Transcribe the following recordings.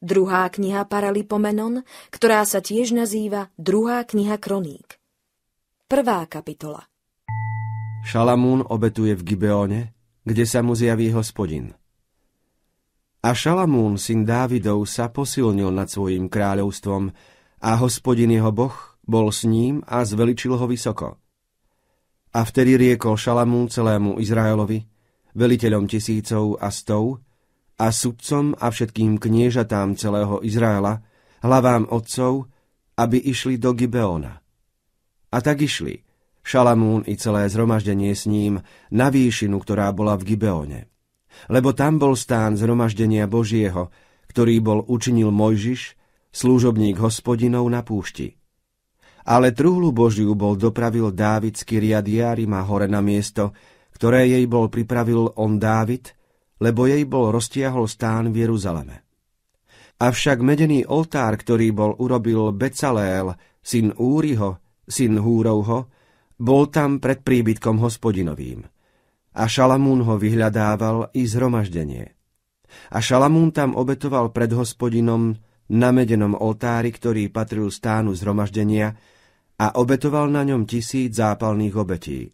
Druhá kniha Paralipomenon, ktorá sa tiež nazýva Druhá kniha Kroník. Prvá kapitola Šalamún obetuje v Gibeone, kde sa mu zjaví hospodin. A Šalamún, syn Dávidov, sa posilnil nad svojim kráľovstvom a hospodin jeho boh bol s ním a zveličil ho vysoko. A vtedy riekol Šalamún celému Izraelovi, veliteľom tisícov a stov, a sudcom a všetkým kniežatám celého Izraela, hlavám otcov, aby išli do Gibeona. A tak išli, Šalamún i celé zhromaždenie s ním, na výšinu, ktorá bola v Gibeone. Lebo tam bol stán zhromaždenia Božieho, ktorý bol učinil Mojžiš, služobník hospodinov na púšti. Ale truhlu Božiu bol dopravil Dávid z Kiriadiarima hore na miesto, ktoré jej bol pripravil on Dávid – lebo jej bol roztiahol stán v Jeruzaleme. Avšak medený oltár, ktorý bol urobil Becalel, syn Úriho, syn Húrovho, bol tam pred príbytkom hospodinovým. A Šalamún ho vyhľadával i zhromaždenie. A Šalamún tam obetoval pred hospodinom na medenom oltári, ktorý patril stánu zhromaždenia, a obetoval na ňom tisíc zápalných obetí.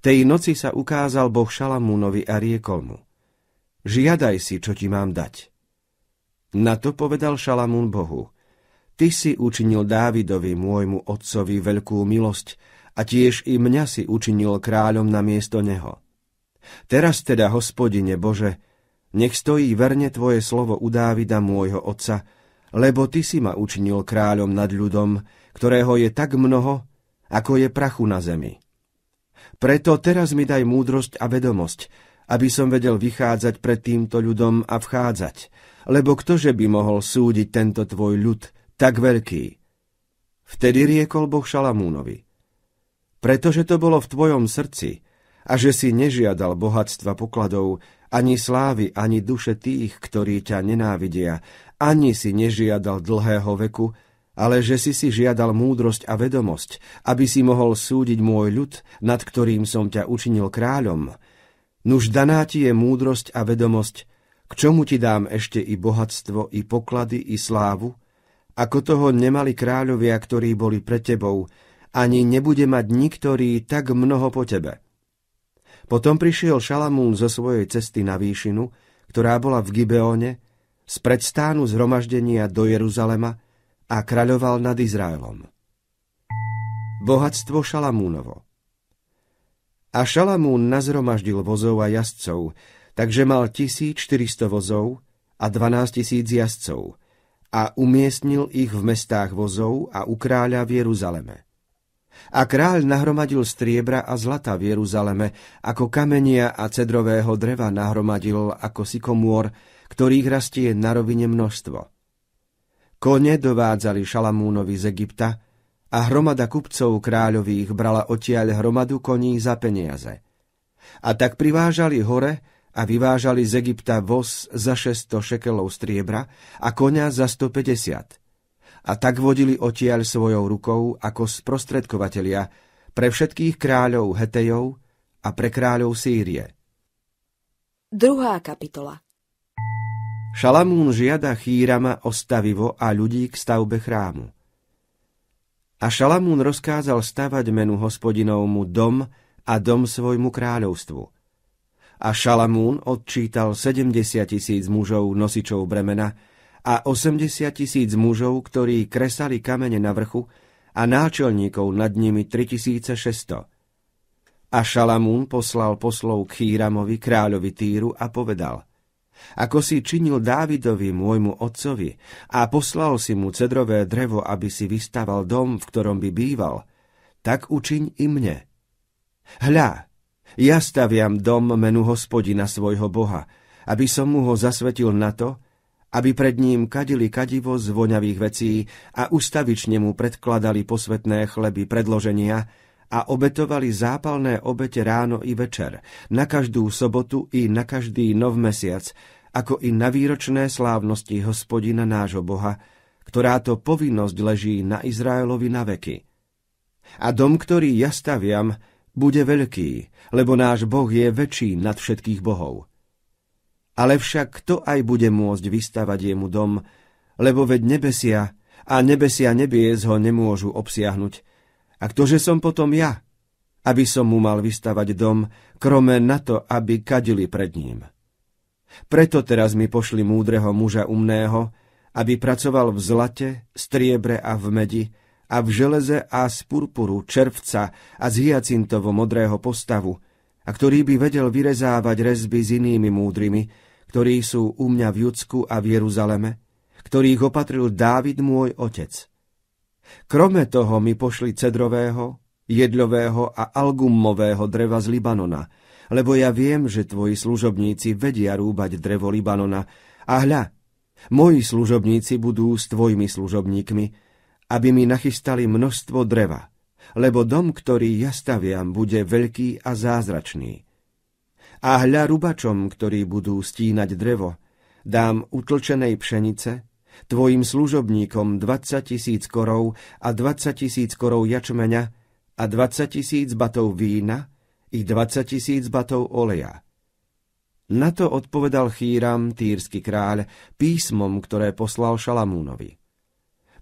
Tej noci sa ukázal Boh Šalamúnovi a riekol mu – žiadaj si, čo ti mám dať. Na to povedal Šalamún Bohu, Ty si učinil Dávidovi, môjmu otcovi, veľkú milosť a tiež i mňa si učinil kráľom na miesto neho. Teraz teda, hospodine Bože, nech stojí verne Tvoje slovo u Dávida, môjho otca, lebo Ty si ma učinil kráľom nad ľudom, ktorého je tak mnoho, ako je prachu na zemi. Preto teraz mi daj múdrosť a vedomosť, aby som vedel vychádzať pred týmto ľudom a vchádzať, lebo ktože by mohol súdiť tento tvoj ľud, tak veľký? Vtedy riekol Boh Šalamúnovi, pretože to bolo v tvojom srdci a že si nežiadal bohatstva pokladov, ani slávy, ani duše tých, ktorí ťa nenávidia, ani si nežiadal dlhého veku, ale že si si žiadal múdrosť a vedomosť, aby si mohol súdiť môj ľud, nad ktorým som ťa učinil kráľom, Nuž daná ti je múdrosť a vedomosť, k čomu ti dám ešte i bohatstvo, i poklady, i slávu, ako toho nemali kráľovia, ktorí boli pre tebou, ani nebude mať niktorý tak mnoho po tebe. Potom prišiel Šalamún zo svojej cesty na výšinu, ktorá bola v Gibeone, z predstánu zhromaždenia do Jeruzalema a kráľoval nad Izraelom. Bohatstvo Šalamúnovo a Šalamún nazromaždil vozov a jazdcov, takže mal 1400 vozov a 12 tisíc jazdcov a umiestnil ich v mestách vozov a u kráľa v Jeruzaleme. A kráľ nahromadil striebra a zlata v Jeruzaleme, ako kamenia a cedrového dreva nahromadil ako sykomôr, ktorých rastie na rovine množstvo. Kone dovádzali Šalamúnovi z Egypta, a hromada kupcov kráľových brala odtiaľ hromadu koní za peniaze. A tak privážali hore a vyvážali z Egypta voz za 600 šekelov striebra a konia za 150. A tak vodili odtiaľ svojou rukou ako sprostredkovatelia pre všetkých kráľov Hetejov a pre kráľov Sýrie. Druhá kapitola Šalamún žiada chýrama o stavivo a ľudí k stavbe chrámu. A Šalamún rozkázal stavať menu hospodinovmu dom a dom svojmu kráľovstvu. A Šalamún odčítal 70 tisíc mužov nosičov bremena a 80 tisíc mužov, ktorí kresali kamene na vrchu a náčelníkov nad nimi 3600. A Šalamún poslal poslov k Chýramovi, kráľovi Týru a povedal – ako si činil Dávidovi, môjmu otcovi, a poslal si mu cedrové drevo, aby si vystaval dom, v ktorom by býval, tak učiň i mne. Hľa, ja staviam dom menu hospodina svojho Boha, aby som mu ho zasvetil na to, aby pred ním kadili kadivo z voňavých vecí a ustavične mu predkladali posvetné chleby predloženia, a obetovali zápalné obete ráno i večer, na každú sobotu i na každý nov mesiac, ako i na výročné slávnosti hospodina nášho Boha, ktorá to povinnosť leží na Izraelovi na veky. A dom, ktorý ja staviam, bude veľký, lebo náš Boh je väčší nad všetkých bohov. Ale však kto aj bude môcť vystavať jemu dom, lebo veď nebesia a nebesia nebies ho nemôžu obsiahnuť, a ktože som potom ja, aby som mu mal vystavať dom, krome na to, aby kadili pred ním. Preto teraz mi pošli múdreho muža umného, aby pracoval v zlate, striebre a v medi, a v železe a z purpuru, červca a z hyacintovo modrého postavu, a ktorý by vedel vyrezávať rezby s inými múdrymi, ktorí sú u mňa v Judsku a v Jeruzaleme, ktorých opatril Dávid môj otec. Krome toho mi pošli cedrového, jedľového a algumového dreva z Libanona, lebo ja viem, že tvoji služobníci vedia rúbať drevo Libanona. A hľa, moji služobníci budú s tvojimi služobníkmi, aby mi nachystali množstvo dreva, lebo dom, ktorý ja staviam, bude veľký a zázračný. A hľa rubačom, ktorí budú stínať drevo, dám utlčenej pšenice, tvojim služobníkom 20 tisíc korov a 20 tisíc korov jačmeňa a 20 tisíc batov vína i 20 tisíc batov oleja. Na to odpovedal Chýram, týrsky kráľ, písmom, ktoré poslal Šalamúnovi.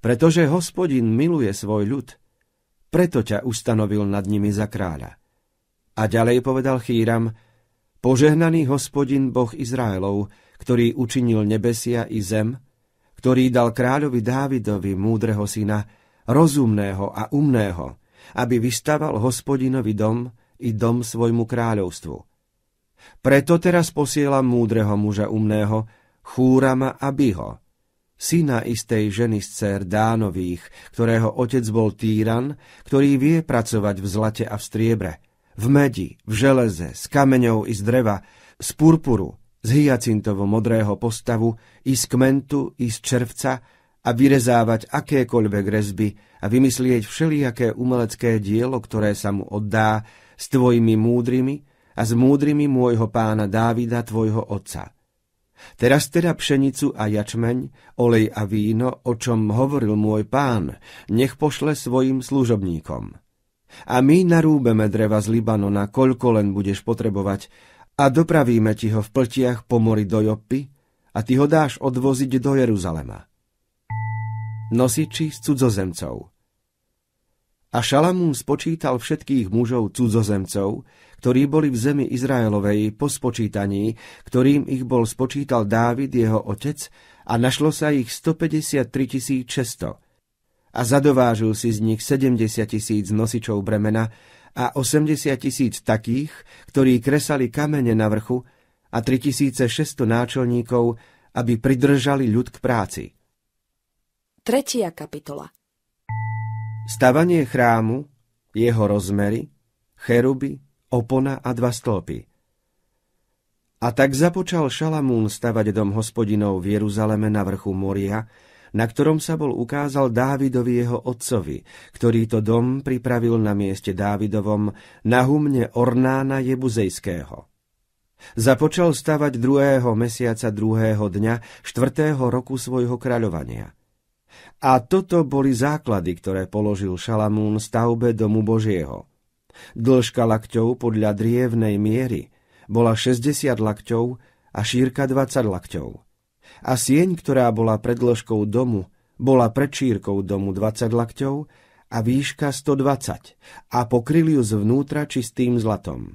Pretože hospodin miluje svoj ľud, preto ťa ustanovil nad nimi za kráľa. A ďalej povedal Chýram, požehnaný hospodin Boh Izraelov, ktorý učinil nebesia i zem, ktorý dal kráľovi Dávidovi, múdreho syna, rozumného a umného, aby vystaval hospodinovi dom i dom svojmu kráľovstvu. Preto teraz posielam múdreho muža umného, Chúrama a Abiho, syna istej ženy z cer Dánových, ktorého otec bol týran, ktorý vie pracovať v zlate a v striebre, v medi, v železe, s kameňou i z dreva, z purpuru, z hyacintovo modrého postavu i z kmentu, i z červca a vyrezávať akékoľvek rezby a vymyslieť všelijaké umelecké dielo, ktoré sa mu oddá s tvojimi múdrymi a s múdrymi môjho pána Dávida, tvojho otca. Teraz teda pšenicu a jačmeň, olej a víno, o čom hovoril môj pán, nech pošle svojim služobníkom. A my narúbeme dreva z Libanona, koľko len budeš potrebovať, a dopravíme ti ho v pltiach po mori do Jopy, a ty ho dáš odvoziť do Jeruzalema. Nosiči s cudzozemcov A Šalamún spočítal všetkých mužov cudzozemcov, ktorí boli v zemi Izraelovej po spočítaní, ktorým ich bol spočítal Dávid, jeho otec, a našlo sa ich 153 600 a zadovážil si z nich 70 tisíc nosičov bremena a 80 tisíc takých, ktorí kresali kamene na vrchu, a 3600 náčelníkov, aby pridržali ľud k práci. Tretia kapitola Stavanie chrámu, jeho rozmery, cheruby, opona a dva stĺpy. A tak započal Šalamún stavať dom hospodinov v Jeruzaleme na vrchu Moria, na ktorom sa bol ukázal Dávidovi jeho otcovi, ktorý to dom pripravil na mieste Dávidovom na humne Ornána Jebuzejského. Započal stavať druhého mesiaca druhého dňa štvrtého roku svojho kráľovania. A toto boli základy, ktoré položil Šalamún stavbe domu Božieho. Dĺžka lakťov podľa drievnej miery bola 60 lakťov a šírka 20 lakťov. A sieň, ktorá bola pred dĺžkou domu, bola pred šírkou domu 20 lakťov a výška 120 a pokryl ju zvnútra čistým zlatom.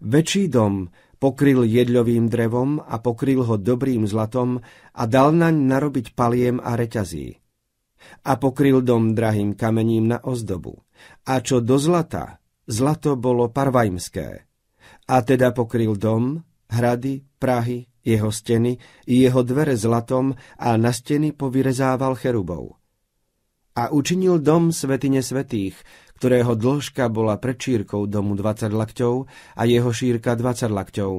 Väčší dom pokryl jedľovým drevom a pokryl ho dobrým zlatom a dal naň narobiť paliem a reťazí. A pokryl dom drahým kamením na ozdobu. A čo do zlata, zlato bolo parvajmské. A teda pokryl dom, hrady, prahy, jeho steny, jeho dvere zlatom a na steny povyrezával cherubov. A učinil dom svetine svetých, ktorého dĺžka bola pred šírkou domu 20 lakťov a jeho šírka 20 lakťov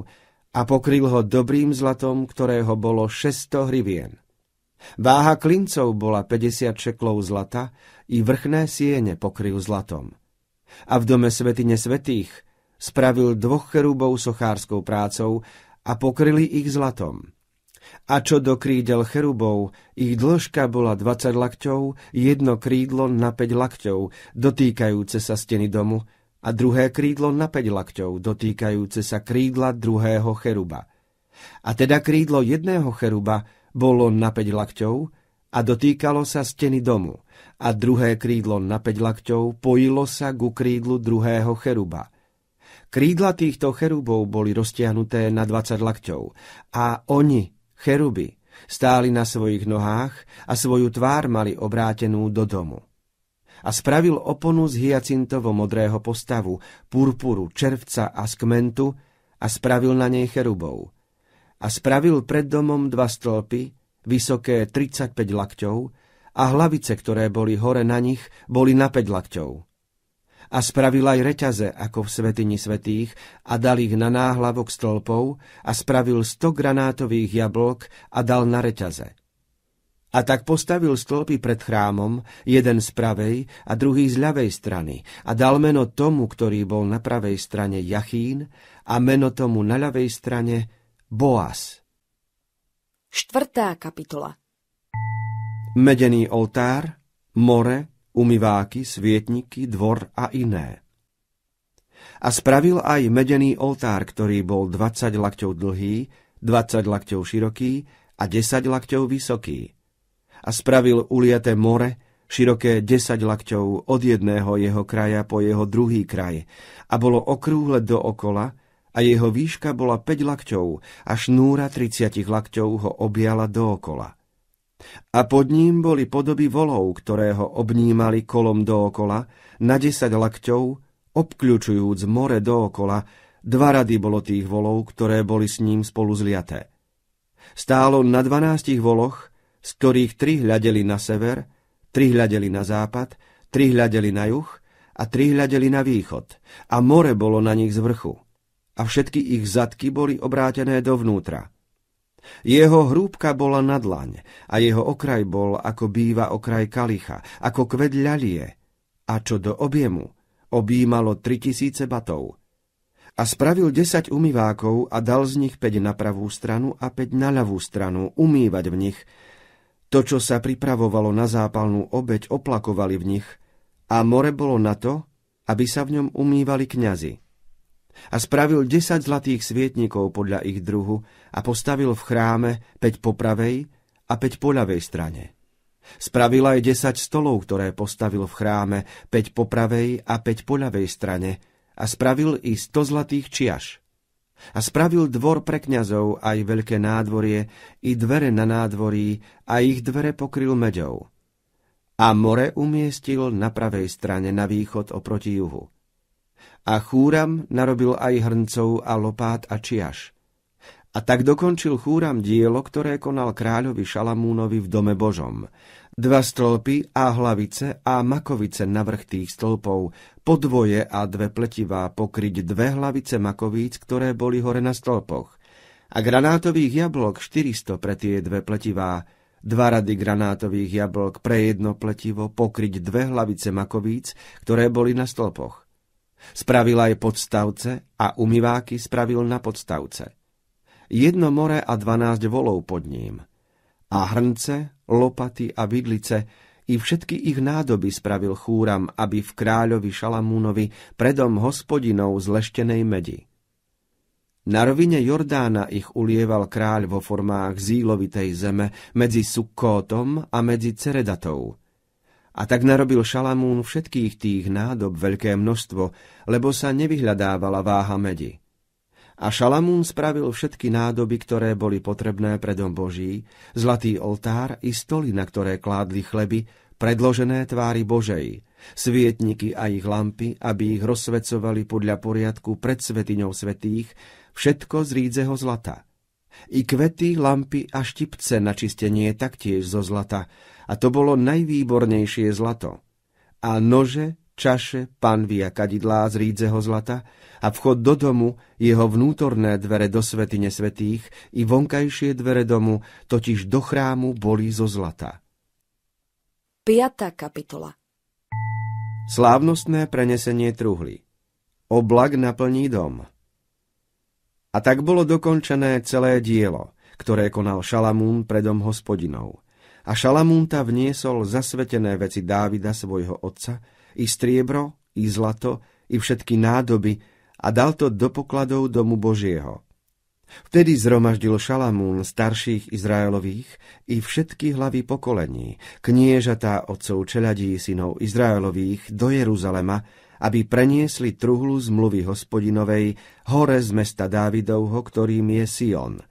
a pokryl ho dobrým zlatom, ktorého bolo 600 hrivien. Váha klincov bola 50 šeklov zlata i vrchné siene pokryl zlatom. A v dome Svetine Svetých spravil dvoch cherubov sochárskou prácou a pokryli ich zlatom. A čo do krídel cherubov, ich dĺžka bola 20 lakťov, jedno krídlo na 5 lakťov, dotýkajúce sa steny domu, a druhé krídlo na 5 lakťov, dotýkajúce sa krídla druhého cheruba. A teda krídlo jedného cheruba bolo na 5 lakťov a dotýkalo sa steny domu, a druhé krídlo na 5 lakťov pojilo sa ku krídlu druhého cheruba – Krídla týchto cherubov boli roztiahnuté na 20 lakťov a oni Cheruby stáli na svojich nohách a svoju tvár mali obrátenú do domu. A spravil oponu z hyacintovo-modrého postavu, purpuru, červca a skmentu a spravil na nej cherubov. A spravil pred domom dva stĺpy, vysoké 35 lakťov, a hlavice, ktoré boli hore na nich, boli na 5 lakťov a spravil aj reťaze, ako v svetini svetých, a dal ich na náhlavok stĺpov a spravil sto granátových jablok a dal na reťaze. A tak postavil stĺpy pred chrámom, jeden z pravej a druhý z ľavej strany, a dal meno tomu, ktorý bol na pravej strane Jachín, a meno tomu na ľavej strane boas. Štvrtá kapitola Medený oltár, more, umyváky, svietniky, dvor a iné. A spravil aj medený oltár, ktorý bol 20 lakťov dlhý, 20 lakťov široký a 10 lakťov vysoký. A spravil uliaté more, široké 10 lakťov od jedného jeho kraja po jeho druhý kraj a bolo okrúhle dookola a jeho výška bola 5 lakťov a šnúra 30 lakťov ho objala dookola. A pod ním boli podoby volov, ktoré ho obnímali kolom dookola, na desať lakťov, obkľučujúc more dookola, dva rady bolo tých volov, ktoré boli s ním spolu zliaté. Stálo na dvanástich voloch, z ktorých tri hľadeli na sever, tri hľadeli na západ, tri hľadeli na juh a tri hľadeli na východ, a more bolo na nich z vrchu. A všetky ich zadky boli obrátené dovnútra. Jeho hrúbka bola na dlaň a jeho okraj bol, ako býva okraj kalicha, ako kved ľalie. A čo do objemu, objímalo tisíce batov. A spravil desať umývákov a dal z nich päť na pravú stranu a päť na ľavú stranu umývať v nich. To, čo sa pripravovalo na zápalnú obeď, oplakovali v nich a more bolo na to, aby sa v ňom umývali kňazi a spravil 10 zlatých svietnikov podľa ich druhu a postavil v chráme 5 po pravej a 5 po ľavej strane. Spravil aj 10 stolov, ktoré postavil v chráme 5 po pravej a 5 po ľavej strane a spravil i 100 zlatých čiaš. A spravil dvor pre kňazov aj veľké nádvorie i dvere na nádvorí a ich dvere pokryl meďou. A more umiestil na pravej strane na východ oproti juhu a Chúram narobil aj hrncov a lopát a čiaš. A tak dokončil Chúram dielo, ktoré konal kráľovi Šalamúnovi v dome Božom. Dva stĺpy a hlavice a makovice na vrch tých stĺpov, podvoje a dve pletivá pokryť dve hlavice makovíc, ktoré boli hore na stĺpoch. A granátových jablok 400 pre tie dve pletivá, dva rady granátových jablok pre jedno pletivo pokryť dve hlavice makovíc, ktoré boli na stĺpoch Spravil aj podstavce a umýváky spravil na podstavce. Jedno more a dvanásť volov pod ním. A hrnce, lopaty a vidlice i všetky ich nádoby spravil chúram, aby v kráľovi Šalamúnovi predom hospodinou z leštenej medi. Na rovine Jordána ich ulieval kráľ vo formách zílovitej zeme medzi Sukkótom a medzi Ceredatou, a tak narobil Šalamún všetkých tých nádob veľké množstvo, lebo sa nevyhľadávala váha medi. A Šalamún spravil všetky nádoby, ktoré boli potrebné pre dom Boží, zlatý oltár i stoly, na ktoré kládli chleby, predložené tvári Božej, svietniky a ich lampy, aby ich rozsvecovali podľa poriadku pred svetiňou svetých, všetko z rídzeho zlata. I kvety, lampy a štipce na čistenie taktiež zo zlata, a to bolo najvýbornejšie zlato. A nože, čaše, panvy a kadidlá z rídzeho zlata a vchod do domu, jeho vnútorné dvere do svetine svetých i vonkajšie dvere domu, totiž do chrámu, boli zo zlata. 5. kapitola Slávnostné prenesenie truhly Oblak naplní dom A tak bolo dokončené celé dielo, ktoré konal Šalamún predom hospodinov – a Šalamúnta vniesol zasvetené veci Dávida svojho otca, i striebro, i zlato, i všetky nádoby a dal to do pokladov domu Božieho. Vtedy zromaždil Šalamún starších Izraelových i všetky hlavy pokolení, kniežatá otcov čeladí synov Izraelových do Jeruzalema, aby preniesli truhlu zmluvy hospodinovej hore z mesta Dávidovho, ktorým je Sion –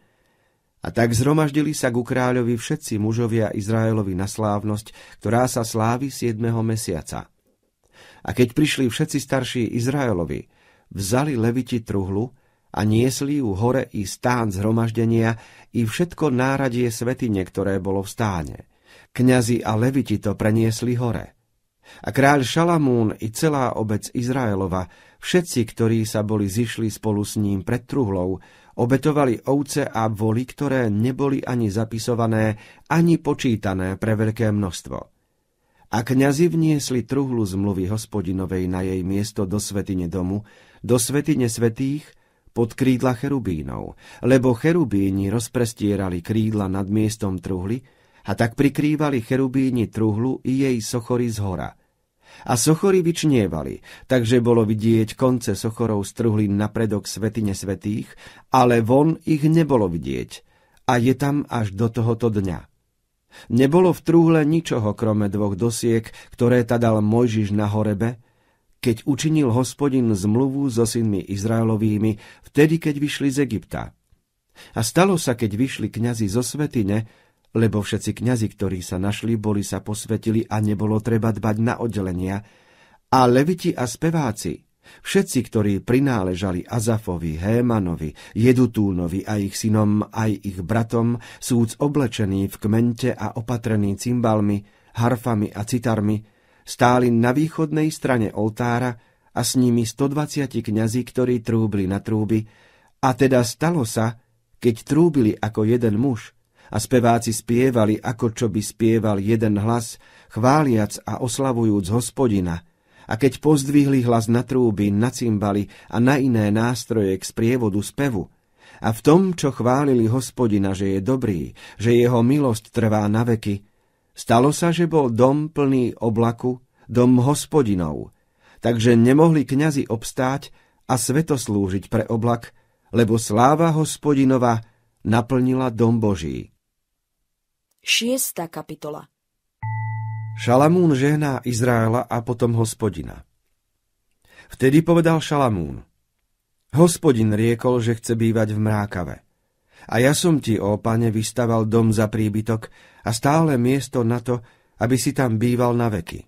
a tak zhromaždili sa ku kráľovi všetci mužovia Izraelovi na slávnosť, ktorá sa slávi 7. mesiaca. A keď prišli všetci starší Izraelovi, vzali leviti truhlu a niesli ju hore i stán zhromaždenia i všetko náradie svetine, ktoré bolo v stáne. Kňazi a leviti to preniesli hore. A kráľ Šalamún i celá obec Izraelova, všetci, ktorí sa boli zišli spolu s ním pred truhlou, Obetovali ovce a voly, ktoré neboli ani zapisované, ani počítané pre veľké množstvo. A kňazi vniesli truhlu zmluvy hospodinovej na jej miesto do svetine domu, do svetine svetých, pod krídla cherubínov, lebo cherubíni rozprestierali krídla nad miestom truhly a tak prikrývali cherubíni truhlu i jej sochory z hora – a sochory vyčnievali, takže bolo vidieť konce sochorov strhli na predok svetine svetých, ale von ich nebolo vidieť. A je tam až do tohoto dňa. Nebolo v trúhle ničoho krome dvoch dosiek, ktoré dal Mojžiš na horebe, keď učinil hospodin zmluvu so synmi Izraelovými, vtedy, keď vyšli z Egypta. A stalo sa, keď vyšli kňazi zo svetine, lebo všetci kňazi, ktorí sa našli, boli sa posvetili a nebolo treba dbať na oddelenia, a leviti a speváci, všetci, ktorí prináležali Azafovi, Hémanovi, Jedutúnovi a ich synom, aj ich bratom, súc oblečení v kmente a opatrení cymbalmi, harfami a citarmi, stáli na východnej strane oltára a s nimi 120 kňazi, ktorí trúbili na trúby, a teda stalo sa, keď trúbili ako jeden muž, a speváci spievali, ako čo by spieval jeden hlas, chváliac a oslavujúc hospodina. A keď pozdvihli hlas na trúby, na cymbaly a na iné nástroje k sprievodu spevu, a v tom, čo chválili hospodina, že je dobrý, že jeho milosť trvá na veky, stalo sa, že bol dom plný oblaku, dom hospodinov, takže nemohli kňazi obstáť a svetoslúžiť pre oblak, lebo sláva hospodinova naplnila dom Boží. 6. kapitola Šalamún žehná Izraela a potom hospodina. Vtedy povedal Šalamún, Hospodin riekol, že chce bývať v mrákave. A ja som ti, ó pane, vystaval dom za príbytok a stále miesto na to, aby si tam býval na veky.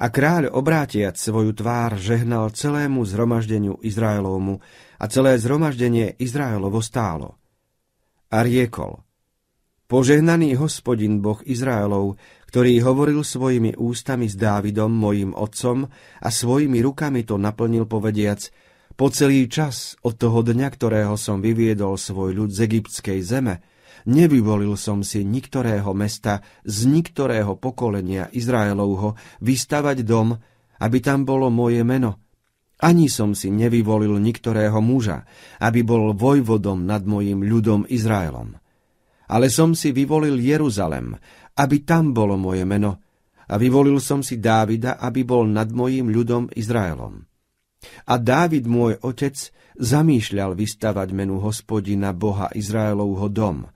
A kráľ obrátiac svoju tvár žehnal celému zhromaždeniu Izraelovmu a celé zhromaždenie Izraelovo stálo. A riekol – Požehnaný hospodin Boh Izraelov, ktorý hovoril svojimi ústami s Dávidom, mojim otcom, a svojimi rukami to naplnil povediac, po celý čas od toho dňa, ktorého som vyviedol svoj ľud z egyptskej zeme, nevyvolil som si niktorého mesta z niktorého pokolenia Izraelovho vystavať dom, aby tam bolo moje meno. Ani som si nevyvolil niktorého muža, aby bol vojvodom nad mojim ľudom Izraelom ale som si vyvolil Jeruzalem, aby tam bolo moje meno, a vyvolil som si Dávida, aby bol nad mojím ľudom Izraelom. A Dávid, môj otec, zamýšľal vystavať menu hospodina Boha Izraelovho dom.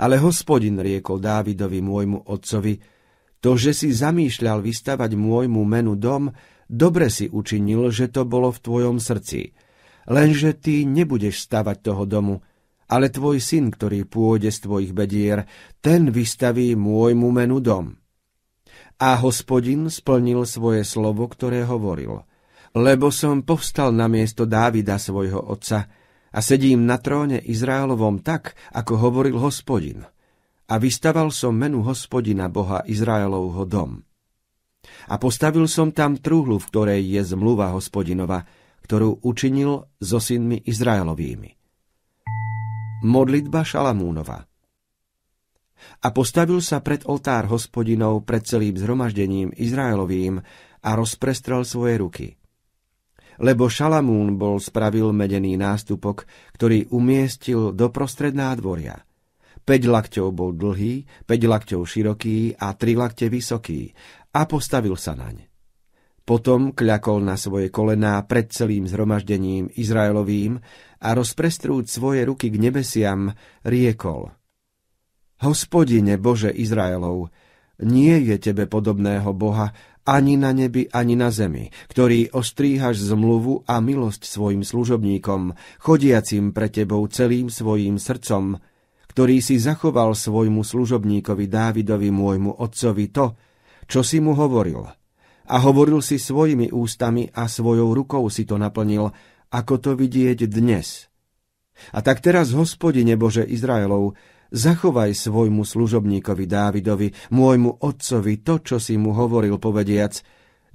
Ale hospodin riekol Dávidovi, môjmu otcovi, to, že si zamýšľal vystavať môjmu menu dom, dobre si učinil, že to bolo v tvojom srdci. Lenže ty nebudeš stavať toho domu, ale tvoj syn, ktorý pôjde z tvojich bedier, ten vystaví môjmu menu dom. A hospodin splnil svoje slovo, ktoré hovoril. Lebo som povstal na miesto Dávida svojho otca a sedím na tróne Izraelovom tak, ako hovoril hospodin. A vystaval som menu hospodina Boha Izraelovho dom. A postavil som tam truhlu, v ktorej je zmluva hospodinova, ktorú učinil so synmi Izraelovými Modlitba Šalamúnova A postavil sa pred oltár hospodinov pred celým zhromaždením Izraelovým a rozprestrel svoje ruky. Lebo Šalamún bol spravil medený nástupok, ktorý umiestil do prostredná dvoria. 5 lakťov bol dlhý, 5 lakťov široký a tri lakte vysoký a postavil sa naň. Potom kľakol na svoje kolená pred celým zhromaždením Izraelovým a rozprestrúc svoje ruky k nebesiam, riekol. Hospodine Bože Izraelov, nie je tebe podobného Boha ani na nebi, ani na zemi, ktorý ostríhaš zmluvu a milosť svojim služobníkom, chodiacim pre tebou celým svojim srdcom, ktorý si zachoval svojmu služobníkovi Dávidovi môjmu otcovi to, čo si mu hovoril – a hovoril si svojimi ústami a svojou rukou si to naplnil, ako to vidieť dnes. A tak teraz, hospodine Bože Izraelov, zachovaj svojmu služobníkovi Dávidovi, môjmu otcovi, to, čo si mu hovoril povediac,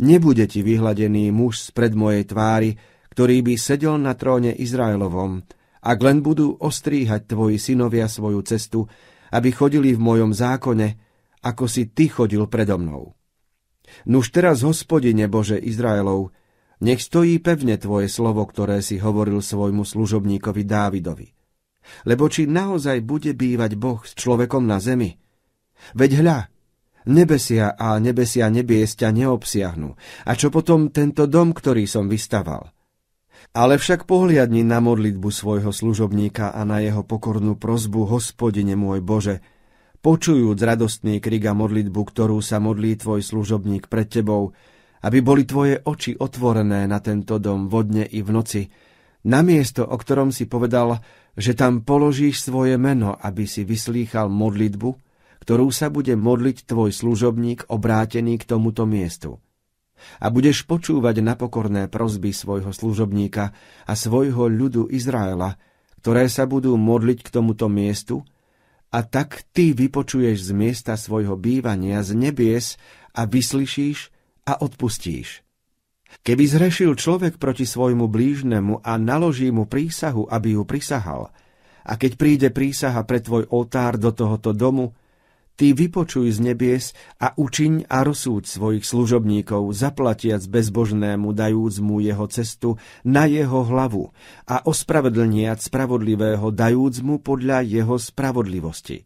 nebude ti vyhladený muž spred mojej tvári, ktorý by sedel na tróne Izraelovom, ak len budú ostríhať tvoji synovia svoju cestu, aby chodili v mojom zákone, ako si ty chodil predo mnou. Nuž teraz, hospodine Bože Izraelov, nech stojí pevne tvoje slovo, ktoré si hovoril svojmu služobníkovi Dávidovi. Lebo či naozaj bude bývať Boh s človekom na zemi? Veď hľa, nebesia a nebesia nebiesťa neobsiahnu. A čo potom tento dom, ktorý som vystaval? Ale však pohliadni na modlitbu svojho služobníka a na jeho pokornú prozbu, hospodine môj Bože, počujúc radostný krik a modlitbu, ktorú sa modlí tvoj služobník pred tebou, aby boli tvoje oči otvorené na tento dom vodne i v noci, na miesto, o ktorom si povedal, že tam položíš svoje meno, aby si vyslýchal modlitbu, ktorú sa bude modliť tvoj služobník obrátený k tomuto miestu. A budeš počúvať na pokorné prozby svojho služobníka a svojho ľudu Izraela, ktoré sa budú modliť k tomuto miestu, a tak ty vypočuješ z miesta svojho bývania z nebies a vyslyšíš a odpustíš. Keby zrešil človek proti svojmu blížnemu a naloží mu prísahu, aby ju prisahal, a keď príde prísaha pre tvoj oltár do tohoto domu, Ty vypočuj z nebies a učiň a rozsúď svojich služobníkov, zaplatiac bezbožnému, dajúc mu jeho cestu na jeho hlavu a ospravedlniac spravodlivého, dajúc mu podľa jeho spravodlivosti.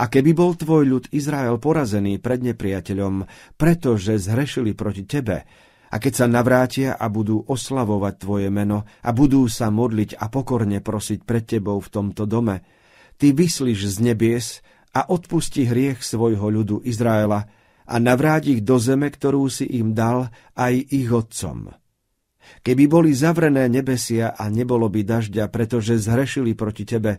A keby bol tvoj ľud Izrael porazený pred nepriateľom, pretože zhrešili proti tebe, a keď sa navrátia a budú oslavovať tvoje meno a budú sa modliť a pokorne prosiť pred tebou v tomto dome, ty vyslíš z nebies a odpusti hriech svojho ľudu Izraela a navráť ich do zeme, ktorú si im dal aj ich otcom. Keby boli zavrené nebesia a nebolo by dažďa, pretože zhrešili proti tebe,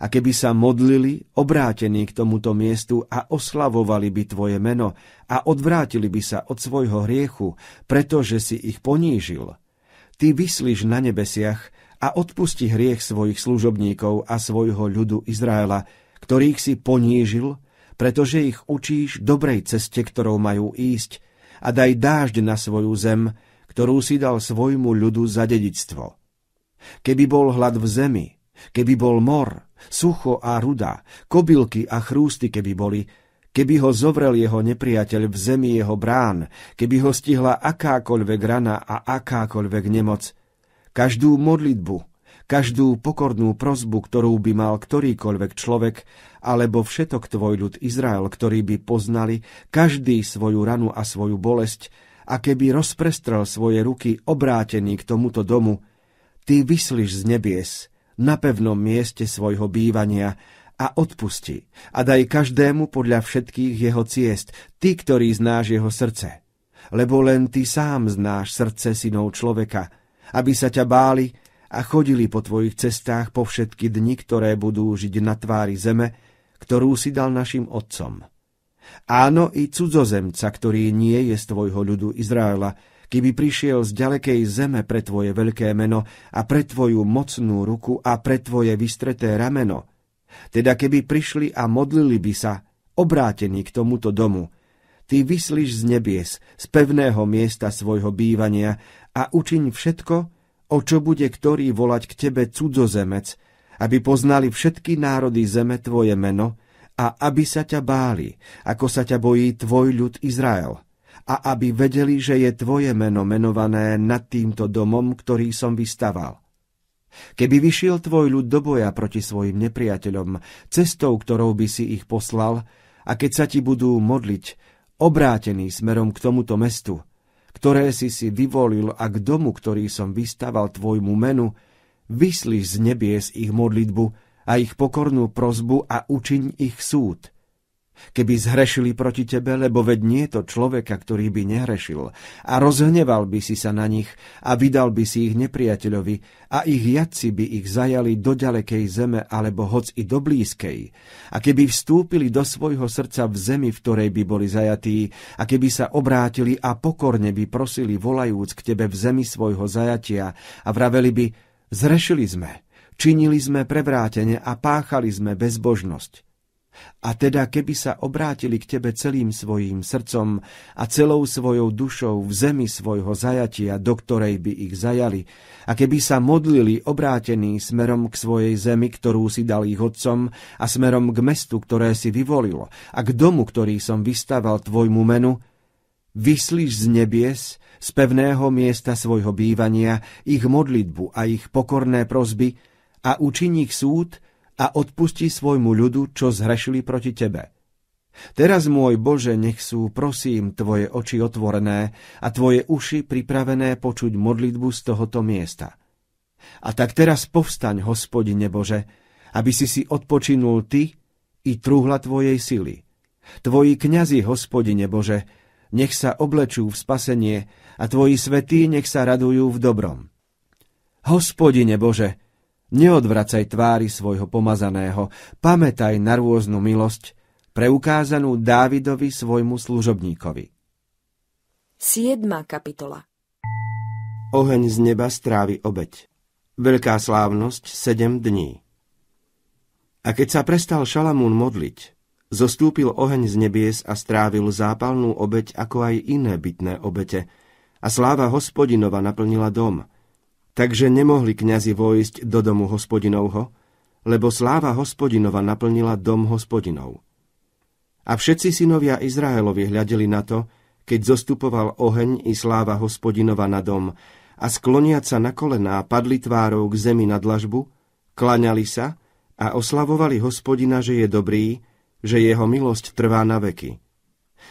a keby sa modlili, obrátení k tomuto miestu a oslavovali by tvoje meno a odvrátili by sa od svojho hriechu, pretože si ich ponížil, ty vyslíš na nebesiach a odpusti hriech svojich služobníkov a svojho ľudu Izraela, ktorých si ponížil, pretože ich učíš dobrej ceste, ktorou majú ísť, a daj dážď na svoju zem, ktorú si dal svojmu ľudu za dedictvo. Keby bol hlad v zemi, keby bol mor, sucho a ruda, kobylky a chrústy keby boli, keby ho zovrel jeho nepriateľ v zemi jeho brán, keby ho stihla akákoľvek rana a akákoľvek nemoc, každú modlitbu, každú pokornú prozbu, ktorú by mal ktorýkoľvek človek, alebo všetok tvoj ľud Izrael, ktorý by poznali každý svoju ranu a svoju bolesť, a keby rozprestrel svoje ruky obrátený k tomuto domu, ty vyslíš z nebies na pevnom mieste svojho bývania a odpusti a daj každému podľa všetkých jeho ciest, ty, ktorý znáš jeho srdce. Lebo len ty sám znáš srdce synov človeka, aby sa ťa báli a chodili po tvojich cestách po všetky dni, ktoré budú žiť na tvári zeme, ktorú si dal našim otcom. Áno, i cudzozemca, ktorý nie je z tvojho ľudu Izraela, keby prišiel z ďalekej zeme pre tvoje veľké meno a pre tvoju mocnú ruku a pre tvoje vystreté rameno. Teda keby prišli a modlili by sa, obrátení k tomuto domu, ty vyslíš z nebies, z pevného miesta svojho bývania a učiň všetko, O čo bude ktorý volať k tebe cudzozemec, aby poznali všetky národy zeme tvoje meno a aby sa ťa báli, ako sa ťa bojí tvoj ľud Izrael, a aby vedeli, že je tvoje meno menované nad týmto domom, ktorý som vystaval. Keby vyšiel tvoj ľud do boja proti svojim nepriateľom, cestou, ktorou by si ich poslal, a keď sa ti budú modliť, obrátený smerom k tomuto mestu, ktoré si si vyvolil a k domu, ktorý som vystaval tvojmu menu, vyslíš z nebies ich modlitbu a ich pokornú prozbu a učiň ich súd – keby zhrešili proti tebe, lebo veď nie je to človeka, ktorý by nehrešil, a rozhneval by si sa na nich a vydal by si ich nepriateľovi a ich jadci by ich zajali do ďalekej zeme alebo hoc i do blízkej. A keby vstúpili do svojho srdca v zemi, v ktorej by boli zajatí, a keby sa obrátili a pokorne by prosili volajúc k tebe v zemi svojho zajatia a vraveli by, zrešili sme, činili sme prevrátene a páchali sme bezbožnosť a teda keby sa obrátili k tebe celým svojím srdcom a celou svojou dušou v zemi svojho zajatia, do ktorej by ich zajali, a keby sa modlili obrátení smerom k svojej zemi, ktorú si dal ich otcom, a smerom k mestu, ktoré si vyvolilo, a k domu, ktorý som vystaval tvojmu menu, vyslíš z nebies, z pevného miesta svojho bývania, ich modlitbu a ich pokorné prozby, a učiní ich súd, a odpusti svojmu ľudu, čo zhrešili proti tebe. Teraz, môj Bože, nech sú, prosím, tvoje oči otvorené a tvoje uši pripravené počuť modlitbu z tohoto miesta. A tak teraz povstaň, hospodine Bože, aby si si odpočinul ty i trúhla tvojej sily. Tvoji kňazi, hospodine Bože, nech sa oblečú v spasenie a tvoji svetí nech sa radujú v dobrom. Hospodine Bože, Neodvracaj tvári svojho pomazaného, pamätaj na rôznu milosť, preukázanú Dávidovi svojmu služobníkovi. 7. kapitola Oheň z neba strávi obeď. Veľká slávnosť 7 dní. A keď sa prestal Šalamún modliť, zostúpil oheň z nebies a strávil zápalnú obeď ako aj iné bytné obete, a sláva hospodinova naplnila dom – Takže nemohli kňazi vojsť do domu hospodinovho, lebo sláva hospodinova naplnila dom hospodinov. A všetci synovia Izraelovi hľadeli na to, keď zostupoval oheň i sláva hospodinova na dom, a skloniať sa na kolená padli tvárou k zemi na dlažbu, klaňali sa a oslavovali hospodina, že je dobrý, že jeho milosť trvá na veky.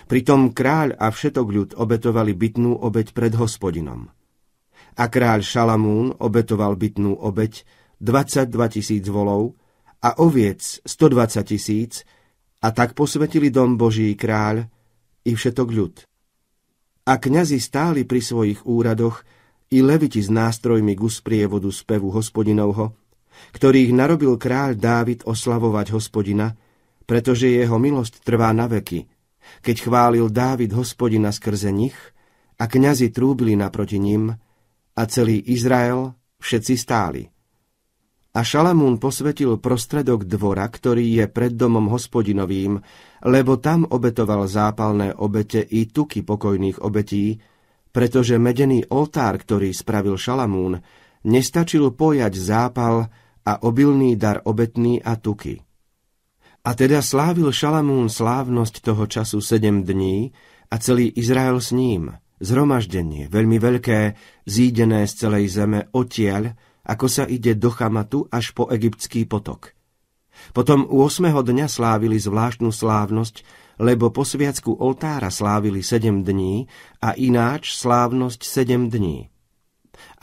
Pritom kráľ a všetok ľud obetovali bytnú obeď pred hospodinom a kráľ Šalamún obetoval bytnú obeď 22 tisíc volov a oviec 120 tisíc a tak posvetili dom Boží kráľ i všetok ľud. A kňazi stáli pri svojich úradoch i leviti s nástrojmi k usprievodu spevu hospodinovho, ktorých narobil kráľ Dávid oslavovať hospodina, pretože jeho milosť trvá na veky, keď chválil Dávid hospodina skrze nich a kňazi trúbili naproti ním, a celý Izrael všetci stáli. A Šalamún posvetil prostredok dvora, ktorý je pred domom hospodinovým, lebo tam obetoval zápalné obete i tuky pokojných obetí, pretože medený oltár, ktorý spravil Šalamún, nestačil pojať zápal a obilný dar obetný a tuky. A teda slávil Šalamún slávnosť toho času sedem dní a celý Izrael s ním – Zhromaždenie, veľmi veľké, zídené z celej zeme, odtiaľ, ako sa ide do Chamatu až po egyptský potok. Potom u 8. dňa slávili zvláštnu slávnosť, lebo po sviacku oltára slávili sedem dní a ináč slávnosť sedem dní.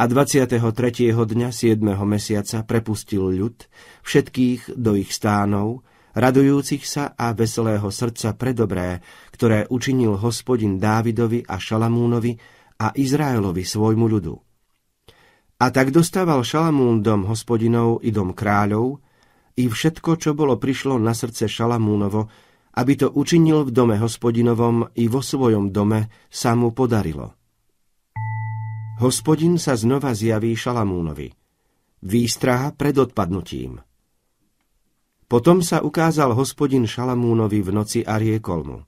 A 23. dňa 7. mesiaca prepustil ľud, všetkých do ich stánov, radujúcich sa a veselého srdca predobré, ktoré učinil hospodin Dávidovi a Šalamúnovi a Izraelovi svojmu ľudu. A tak dostával Šalamún dom hospodinov i dom kráľov, i všetko, čo bolo prišlo na srdce Šalamúnovo, aby to učinil v dome hospodinovom i vo svojom dome, sa mu podarilo. Hospodin sa znova zjaví Šalamúnovi. Výstraha pred odpadnutím – potom sa ukázal hospodin Šalamúnovi v noci a riekol mu.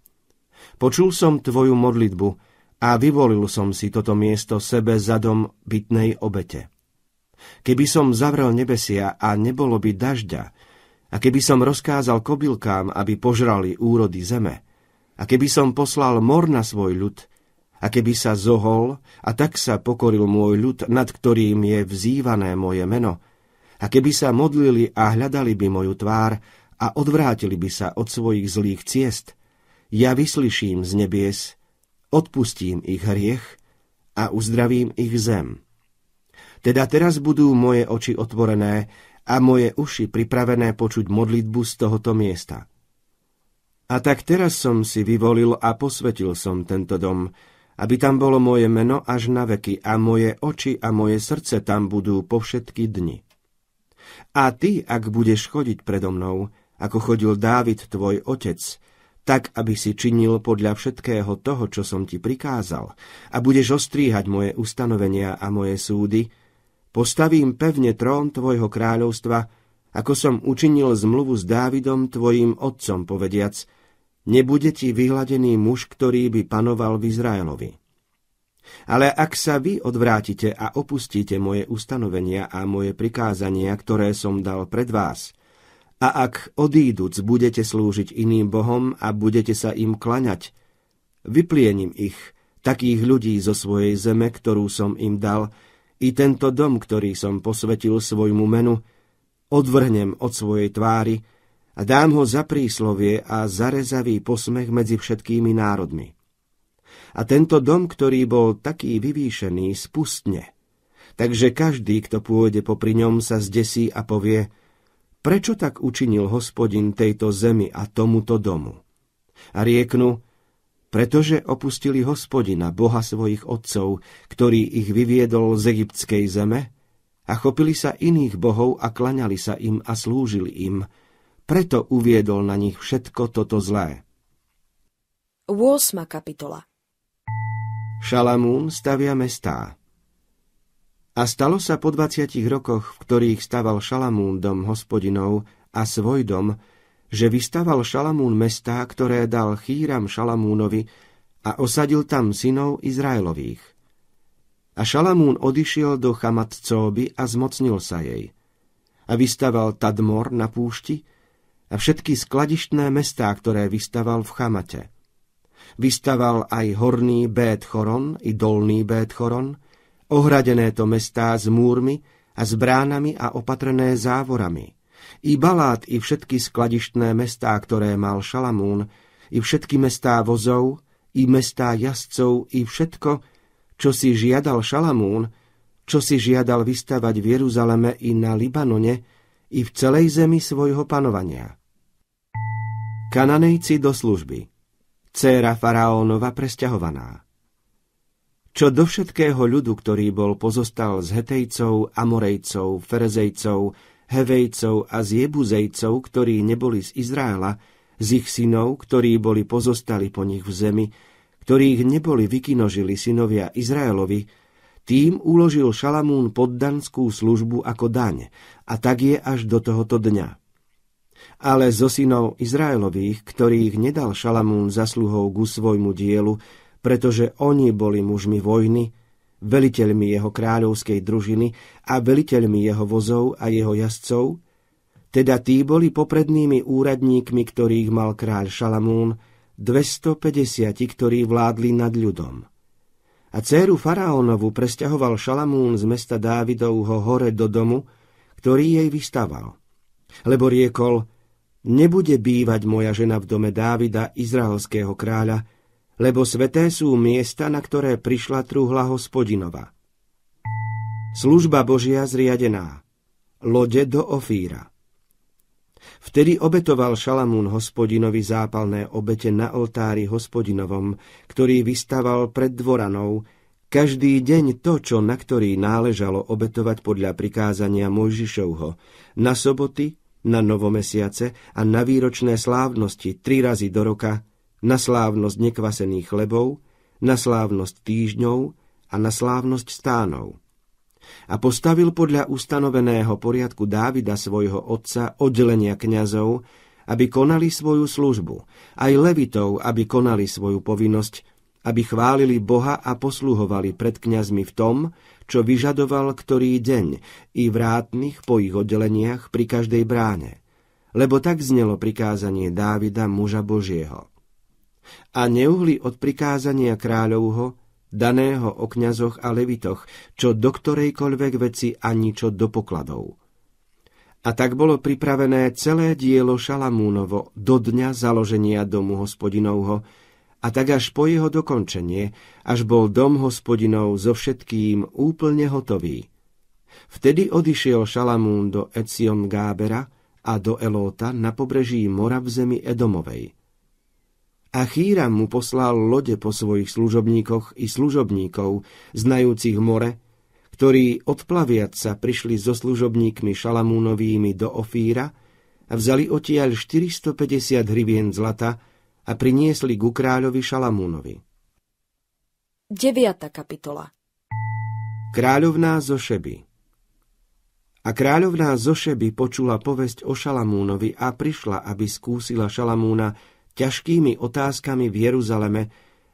Počul som tvoju modlitbu a vyvolil som si toto miesto sebe zadom bytnej obete. Keby som zavrel nebesia a nebolo by dažďa, a keby som rozkázal kobylkám, aby požrali úrody zeme, a keby som poslal mor na svoj ľud, a keby sa zohol, a tak sa pokoril môj ľud, nad ktorým je vzývané moje meno, a keby sa modlili a hľadali by moju tvár a odvrátili by sa od svojich zlých ciest, ja vyslyším z nebies, odpustím ich hriech a uzdravím ich zem. Teda teraz budú moje oči otvorené a moje uši pripravené počuť modlitbu z tohoto miesta. A tak teraz som si vyvolil a posvetil som tento dom, aby tam bolo moje meno až na veky a moje oči a moje srdce tam budú po všetky dni. A ty, ak budeš chodiť predo mnou, ako chodil Dávid tvoj otec, tak, aby si činil podľa všetkého toho, čo som ti prikázal, a budeš ostríhať moje ustanovenia a moje súdy, postavím pevne trón tvojho kráľovstva, ako som učinil zmluvu s Dávidom, tvojim otcom, povediac, nebude ti vyhladený muž, ktorý by panoval v Izraelovi. Ale ak sa vy odvrátite a opustíte moje ustanovenia a moje prikázania, ktoré som dal pred vás, a ak odíduc budete slúžiť iným bohom a budete sa im klaňať, vypliením ich, takých ľudí zo svojej zeme, ktorú som im dal, i tento dom, ktorý som posvetil svojmu menu, odvrhnem od svojej tvári a dám ho za príslovie a zarezavý posmech medzi všetkými národmi a tento dom, ktorý bol taký vyvýšený, spustne. Takže každý, kto pôjde popri ňom, sa zdesí a povie, prečo tak učinil hospodin tejto zemi a tomuto domu? A rieknu, pretože opustili hospodina, boha svojich otcov, ktorý ich vyviedol z egyptskej zeme, a chopili sa iných bohov a klaňali sa im a slúžili im, preto uviedol na nich všetko toto zlé. 8. kapitola Šalamún stavia mestá. A stalo sa po 20 rokoch, v ktorých staval Šalamún dom hospodinov a svoj dom, že vystaval Šalamún mestá, ktoré dal Chýram Šalamúnovi a osadil tam synov Izraelových. A Šalamún odišiel do chamat cóby a zmocnil sa jej. A vystaval Tadmor na púšti a všetky skladištné mestá, ktoré vystaval v Chamate – Vystaval aj horný Bét Choron i dolný Bét Choron, ohradené to mestá s múrmi a s bránami a opatrené závorami. I Balát, i všetky skladištné mestá, ktoré mal Šalamún, i všetky mestá vozov, i mestá jazdcov, i všetko, čo si žiadal Šalamún, čo si žiadal vystavať v Jeruzaleme i na Libanone, i v celej zemi svojho panovania. Kananejci do služby dcéra faraónova presťahovaná. Čo do všetkého ľudu, ktorý bol pozostal z Hetejcov, Amorejcov, Ferezejcov, Hevejcov a z Jebuzejcov, ktorí neboli z Izraela, z ich synov, ktorí boli pozostali po nich v zemi, ktorých neboli vykinožili synovia Izraelovi, tým uložil Šalamún poddanskú službu ako daň a tak je až do tohoto dňa ale zo synov Izraelových, ktorých nedal Šalamún zasluhou ku svojmu dielu, pretože oni boli mužmi vojny, veliteľmi jeho kráľovskej družiny a veliteľmi jeho vozov a jeho jazdcov, teda tí boli poprednými úradníkmi, ktorých mal kráľ Šalamún, 250, ktorí vládli nad ľudom. A céru faraónovu presťahoval Šalamún z mesta Dávidovho hore do domu, ktorý jej vystaval. Lebo riekol – Nebude bývať moja žena v dome Dávida, izraelského kráľa, lebo sveté sú miesta, na ktoré prišla trúhla hospodinova. Služba Božia zriadená. Lode do Ofíra. Vtedy obetoval Šalamún hospodinovi zápalné obete na oltári hospodinovom, ktorý vystaval pred dvoranou, každý deň to, čo na ktorý náležalo obetovať podľa prikázania Mojžišovho, na soboty na novomesiace a na výročné slávnosti tri razy do roka, na slávnosť nekvasených chlebov, na slávnosť týždňov a na slávnosť stánov. A postavil podľa ustanoveného poriadku Dávida svojho otca oddelenia kňazov, aby konali svoju službu, aj levitov, aby konali svoju povinnosť, aby chválili Boha a posluhovali pred kňazmi v tom, čo vyžadoval ktorý deň, i rátnych po ich oddeleniach pri každej bráne. Lebo tak znelo prikázanie Dávida, muža Božieho. A neuhli od prikázania kráľovho, daného o kňazoch a levitoch, čo do ktorejkoľvek veci ani čo do pokladov. A tak bolo pripravené celé dielo Šalamúnovo do dňa založenia domu hospodinovho, a tak až po jeho dokončenie, až bol dom hospodinov so všetkým úplne hotový. Vtedy odišiel Šalamún do Ecion Gábera a do Elóta na pobreží mora v zemi Edomovej. A chíra mu poslal lode po svojich služobníkoch i služobníkov, znajúcich more, ktorí odplaviať sa prišli so služobníkmi Šalamúnovými do Ofíra a vzali odtiaľ 450 hrivien zlata, a priniesli ku kráľovi Šalamúnovi. 9. kapitola Kráľovná zo Šeby A kráľovná zo Šeby počula povesť o Šalamúnovi a prišla, aby skúsila Šalamúna ťažkými otázkami v Jeruzaleme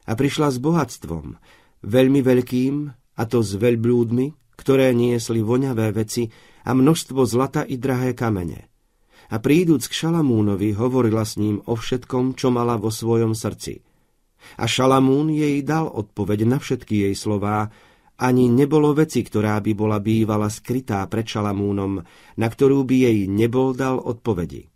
a prišla s bohatstvom, veľmi veľkým, a to s veľblúdmi, ktoré niesli voňavé veci a množstvo zlata i drahé kamene a príduc k Šalamúnovi hovorila s ním o všetkom, čo mala vo svojom srdci. A Šalamún jej dal odpoveď na všetky jej slová, ani nebolo veci, ktorá by bola bývala skrytá pred Šalamúnom, na ktorú by jej nebol dal odpovedi.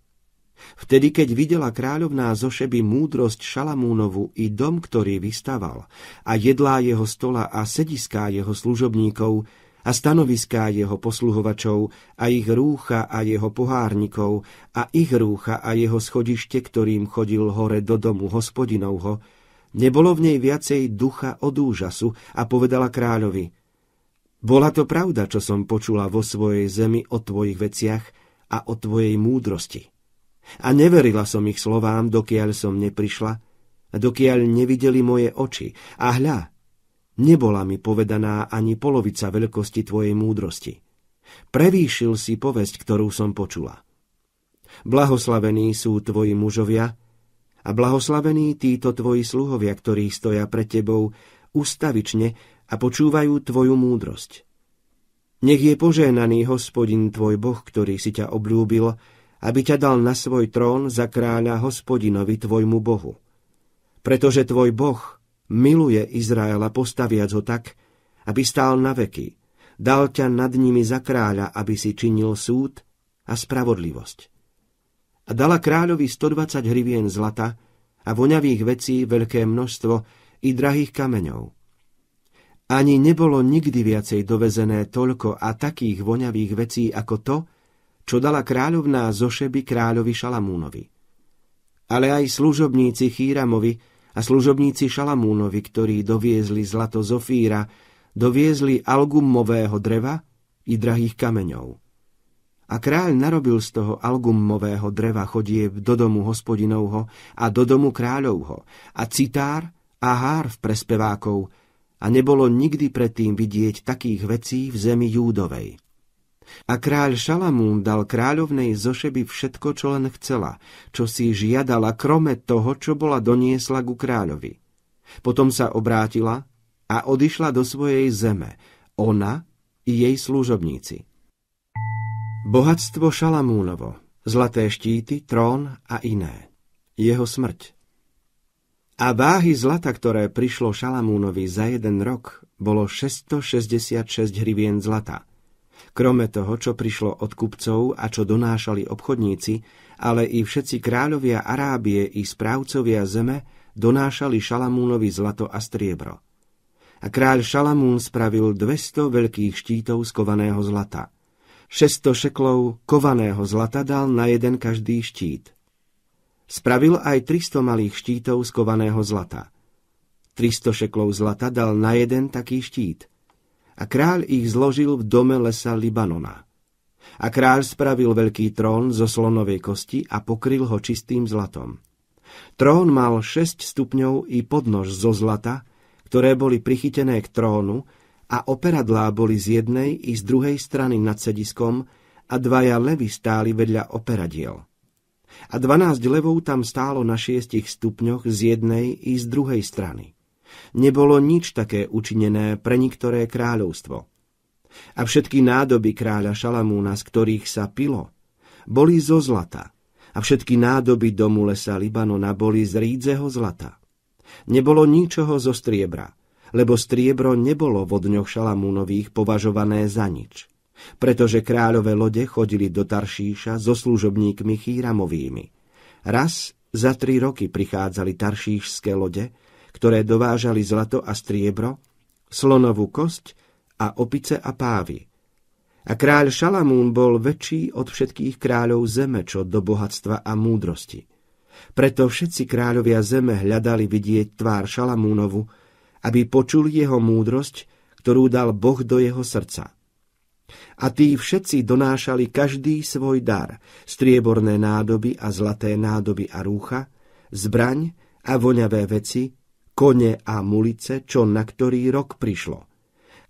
Vtedy, keď videla kráľovná Zošeby múdrosť Šalamúnovu i dom, ktorý vystaval, a jedlá jeho stola a sediská jeho služobníkov, a stanoviská jeho posluhovačov a ich rúcha a jeho pohárnikov a ich rúcha a jeho schodište, ktorým chodil hore do domu hospodinovho, nebolo v nej viacej ducha od úžasu a povedala kráľovi Bola to pravda, čo som počula vo svojej zemi o tvojich veciach a o tvojej múdrosti. A neverila som ich slovám, dokiaľ som neprišla, dokiaľ nevideli moje oči. A hľa, Nebola mi povedaná ani polovica veľkosti tvojej múdrosti. Prevýšil si povesť, ktorú som počula. Blahoslavení sú tvoji mužovia a blahoslavení títo tvoji sluhovia, ktorí stoja pred tebou ustavične a počúvajú tvoju múdrosť. Nech je poženaný hospodin tvoj Boh, ktorý si ťa obľúbil, aby ťa dal na svoj trón za kráľa hospodinovi tvojmu Bohu. Pretože tvoj Boh – miluje Izraela, postaviac ho tak, aby stál na veky. Dal ťa nad nimi za kráľa, aby si činil súd a spravodlivosť. A dala kráľovi 120 hrivien zlata a voňavých vecí veľké množstvo i drahých kameňov. Ani nebolo nikdy viacej dovezené toľko a takých voňavých vecí ako to, čo dala kráľovná Zošeby kráľovi Šalamúnovi. Ale aj služobníci Chýramovi a služobníci Šalamúnovi, ktorí doviezli zlato Zofíra, doviezli algummového dreva i drahých kameňov. A kráľ narobil z toho algummového dreva chodieb do domu hospodinovho a do domu kráľovho a citár a hár v prespevákov a nebolo nikdy predtým vidieť takých vecí v zemi Júdovej. A kráľ Šalamún dal kráľovnej Zošeby všetko, čo len chcela, čo si žiadala krome toho, čo bola doniesla ku kráľovi. Potom sa obrátila a odišla do svojej zeme, ona i jej služobníci. Bohatstvo Šalamúnovo, zlaté štíty, trón a iné. Jeho smrť. A váhy zlata, ktoré prišlo Šalamúnovi za jeden rok, bolo 666 hrivien zlata – Krome toho, čo prišlo od kupcov a čo donášali obchodníci, ale i všetci kráľovia Arábie i správcovia zeme donášali Šalamúnovi zlato a striebro. A kráľ Šalamún spravil 200 veľkých štítov z kovaného zlata. 600 šeklov kovaného zlata dal na jeden každý štít. Spravil aj 300 malých štítov z kovaného zlata. 300 šeklov zlata dal na jeden taký štít a kráľ ich zložil v dome lesa Libanona. A kráľ spravil veľký trón zo slonovej kosti a pokryl ho čistým zlatom. Trón mal 6 stupňov i podnož zo zlata, ktoré boli prichytené k trónu a operadlá boli z jednej i z druhej strany nad sediskom a dvaja levy stáli vedľa operadiel. A dvanásť levov tam stálo na šiestich stupňoch z jednej i z druhej strany. Nebolo nič také učinené pre niektoré kráľovstvo. A všetky nádoby kráľa Šalamúna, z ktorých sa pilo, boli zo zlata. A všetky nádoby domu lesa Libanona boli z rídzeho zlata. Nebolo ničoho zo striebra, lebo striebro nebolo vo dňoch Šalamúnových považované za nič pretože kráľové lode chodili do Taršíša so služobníkmi Chýramovými. Raz za tri roky prichádzali taršíšské lode ktoré dovážali zlato a striebro, slonovú kosť a opice a pávy. A kráľ Šalamún bol väčší od všetkých kráľov zeme, čo do bohatstva a múdrosti. Preto všetci kráľovia zeme hľadali vidieť tvár Šalamúnovu, aby počuli jeho múdrosť, ktorú dal Boh do jeho srdca. A tí všetci donášali každý svoj dar, strieborné nádoby a zlaté nádoby a rúcha, zbraň a voňavé veci kone a mulice, čo na ktorý rok prišlo.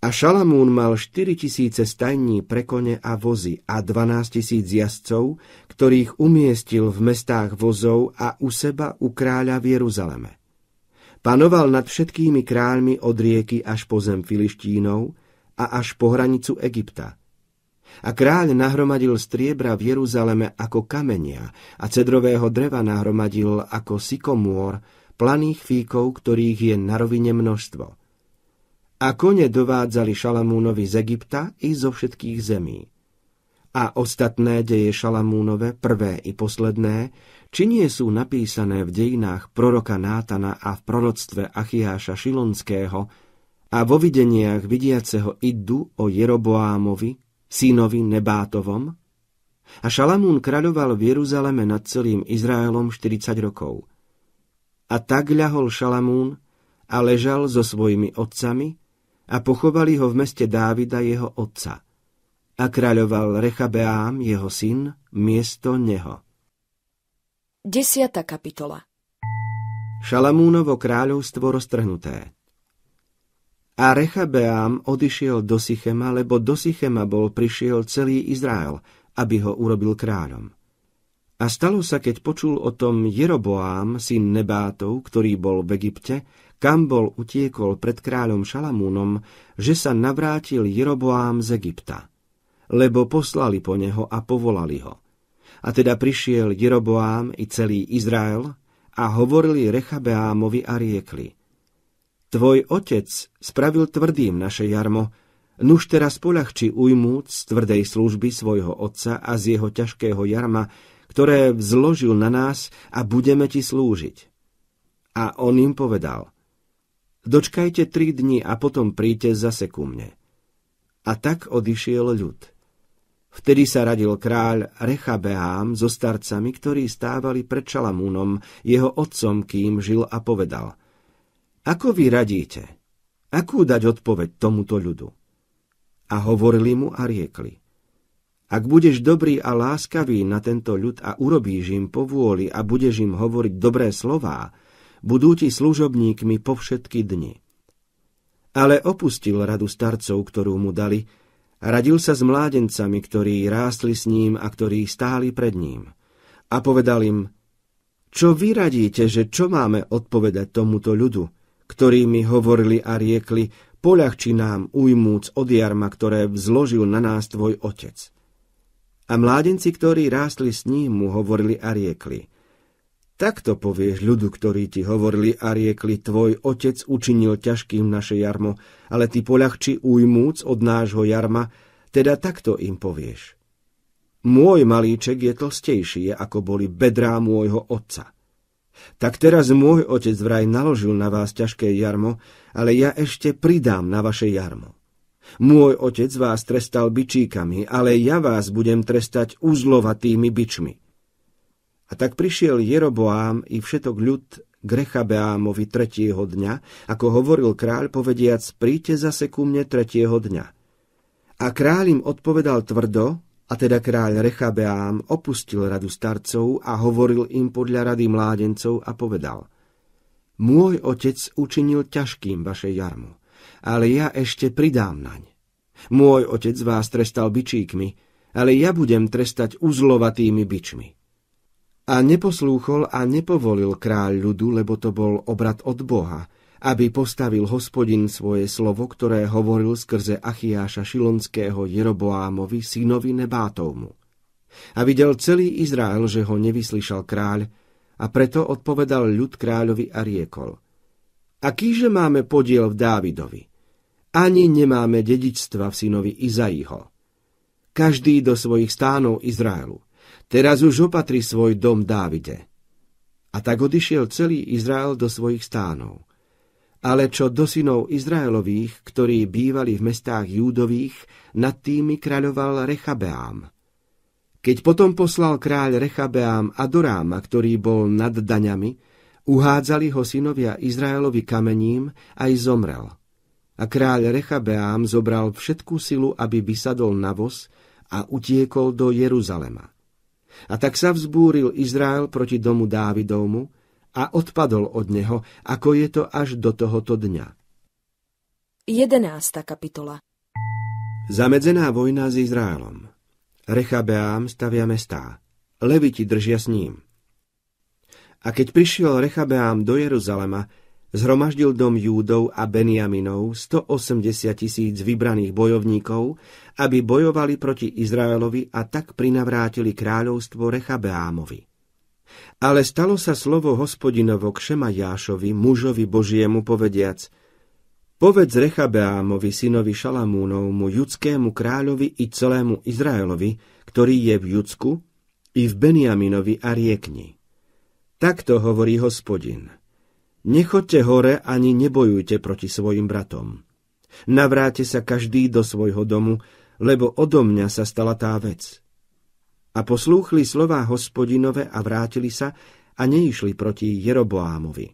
A Šalamún mal 4 tisíce stajní pre kone a vozy a 12 tisíc jazdcov, ktorých umiestil v mestách vozov a u seba u kráľa v Jeruzaleme. Panoval nad všetkými kráľmi od rieky až po zem Filištínov a až po hranicu Egypta. A kráľ nahromadil striebra v Jeruzaleme ako kamenia a cedrového dreva nahromadil ako sykomôr, planých fíkov, ktorých je na rovine množstvo. A kone dovádzali Šalamúnovi z Egypta i zo všetkých zemí. A ostatné deje Šalamúnove, prvé i posledné, či nie sú napísané v dejinách proroka Nátana a v proroctve Achiáša Šilonského a vo videniach vidiaceho Iddu o Jeroboámovi, synovi Nebátovom? A Šalamún kráľoval v Jeruzaleme nad celým Izraelom 40 rokov a tak ľahol Šalamún a ležal so svojimi otcami a pochovali ho v meste Dávida jeho otca. A kráľoval Rechabeám jeho syn miesto neho. 10. kapitola Šalamúnovo kráľovstvo roztrhnuté A Rechabeám odišiel do Sychema, lebo do Sychema bol prišiel celý Izrael, aby ho urobil kráľom. A stalo sa, keď počul o tom Jeroboám, syn Nebátov, ktorý bol v Egypte, kam bol utiekol pred kráľom Šalamúnom, že sa navrátil Jeroboám z Egypta. Lebo poslali po neho a povolali ho. A teda prišiel Jeroboám i celý Izrael a hovorili Rechabeámovi a riekli. Tvoj otec spravil tvrdým naše jarmo, nuž teraz poľahči ujmúc z tvrdej služby svojho otca a z jeho ťažkého jarma, ktoré vzložil na nás a budeme ti slúžiť. A on im povedal, dočkajte tri dni a potom príďte zase ku mne. A tak odišiel ľud. Vtedy sa radil kráľ Rechabeám so starcami, ktorí stávali pred Šalamúnom, jeho otcom, kým žil a povedal. Ako vy radíte? Akú dať odpoveď tomuto ľudu? A hovorili mu a riekli. Ak budeš dobrý a láskavý na tento ľud a urobíš im povôli a budeš im hovoriť dobré slová, budú ti služobníkmi po všetky dni. Ale opustil radu starcov, ktorú mu dali, a radil sa s mládencami, ktorí rástli s ním a ktorí stáli pred ním. A povedal im, čo vy radíte, že čo máme odpovedať tomuto ľudu, ktorí mi hovorili a riekli, poľahči nám ujmúc od jarma, ktoré vzložil na nás tvoj otec. A mládenci, ktorí rástli s ním, mu hovorili a riekli. Takto povieš ľudu, ktorí ti hovorili a riekli, tvoj otec učinil ťažkým naše jarmo, ale ty poľahči ujmúc od nášho jarma, teda takto im povieš. Môj malíček je tlstejší, ako boli bedrá môjho otca. Tak teraz môj otec vraj naložil na vás ťažké jarmo, ale ja ešte pridám na vaše jarmo. Môj otec vás trestal bičíkami, ale ja vás budem trestať uzlovatými bičmi. A tak prišiel Jeroboám i všetok ľud k Rechabeámovi tretieho dňa, ako hovoril kráľ povediac, príďte zase ku mne tretieho dňa. A kráľ im odpovedal tvrdo, a teda kráľ Rechabeám opustil radu starcov a hovoril im podľa rady mládencov a povedal Môj otec učinil ťažkým vaše jarmo ale ja ešte pridám naň. Môj otec vás trestal bičíkmi, ale ja budem trestať uzlovatými bičmi. A neposlúchol a nepovolil kráľ ľudu, lebo to bol obrad od Boha, aby postavil hospodin svoje slovo, ktoré hovoril skrze Achiáša Šilonského Jeroboámovi, synovi Nebátovmu. A videl celý Izrael, že ho nevyslyšal kráľ, a preto odpovedal ľud kráľovi a riekol. kýže máme podiel v Dávidovi? ani nemáme dedičstva v synovi Izaiho. Každý do svojich stánov Izraelu. Teraz už opatrí svoj dom Dávide. A tak odišiel celý Izrael do svojich stánov. Ale čo do synov Izraelových, ktorí bývali v mestách Júdových, nad tými kráľoval Rechabeám. Keď potom poslal kráľ Rechabeám Adoráma, ktorý bol nad daňami, uhádzali ho synovia Izraelovi kamením a aj zomrel – a kráľ Rechabeám zobral všetkú silu, aby vysadol na voz a utiekol do Jeruzalema. A tak sa vzbúril Izrael proti domu Dávidovmu a odpadol od neho, ako je to až do tohoto dňa. 11. kapitola Zamedzená vojna s Izraelom Rechabeám stavia mestá. Leviti držia s ním. A keď prišiel Rechabeám do Jeruzalema, zhromaždil dom Júdov a Beniaminov 180 tisíc vybraných bojovníkov, aby bojovali proti Izraelovi a tak prinavrátili kráľovstvo Rechabeámovi. Ale stalo sa slovo hospodinovo k Šemajášovi, mužovi Božiemu, povediac Povedz Rechabeámovi, synovi Šalamúnovmu, judskému kráľovi i celému Izraelovi, ktorý je v Judsku, i v Beniaminovi a riekni. Takto hovorí hospodin – Nechoďte hore ani nebojujte proti svojim bratom. Navráte sa každý do svojho domu, lebo odo mňa sa stala tá vec. A poslúchli slová hospodinové a vrátili sa a neišli proti Jeroboámovi.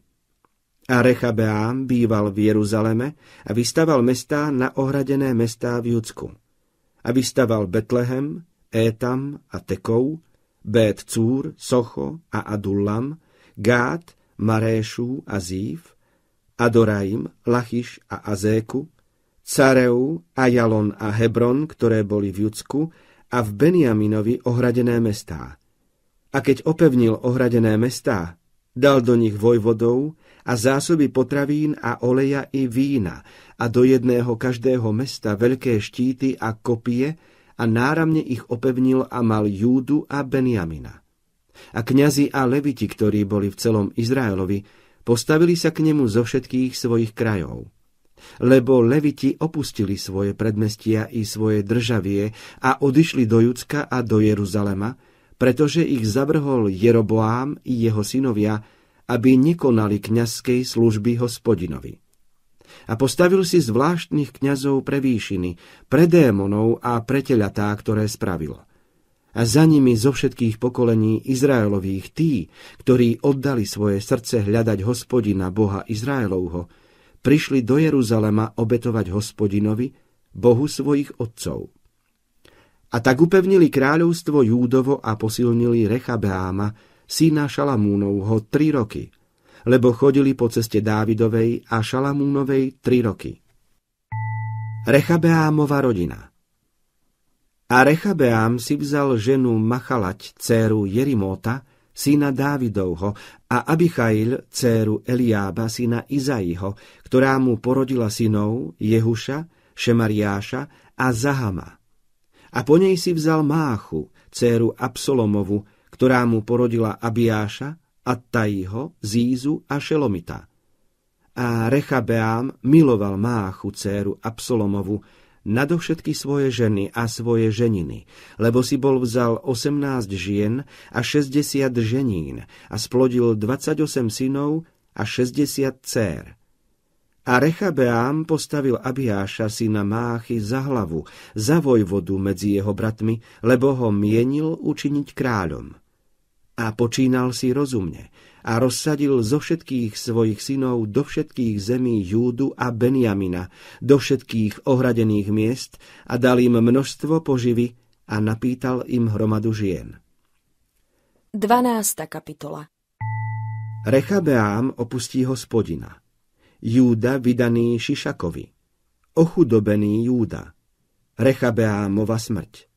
A Rechabeám býval v Jeruzaleme a vystaval mestá na ohradené mestá v Judsku. A vystaval Betlehem, Étam a Tekou, Bét Cúr, Socho a Adullam, Gát Maréšu a Zív, Adoraim, Lachiš a Azéku, Careu, Ajalon a Hebron, ktoré boli v Judsku a v Beniaminovi ohradené mestá. A keď opevnil ohradené mestá, dal do nich vojvodov a zásoby potravín a oleja i vína a do jedného každého mesta veľké štíty a kopie a náramne ich opevnil a mal Júdu a Beniamina. A kňazi a leviti, ktorí boli v celom Izraelovi, postavili sa k nemu zo všetkých svojich krajov. Lebo leviti opustili svoje predmestia i svoje državie a odišli do Judska a do Jeruzalema, pretože ich zavrhol Jeroboám i jeho synovia, aby nekonali kňazskej služby hospodinovi a postavil si zvláštnych kňazov pre výšiny, pre démonov a pre telatá, ktoré spravilo a za nimi zo všetkých pokolení Izraelových tí, ktorí oddali svoje srdce hľadať hospodina Boha Izraelovho, prišli do Jeruzalema obetovať hospodinovi, Bohu svojich otcov. A tak upevnili kráľovstvo Júdovo a posilnili Rechabeáma, syna Šalamúnovho, tri roky, lebo chodili po ceste Dávidovej a Šalamúnovej tri roky. Rechabeámova rodina – a Rechabeám si vzal ženu Machalať, dceru Jerimóta, syna Dávidovho, a Abichail, dceru Eliába, syna Izaiho, ktorá mu porodila synov Jehuša, Šemariáša a Zahama. A po nej si vzal Máchu, dceru Absolomovu, ktorá mu porodila Abiáša, Attaiho, Zízu a Šelomita. A Rechabeám miloval Máchu, céru Absolomovu, nadovšetky svoje ženy a svoje ženiny, lebo si bol vzal 18 žien a 60 ženín a splodil 28 synov a 60 dcér. A Rechabeám postavil Abiáša syna Máchy za hlavu, za vojvodu medzi jeho bratmi, lebo ho mienil učiniť kráľom. A počínal si rozumne, a rozsadil zo všetkých svojich synov do všetkých zemí Júdu a Benjamina, do všetkých ohradených miest a dal im množstvo poživy a napýtal im hromadu žien. 12. kapitola Rechabeám opustí hospodina. Júda vydaný Šišakovi. Ochudobený Júda. Rechabeámova smrť.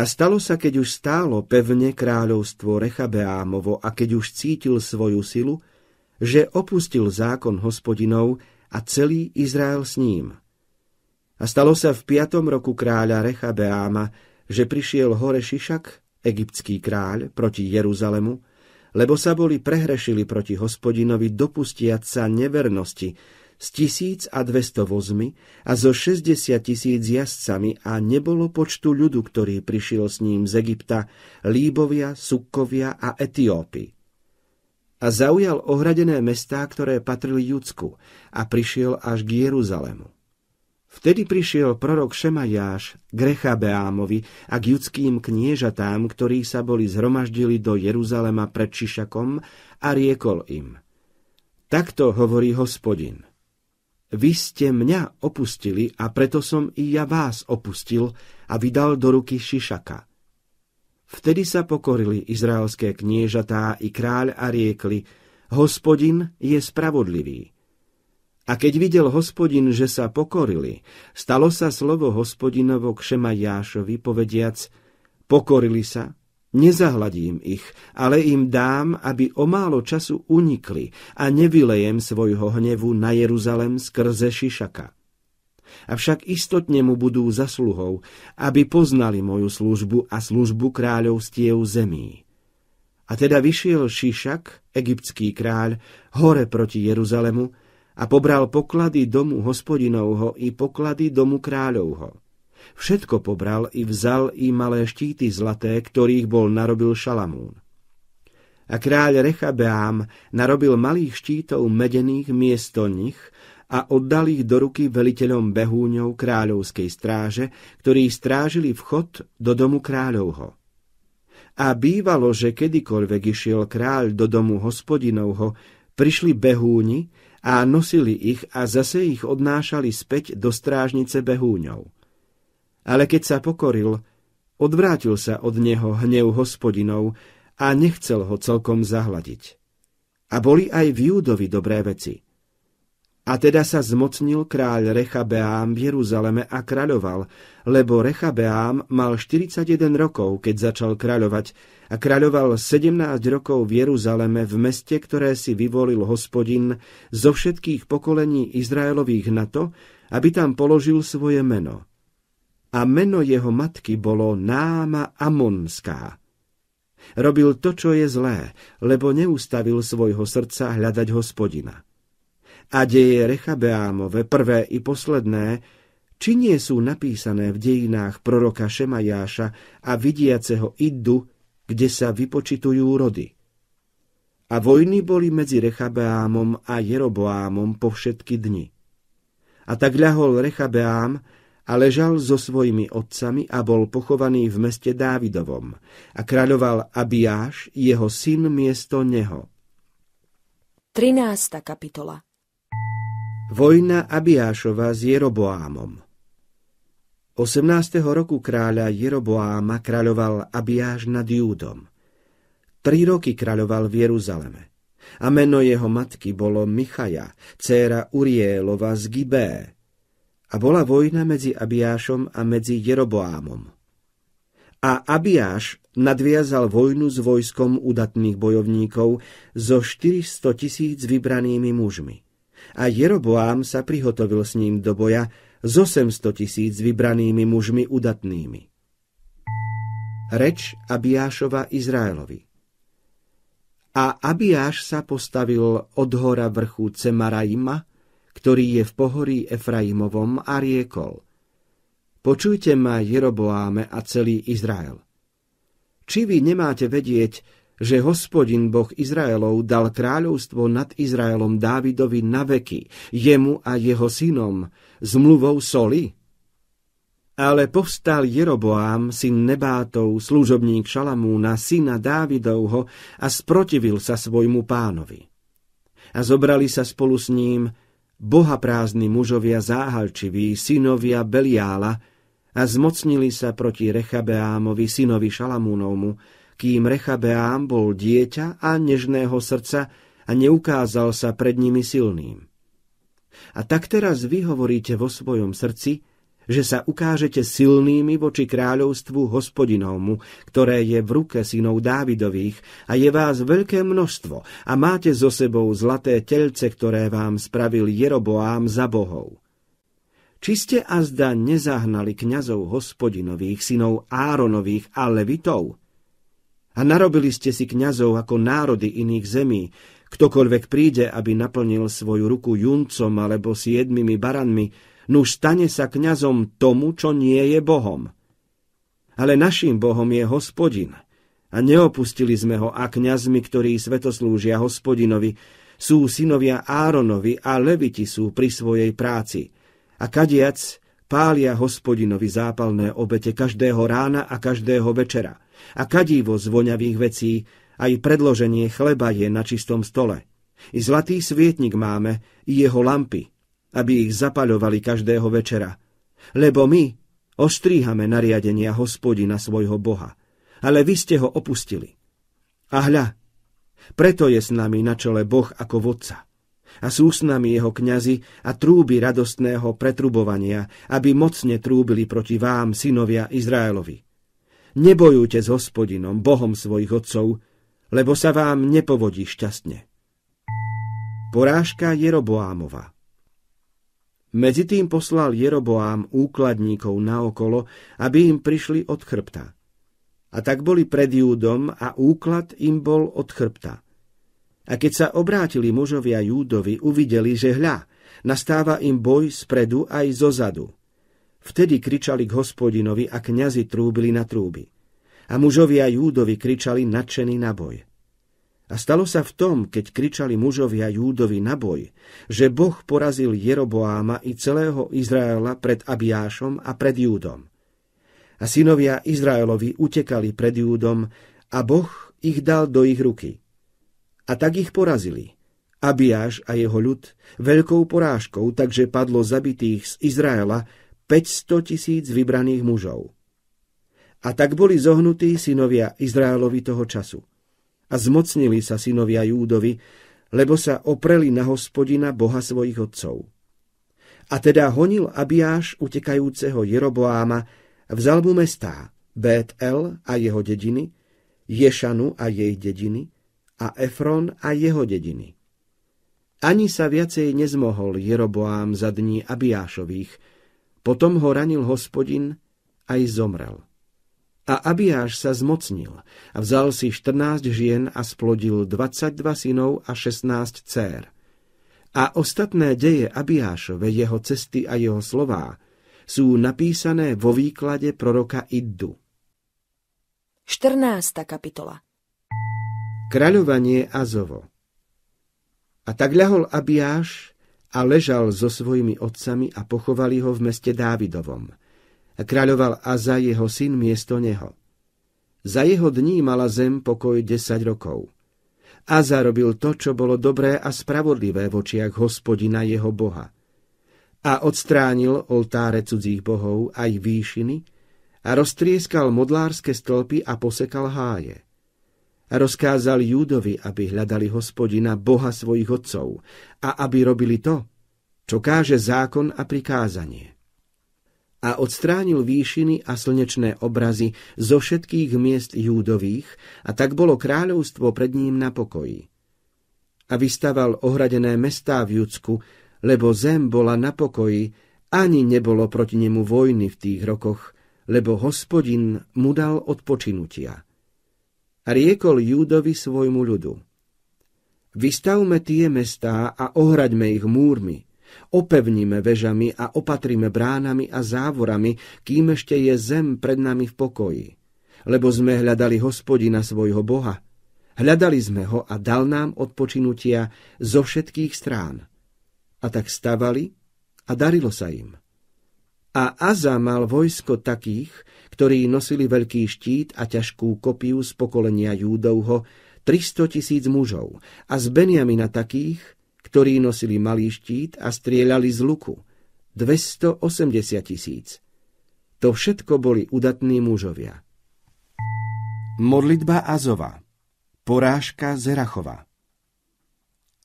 A stalo sa, keď už stálo pevne kráľovstvo Rechabeámovo a keď už cítil svoju silu, že opustil zákon hospodinov a celý Izrael s ním. A stalo sa v piatom roku kráľa Rechabeáma, že prišiel hore Šišak, egyptský kráľ, proti Jeruzalemu, lebo sa boli prehrešili proti hospodinovi dopustiať sa nevernosti, s 1200 vozmi a so 60 tisíc jazdcami a nebolo počtu ľudu, ktorý prišiel s ním z Egypta, Líbovia, Sukkovia a Etiópy. A zaujal ohradené mestá, ktoré patrili Judsku a prišiel až k Jeruzalemu. Vtedy prišiel prorok Šemajáš k Rechabeámovi a k judským kniežatám, ktorí sa boli zhromaždili do Jeruzalema pred Čišakom a riekol im. Takto hovorí hospodin – vy ste mňa opustili a preto som i ja vás opustil a vydal do ruky Šišaka. Vtedy sa pokorili izraelské kniežatá i kráľ a riekli, hospodin je spravodlivý. A keď videl hospodin, že sa pokorili, stalo sa slovo hospodinovo k Šemajášovi povediac, pokorili sa, Nezahladím ich, ale im dám, aby o málo času unikli a nevylejem svojho hnevu na Jeruzalem skrze Šišaka. Avšak istotne mu budú zasluhou, aby poznali moju službu a službu kráľovstiev zemí. A teda vyšiel Šišak, egyptský kráľ, hore proti Jeruzalemu a pobral poklady domu hospodinovho i poklady domu kráľovho Všetko pobral i vzal i malé štíty zlaté, ktorých bol narobil Šalamún. A kráľ Rechabeám narobil malých štítov medených miesto nich a oddal ich do ruky veliteľom behúňov kráľovskej stráže, ktorí strážili vchod do domu kráľovho. A bývalo, že kedykoľvek išiel kráľ do domu hospodinovho, prišli behúni a nosili ich a zase ich odnášali späť do strážnice behúňov. Ale keď sa pokoril, odvrátil sa od neho hnev hospodinov a nechcel ho celkom zahladiť. A boli aj v Júdovi dobré veci. A teda sa zmocnil kráľ Rechabeám v Jeruzaleme a kráľoval, lebo Rechabeám mal 41 rokov, keď začal kráľovať, a kráľoval 17 rokov v Jeruzaleme v meste, ktoré si vyvolil hospodin zo všetkých pokolení Izraelových na to, aby tam položil svoje meno – a meno jeho matky bolo Náma Amonská. Robil to, čo je zlé, lebo neustavil svojho srdca hľadať hospodina. A deje Rechabeámove, prvé i posledné, či nie sú napísané v dejinách proroka Šemajáša a vidiaceho Iddu, kde sa vypočitujú rody. A vojny boli medzi Rechabeámom a Jeroboámom po všetky dni. A tak ľahol Rechabeám, a ležal so svojimi otcami a bol pochovaný v meste Dávidovom a kráľoval Abiáš, jeho syn miesto neho. 13. kapitola Vojna Abiášova s Jeroboámom 18. roku kráľa Jeroboáma kráľoval Abiáš nad Júdom. Tri roky kráľoval v Jeruzaleme. A meno jeho matky bolo Michaja, dcéra Urielova z Gibé, a bola vojna medzi Abiášom a medzi Jeroboámom. A Abiáš nadviazal vojnu s vojskom udatných bojovníkov so 400 tisíc vybranými mužmi. A Jeroboám sa prihotovil s ním do boja s 800 tisíc vybranými mužmi udatnými. Reč Abiášova Izraelovi a Abiáš sa postavil od hora vrchu Cemaraima ktorý je v pohorí Efraimovom a riekol Počujte ma, Jeroboáme a celý Izrael. Či vy nemáte vedieť, že hospodin Boh Izraelov dal kráľovstvo nad Izraelom Dávidovi na veky, jemu a jeho synom, zmluvou soli? Ale povstal Jeroboám, syn Nebátov, služobník Šalamúna, syna Dávidovho a sprotivil sa svojmu pánovi. A zobrali sa spolu s ním bohaprázdni mužovia záhalčiví, synovia Beliála, a zmocnili sa proti Rechabeámovi, synovi Šalamúnovmu, kým Rechabeám bol dieťa a nežného srdca a neukázal sa pred nimi silným. A tak teraz vy hovoríte vo svojom srdci, že sa ukážete silnými voči kráľovstvu hospodinovmu, ktoré je v ruke synov Dávidových a je vás veľké množstvo a máte so sebou zlaté telce, ktoré vám spravil Jeroboám za bohov. Či ste azda nezahnali kňazov hospodinových, synov Áronových a Levitov? A narobili ste si kňazov ako národy iných zemí, ktokoľvek príde, aby naplnil svoju ruku juncom alebo siedmimi baranmi, nuž stane sa kňazom tomu, čo nie je Bohom. Ale našim Bohom je hospodin. A neopustili sme ho a kňazmi, ktorí svetoslúžia hospodinovi, sú synovia Áronovi a Leviti sú pri svojej práci. A kadiac pália hospodinovi zápalné obete každého rána a každého večera. A kadivo zvoňavých vecí, aj predloženie chleba je na čistom stole. I zlatý svietnik máme, i jeho lampy aby ich zapaľovali každého večera. Lebo my ostríhame nariadenia hospodina svojho Boha, ale vy ste ho opustili. A hľa, preto je s nami na čele Boh ako vodca. A sú s nami jeho kňazi a trúby radostného pretrubovania, aby mocne trúbili proti vám, synovia Izraelovi. Nebojujte s hospodinom, Bohom svojich otcov, lebo sa vám nepovodí šťastne. Porážka Jeroboámova medzi tým poslal Jeroboám úkladníkov naokolo, aby im prišli od chrbta. A tak boli pred Júdom a úklad im bol od chrbta. A keď sa obrátili mužovia Júdovi, uvideli, že hľa, nastáva im boj spredu aj zozadu. Vtedy kričali k hospodinovi a kňazi trúbili na trúby. A mužovia Júdovi kričali nadšený na boj. A stalo sa v tom, keď kričali mužovia Júdovi na boj, že Boh porazil Jeroboáma i celého Izraela pred Abiášom a pred Júdom. A synovia Izraelovi utekali pred Júdom a Boh ich dal do ich ruky. A tak ich porazili. Abiáš a jeho ľud veľkou porážkou, takže padlo zabitých z Izraela 500 tisíc vybraných mužov. A tak boli zohnutí synovia Izraelovi toho času a zmocnili sa synovia Júdovi, lebo sa opreli na hospodina Boha svojich otcov. A teda honil Abiáš utekajúceho Jeroboáma, vzal mu mestá Bétel a jeho dediny, Ješanu a jej dediny a Efron a jeho dediny. Ani sa viacej nezmohol Jeroboám za dní Abiášových, potom ho ranil hospodin aj zomrel. A Abiáš sa zmocnil a vzal si 14 žien a splodil 22 synov a 16 dcér. A ostatné deje Abiášove, jeho cesty a jeho slová sú napísané vo výklade proroka Iddu. 14. kapitola Kráľovanie Azovo A tak ľahol Abiáš a ležal so svojimi otcami a pochovali ho v meste Dávidovom. Kráľoval Aza jeho syn miesto neho. Za jeho dní mala zem pokoj 10 rokov. A zarobil to, čo bolo dobré a spravodlivé v očiach hospodina jeho boha. A odstránil oltáre cudzích bohov aj výšiny a roztrieskal modlárske stĺpy a posekal háje. A rozkázal Júdovi, aby hľadali hospodina boha svojich otcov a aby robili to, čo káže zákon a prikázanie a odstránil výšiny a slnečné obrazy zo všetkých miest júdových a tak bolo kráľovstvo pred ním na pokoji. A vystaval ohradené mestá v Judsku, lebo zem bola na pokoji, ani nebolo proti nemu vojny v tých rokoch, lebo hospodin mu dal odpočinutia. A riekol Júdovi svojmu ľudu. Vystavme tie mestá a ohraďme ich múrmi, Opevníme vežami a opatríme bránami a závorami, kým ešte je zem pred nami v pokoji. Lebo sme hľadali hospodina svojho Boha. Hľadali sme ho a dal nám odpočinutia zo všetkých strán. A tak stavali a darilo sa im. A Aza mal vojsko takých, ktorí nosili veľký štít a ťažkú kopiu z pokolenia Júdovho, 300 tisíc mužov, a z Beniamina takých, ktorí nosili malý štít a strieľali z luku. 280 tisíc. To všetko boli udatní mužovia. Modlitba Azova Porážka Zerachova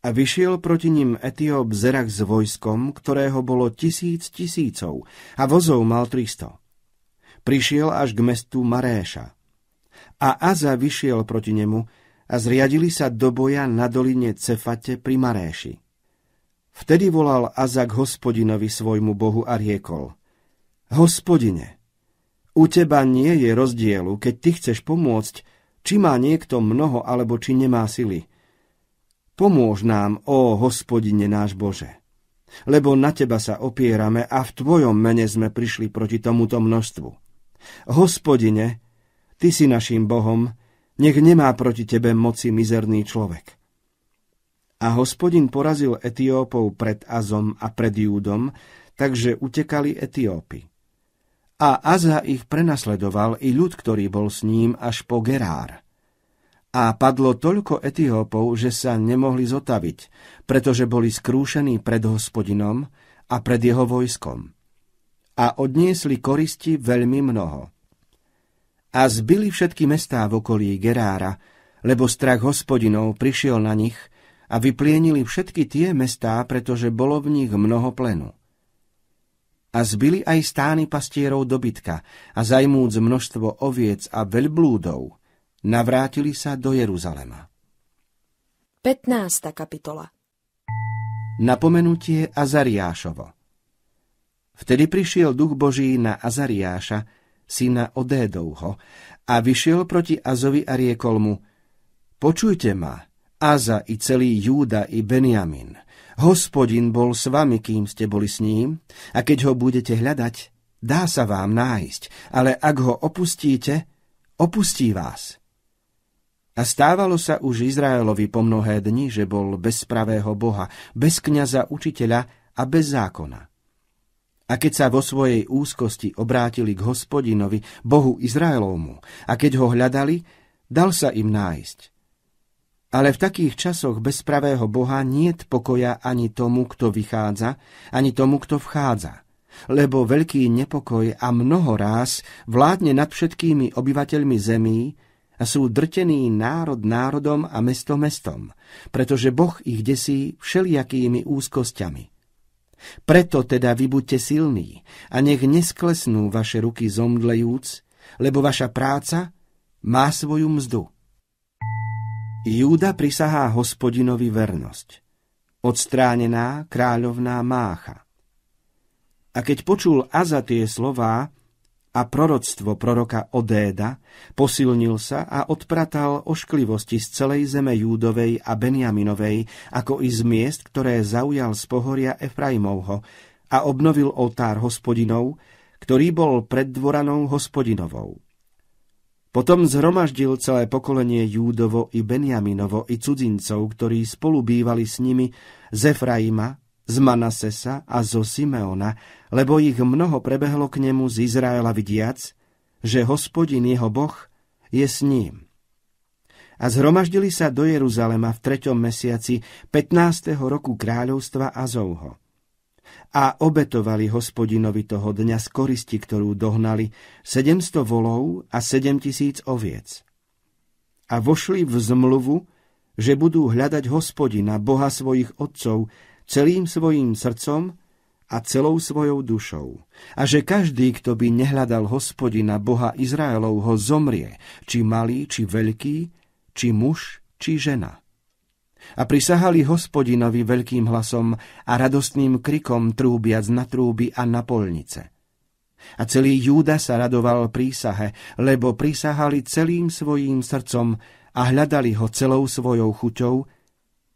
A vyšiel proti ním Etióp Zerach s vojskom, ktorého bolo tisíc tisícov a vozov mal 300. Prišiel až k mestu Maréša. A Aza vyšiel proti nemu, a zriadili sa do boja na doline Cefate pri Maréši. Vtedy volal Azak hospodinovi svojmu bohu a riekol Hospodine, u teba nie je rozdielu, keď ty chceš pomôcť, či má niekto mnoho alebo či nemá sily. Pomôž nám, ó hospodine náš Bože, lebo na teba sa opierame a v tvojom mene sme prišli proti tomuto množstvu. Hospodine, ty si našim Bohom, nech nemá proti tebe moci mizerný človek. A hospodin porazil Etiópov pred Azom a pred Júdom, takže utekali Etiópy. A Aza ich prenasledoval i ľud, ktorý bol s ním až po Gerár. A padlo toľko Etiópov, že sa nemohli zotaviť, pretože boli skrúšení pred hospodinom a pred jeho vojskom. A odniesli koristi veľmi mnoho a zbili všetky mestá v okolí Gerára, lebo strach hospodinov prišiel na nich a vyplienili všetky tie mestá, pretože bolo v nich mnoho plenu. A zbili aj stány pastierov dobytka a zajmúc množstvo oviec a veľblúdov, navrátili sa do Jeruzalema. 15. kapitola Napomenutie Azariášovo Vtedy prišiel duch Boží na Azariáša, syna Odédovho, a vyšiel proti Azovi a riekol mu, Počujte ma, Aza i celý Júda i Benjamin. Hospodin bol s vami, kým ste boli s ním, a keď ho budete hľadať, dá sa vám nájsť, ale ak ho opustíte, opustí vás. A stávalo sa už Izraelovi po mnohé dni, že bol bez pravého Boha, bez kniaza učiteľa a bez zákona. A keď sa vo svojej úzkosti obrátili k hospodinovi, Bohu Izraelovmu, a keď ho hľadali, dal sa im nájsť. Ale v takých časoch bez pravého Boha niet pokoja ani tomu, kto vychádza, ani tomu, kto vchádza. Lebo veľký nepokoj a mnoho ráz vládne nad všetkými obyvateľmi zemí a sú drtený národ národom a mesto mestom, pretože Boh ich desí všelijakými úzkosťami – preto teda vybuďte silní a nech nesklesnú vaše ruky zomdlejúc, lebo vaša práca má svoju mzdu. Júda prisahá hospodinovi vernosť. Odstránená kráľovná mácha. A keď počul Aza tie slová, a proroctvo proroka Odéda, posilnil sa a odpratal ošklivosti z celej zeme Júdovej a Benjaminovej, ako i z miest, ktoré zaujal z pohoria Efraimovho a obnovil oltár hospodinov, ktorý bol pred dvoranou hospodinovou. Potom zhromaždil celé pokolenie Júdovo i Benjaminovo i cudzincov, ktorí spolu bývali s nimi z Efraima, z Manasesa a zo Simeona, lebo ich mnoho prebehlo k nemu z Izraela vidiac, že hospodin jeho boh je s ním. A zhromaždili sa do Jeruzalema v treťom mesiaci 15. roku kráľovstva Azovho. A obetovali hospodinovi toho dňa z koristi, ktorú dohnali, 700 volov a 7000 oviec. A vošli v zmluvu, že budú hľadať hospodina, boha svojich otcov, celým svojim srdcom a celou svojou dušou a že každý, kto by nehľadal hospodina Boha Izraelov, ho zomrie, či malý, či veľký, či muž, či žena. A prisahali hospodinovi veľkým hlasom a radostným krikom trúbiac na trúby a na polnice. A celý Júda sa radoval prísahe, lebo prisahali celým svojím srdcom a hľadali ho celou svojou chuťou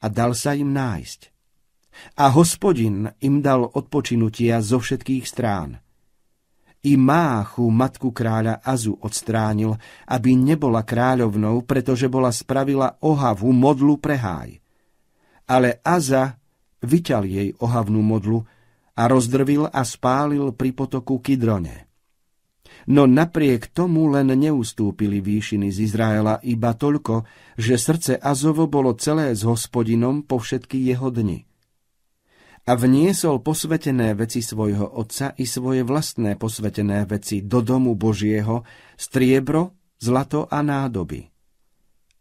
a dal sa im nájsť. A hospodin im dal odpočinutia zo všetkých strán. I Máchu, matku kráľa Azu, odstránil, aby nebola kráľovnou, pretože bola spravila ohavu modlu pre háj. Ale Aza vyťal jej ohavnú modlu a rozdrvil a spálil pri potoku Kidrone. No napriek tomu len neustúpili výšiny z Izraela iba toľko, že srdce Azovo bolo celé s hospodinom po všetky jeho dni a vniesol posvetené veci svojho otca i svoje vlastné posvetené veci do domu Božieho, striebro, zlato a nádoby.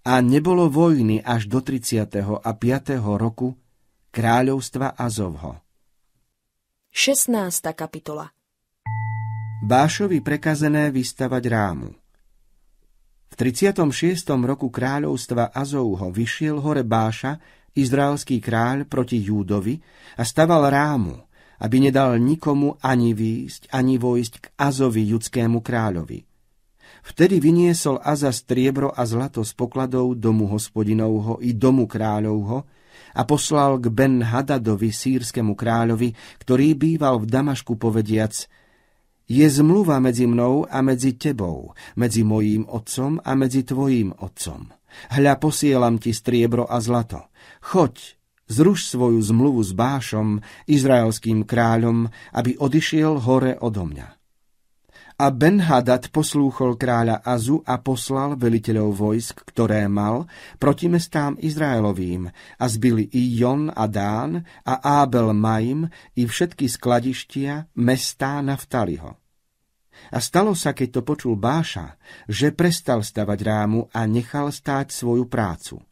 A nebolo vojny až do 30. a 5. roku kráľovstva Azovho. 16. kapitola Bášovi prekazené vystavať rámu. V 36. roku kráľovstva Azovho vyšiel hore Báša, izraelský kráľ proti Júdovi a staval rámu, aby nedal nikomu ani výjsť, ani vojsť k Azovi, judskému kráľovi. Vtedy vyniesol Aza striebro a zlato z pokladov domu hospodinovho i domu kráľovho a poslal k Ben-Hadadovi, sírskému kráľovi, ktorý býval v Damašku povediac – je zmluva medzi mnou a medzi tebou, medzi mojím otcom a medzi tvojím otcom. Hľa posielam ti striebro a zlato. Choď, zruš svoju zmluvu s Bášom, izraelským kráľom, aby odišiel hore odo mňa. A Benhadad poslúchol kráľa Azu a poslal veliteľov vojsk, ktoré mal, proti mestám Izraelovým a zbili i Jon a Dán a Ábel Maim i všetky skladištia mestá Naftaliho. A stalo sa, keď to počul Báša, že prestal stavať rámu a nechal stáť svoju prácu.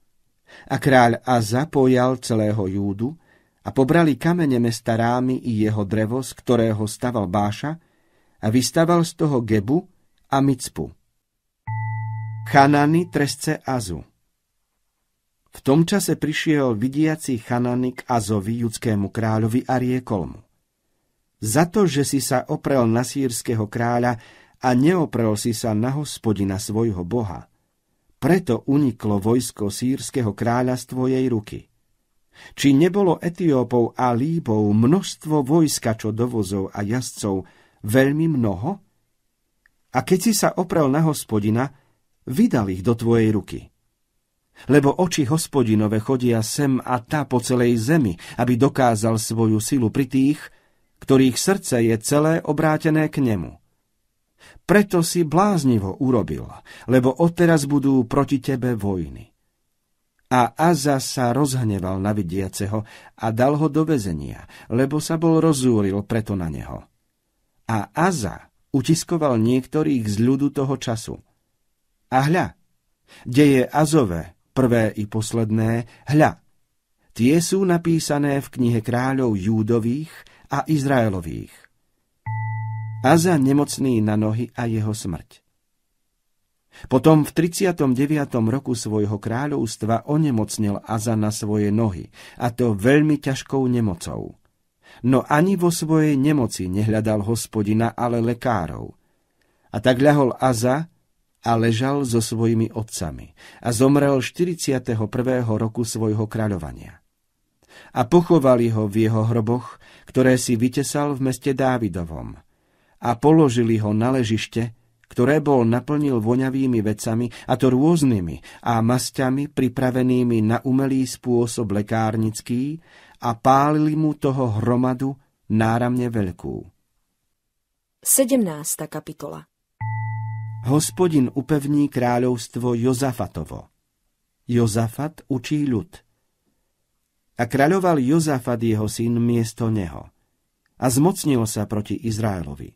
A kráľ Aza pojal celého Júdu a pobrali kamene mesta Rámy i jeho drevo, z ktorého staval Báša a vystaval z toho Gebu a Micpu. Chanany tresce Azu V tom čase prišiel vidiaci Chanany k Azovi, judskému kráľovi a riekol mu. Za to, že si sa oprel na Sírského kráľa a neoprel si sa na hospodina svojho boha – preto uniklo vojsko sírskeho kráľastvo jej ruky. Či nebolo Etiópov a Líbov množstvo vojska, čo dovozov a jazdcov, veľmi mnoho? A keď si sa oprel na hospodina, vydal ich do tvojej ruky. Lebo oči hospodinove chodia sem a tá po celej zemi, aby dokázal svoju silu pri tých, ktorých srdce je celé obrátené k nemu. Preto si bláznivo urobil, lebo odteraz budú proti tebe vojny. A Aza sa rozhneval na vidiaceho a dal ho do vezenia, lebo sa bol rozúril preto na neho. A Aza utiskoval niektorých z ľudu toho času. A hľa, deje Azove, prvé i posledné, hľa, tie sú napísané v knihe kráľov Júdových a Izraelových a za nemocný na nohy a jeho smrť. Potom v 39. roku svojho kráľovstva onemocnil Aza na svoje nohy, a to veľmi ťažkou nemocou. No ani vo svojej nemoci nehľadal hospodina, ale lekárov. A tak ľahol Aza a ležal so svojimi otcami a zomrel 41. roku svojho kráľovania. A pochovali ho v jeho hroboch, ktoré si vytesal v meste Dávidovom – a položili ho na ležište, ktoré bol naplnil voňavými vecami, a to rôznymi, a masťami pripravenými na umelý spôsob lekárnický, a pálili mu toho hromadu náramne veľkú. 17. kapitola Hospodin upevní kráľovstvo Jozafatovo. Jozafat učí ľud. A kráľoval Jozafat jeho syn miesto neho. A zmocnil sa proti Izraelovi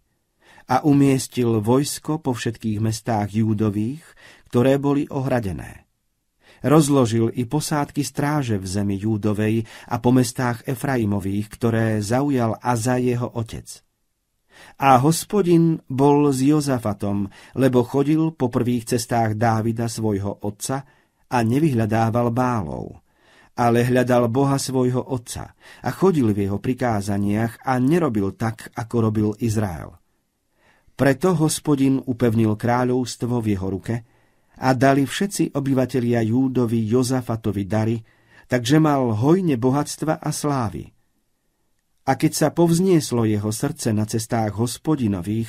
a umiestil vojsko po všetkých mestách Júdových, ktoré boli ohradené. Rozložil i posádky stráže v zemi Júdovej a po mestách Efraimových, ktoré zaujal Aza jeho otec. A hospodin bol s Jozafatom, lebo chodil po prvých cestách Dávida svojho otca a nevyhľadával bálov ale hľadal Boha svojho otca a chodil v jeho prikázaniach a nerobil tak, ako robil Izrael. Preto hospodin upevnil kráľovstvo v jeho ruke a dali všetci obyvatelia Júdovi Jozafatovi dary, takže mal hojne bohatstva a slávy. A keď sa povznieslo jeho srdce na cestách hospodinových,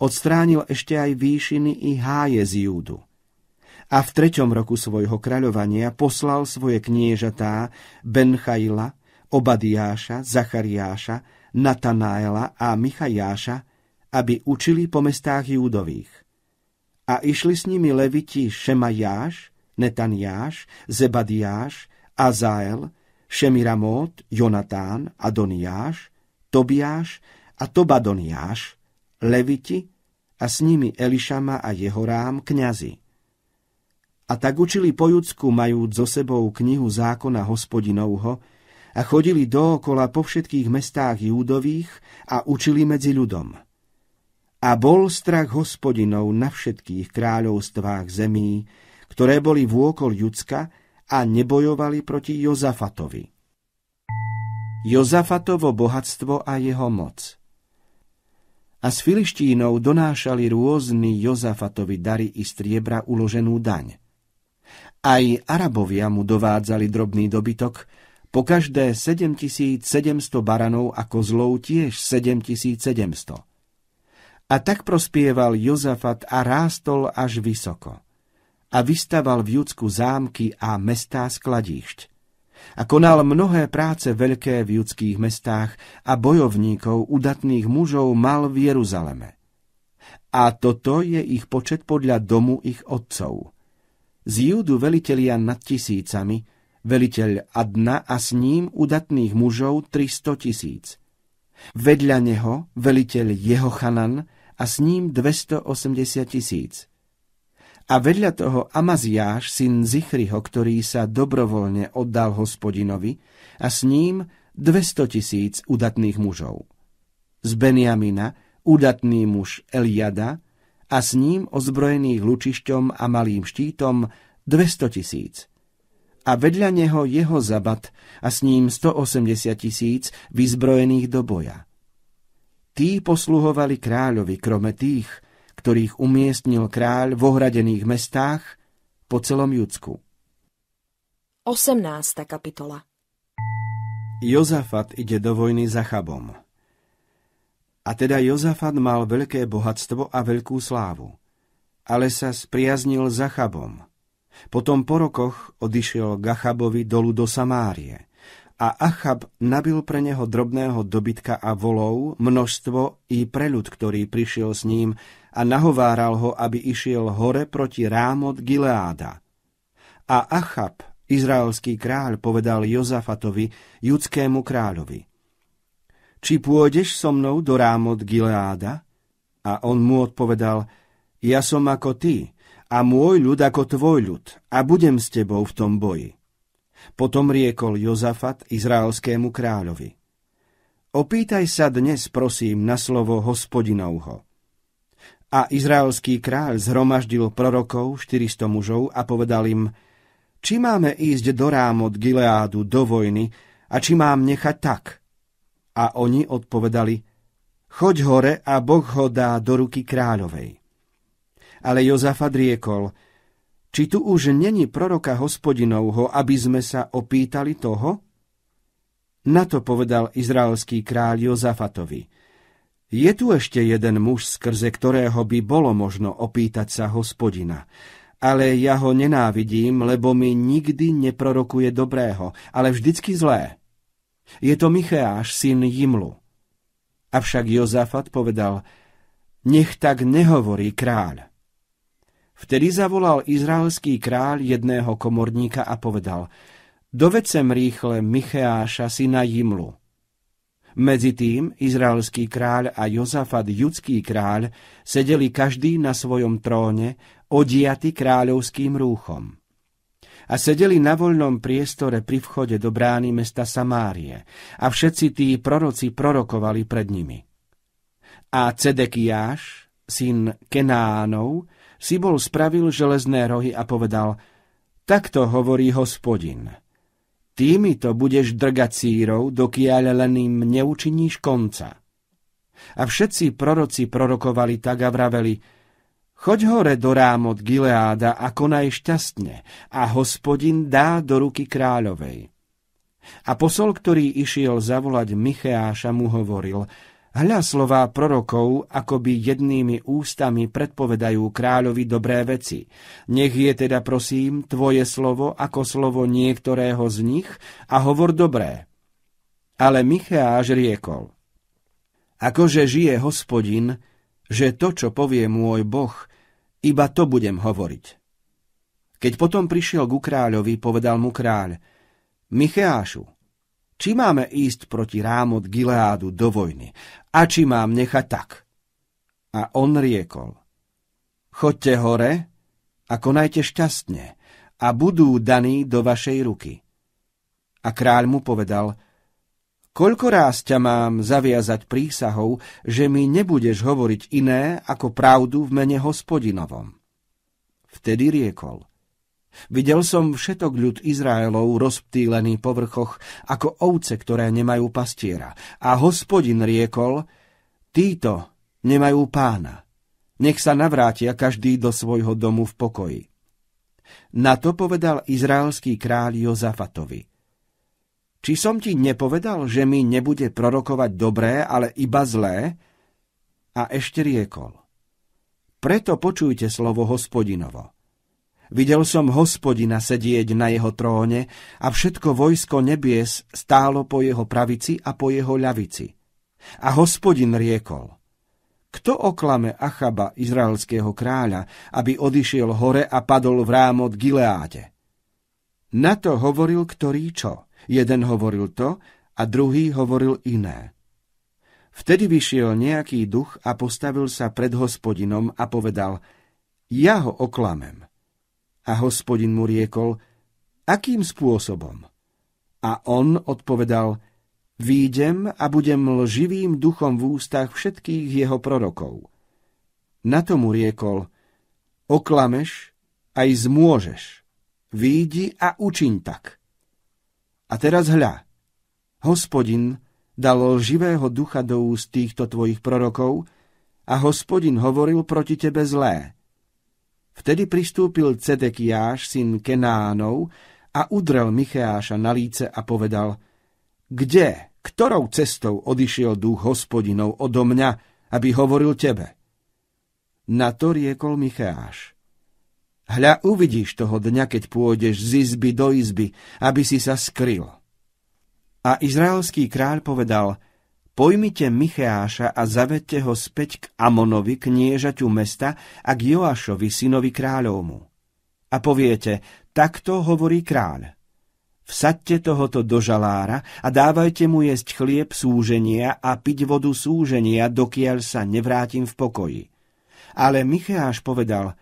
odstránil ešte aj výšiny i háje z Júdu. A v treťom roku svojho kráľovania poslal svoje kniežatá Benchaila, Obadiáša, Zachariáša, Natanaela a Michajáša aby učili po mestách júdových. A išli s nimi leviti Šemajáš, Netaniáš, Zebadiáš, Azael, Šemiramót, Jonatán, Adoniáš, Tobiáš a Tobadoniáš, leviti a s nimi Elišama a Jehorám kňazi. A tak učili po Judsku, majúc zo sebou knihu zákona hospodinovho, a chodili dookola po všetkých mestách Júdových a učili medzi ľudom. A bol strach hospodinov na všetkých kráľovstvách zemí, ktoré boli vôkol Judska a nebojovali proti Jozafatovi. Jozafatovo bohatstvo a jeho moc A s filištínou donášali rôzny Jozafatovi dary i striebra uloženú daň. Aj Arabovia mu dovádzali drobný dobytok, po každé 7700 baranov a kozlov tiež 7700. A tak prospieval Jozafat a rástol až vysoko. A vystaval v Judsku zámky a mestá skladíšť. A konal mnohé práce veľké v judských mestách a bojovníkov, udatných mužov mal v Jeruzaleme. A toto je ich počet podľa domu ich otcov. Z Júdu velitelia nad tisícami, veliteľ Adna a s ním udatných mužov 300 tisíc. Vedľa neho veliteľ Jehochanan a s ním 280 tisíc. A vedľa toho Amaziáš, syn Zichryho, ktorý sa dobrovoľne oddal hospodinovi, a s ním 200 tisíc udatných mužov. Z Benjamina udatný muž Eliada a s ním ozbrojených lučišťom a malým štítom 200 tisíc. A vedľa neho jeho zabat a s ním 180 tisíc vyzbrojených do boja. Tí posluhovali kráľovi, krome tých, ktorých umiestnil kráľ v ohradených mestách po celom Judsku. 18. kapitola Jozafat ide do vojny za Chabom. A teda Jozafat mal veľké bohatstvo a veľkú slávu, ale sa spriaznil za Chabom. Potom po rokoch odišiel Gachabovi dolu do Samárie – a Achab nabil pre neho drobného dobytka a volov, množstvo i preľud, ktorý prišiel s ním a nahováral ho, aby išiel hore proti Rámot Gileáda. A Achab, izraelský kráľ, povedal Jozafatovi, judskému kráľovi, či pôjdeš so mnou do Rámot Gileáda? A on mu odpovedal, ja som ako ty a môj ľud ako tvoj ľud a budem s tebou v tom boji. Potom riekol Jozafat izraelskému kráľovi. Opýtaj sa dnes, prosím, na slovo hospodinovho. A izraelský kráľ zhromaždil prorokov 400 mužov a povedal im, či máme ísť do rámot Gileádu do vojny a či mám nechať tak? A oni odpovedali, choď hore a Boh ho dá do ruky kráľovej. Ale Jozafat riekol, či tu už není proroka hospodinovho, aby sme sa opýtali toho? Na to povedal izraelský kráľ Jozafatovi. Je tu ešte jeden muž, skrze ktorého by bolo možno opýtať sa hospodina, ale ja ho nenávidím, lebo mi nikdy neprorokuje dobrého, ale vždycky zlé. Je to Micheáš, syn Jimlu. Avšak Jozafat povedal, nech tak nehovorí kráľ. Vtedy zavolal izraelský kráľ jedného komorníka a povedal Doved sem rýchle Micheáša syna Jimlu. Medzi tým izraelský kráľ a Jozafat judský kráľ sedeli každý na svojom tróne, odiaty kráľovským rúchom. A sedeli na voľnom priestore pri vchode do brány mesta Samárie a všetci tí proroci prorokovali pred nimi. A Cedekiáš, syn Kenánov, Sibol spravil železné rohy a povedal, takto hovorí hospodin. to budeš drgať sírov, dokiaľ len im neučiníš konca. A všetci proroci prorokovali tak a vraveli, choď hore do rámot Gileáda a konaj šťastne a hospodin dá do ruky kráľovej. A posol, ktorý išiel zavolať Micheáša, mu hovoril – Hľa slová prorokov akoby jednými ústami predpovedajú kráľovi dobré veci. Nech je teda prosím tvoje slovo ako slovo niektorého z nich a hovor dobré. Ale Micheáš riekol. Akože žije hospodin, že to, čo povie môj boh, iba to budem hovoriť. Keď potom prišiel ku kráľovi, povedal mu kráľ, Micheášu, či máme ísť proti rámot Gileádu do vojny a či mám nechať tak. A on riekol, chodte hore a konajte šťastne a budú daní do vašej ruky. A kráľ mu povedal, koľko ráz ťa mám zaviazať prísahou, že mi nebudeš hovoriť iné ako pravdu v mene hospodinovom. Vtedy riekol – Videl som všetok ľud Izraelov rozptýlený po vrchoch, ako ovce, ktoré nemajú pastiera. A hospodin riekol, títo nemajú pána. Nech sa navrátia každý do svojho domu v pokoji. Na to povedal izraelský kráľ Jozafatovi. Či som ti nepovedal, že mi nebude prorokovať dobré, ale iba zlé? A ešte riekol. Preto počujte slovo hospodinovo Videl som hospodina sedieť na jeho tróne a všetko vojsko nebies stálo po jeho pravici a po jeho ľavici. A hospodin riekol, kto oklame Achaba, izraelského kráľa, aby odišiel hore a padol v rámot Gileáde? Na to hovoril ktorý čo. Jeden hovoril to a druhý hovoril iné. Vtedy vyšiel nejaký duch a postavil sa pred hospodinom a povedal, ja ho oklamem. A hospodin mu riekol, akým spôsobom? A on odpovedal, výjdem a budem lživým duchom v ústach všetkých jeho prorokov. Na to mu riekol, oklameš, aj zmôžeš. Výjdi a učiň tak. A teraz hľa, hospodin dal živého ducha do úst týchto tvojich prorokov a hospodin hovoril proti tebe zlé. Vtedy pristúpil Cedekiáš, syn Kenánov, a udrel Micheáša na líce a povedal Kde, ktorou cestou odišiel duch hospodinov odo mňa, aby hovoril tebe? Na to riekol Micheáš. Hľa uvidíš toho dňa, keď pôjdeš z izby do izby, aby si sa skryl. A izraelský kráľ povedal – Pojmite Micheáša a zavedte ho späť k Amonovi, kniežaťu mesta a k Joášovi, synovi kráľovmu. A poviete, takto hovorí kráľ. Vsaďte tohoto do žalára a dávajte mu jesť chlieb súženia a piť vodu súženia, dokiaľ sa nevrátim v pokoji. Ale Micheáš povedal,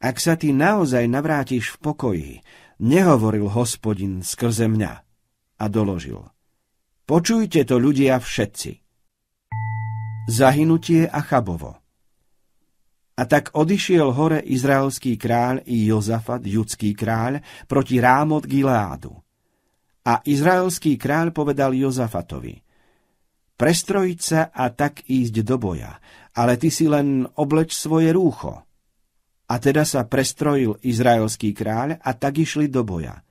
ak sa ty naozaj navrátiš v pokoji, nehovoril hospodin skrze mňa. A doložil – Počujte to ľudia všetci. Zahynutie a Chabovo A tak odišiel hore izraelský kráľ i Jozafat, judský kráľ, proti Rámot Gileádu. A izraelský kráľ povedal Jozafatovi, prestrojiť sa a tak ísť do boja, ale ty si len obleč svoje rúcho. A teda sa prestrojil izraelský kráľ a tak išli do boja.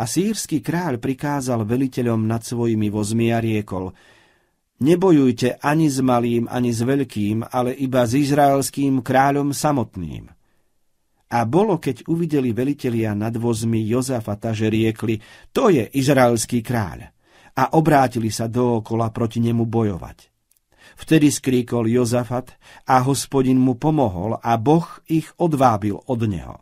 A sírsky kráľ prikázal veliteľom nad svojimi vozmi a riekol, Nebojujte ani s malým, ani s veľkým, ale iba s izraelským kráľom samotným. A bolo, keď uvideli velitelia nad vozmi Jozafata, že riekli, to je izraelský kráľ, a obrátili sa dookola proti nemu bojovať. Vtedy skríkol Jozafat a hospodin mu pomohol a Boh ich odvábil od neho.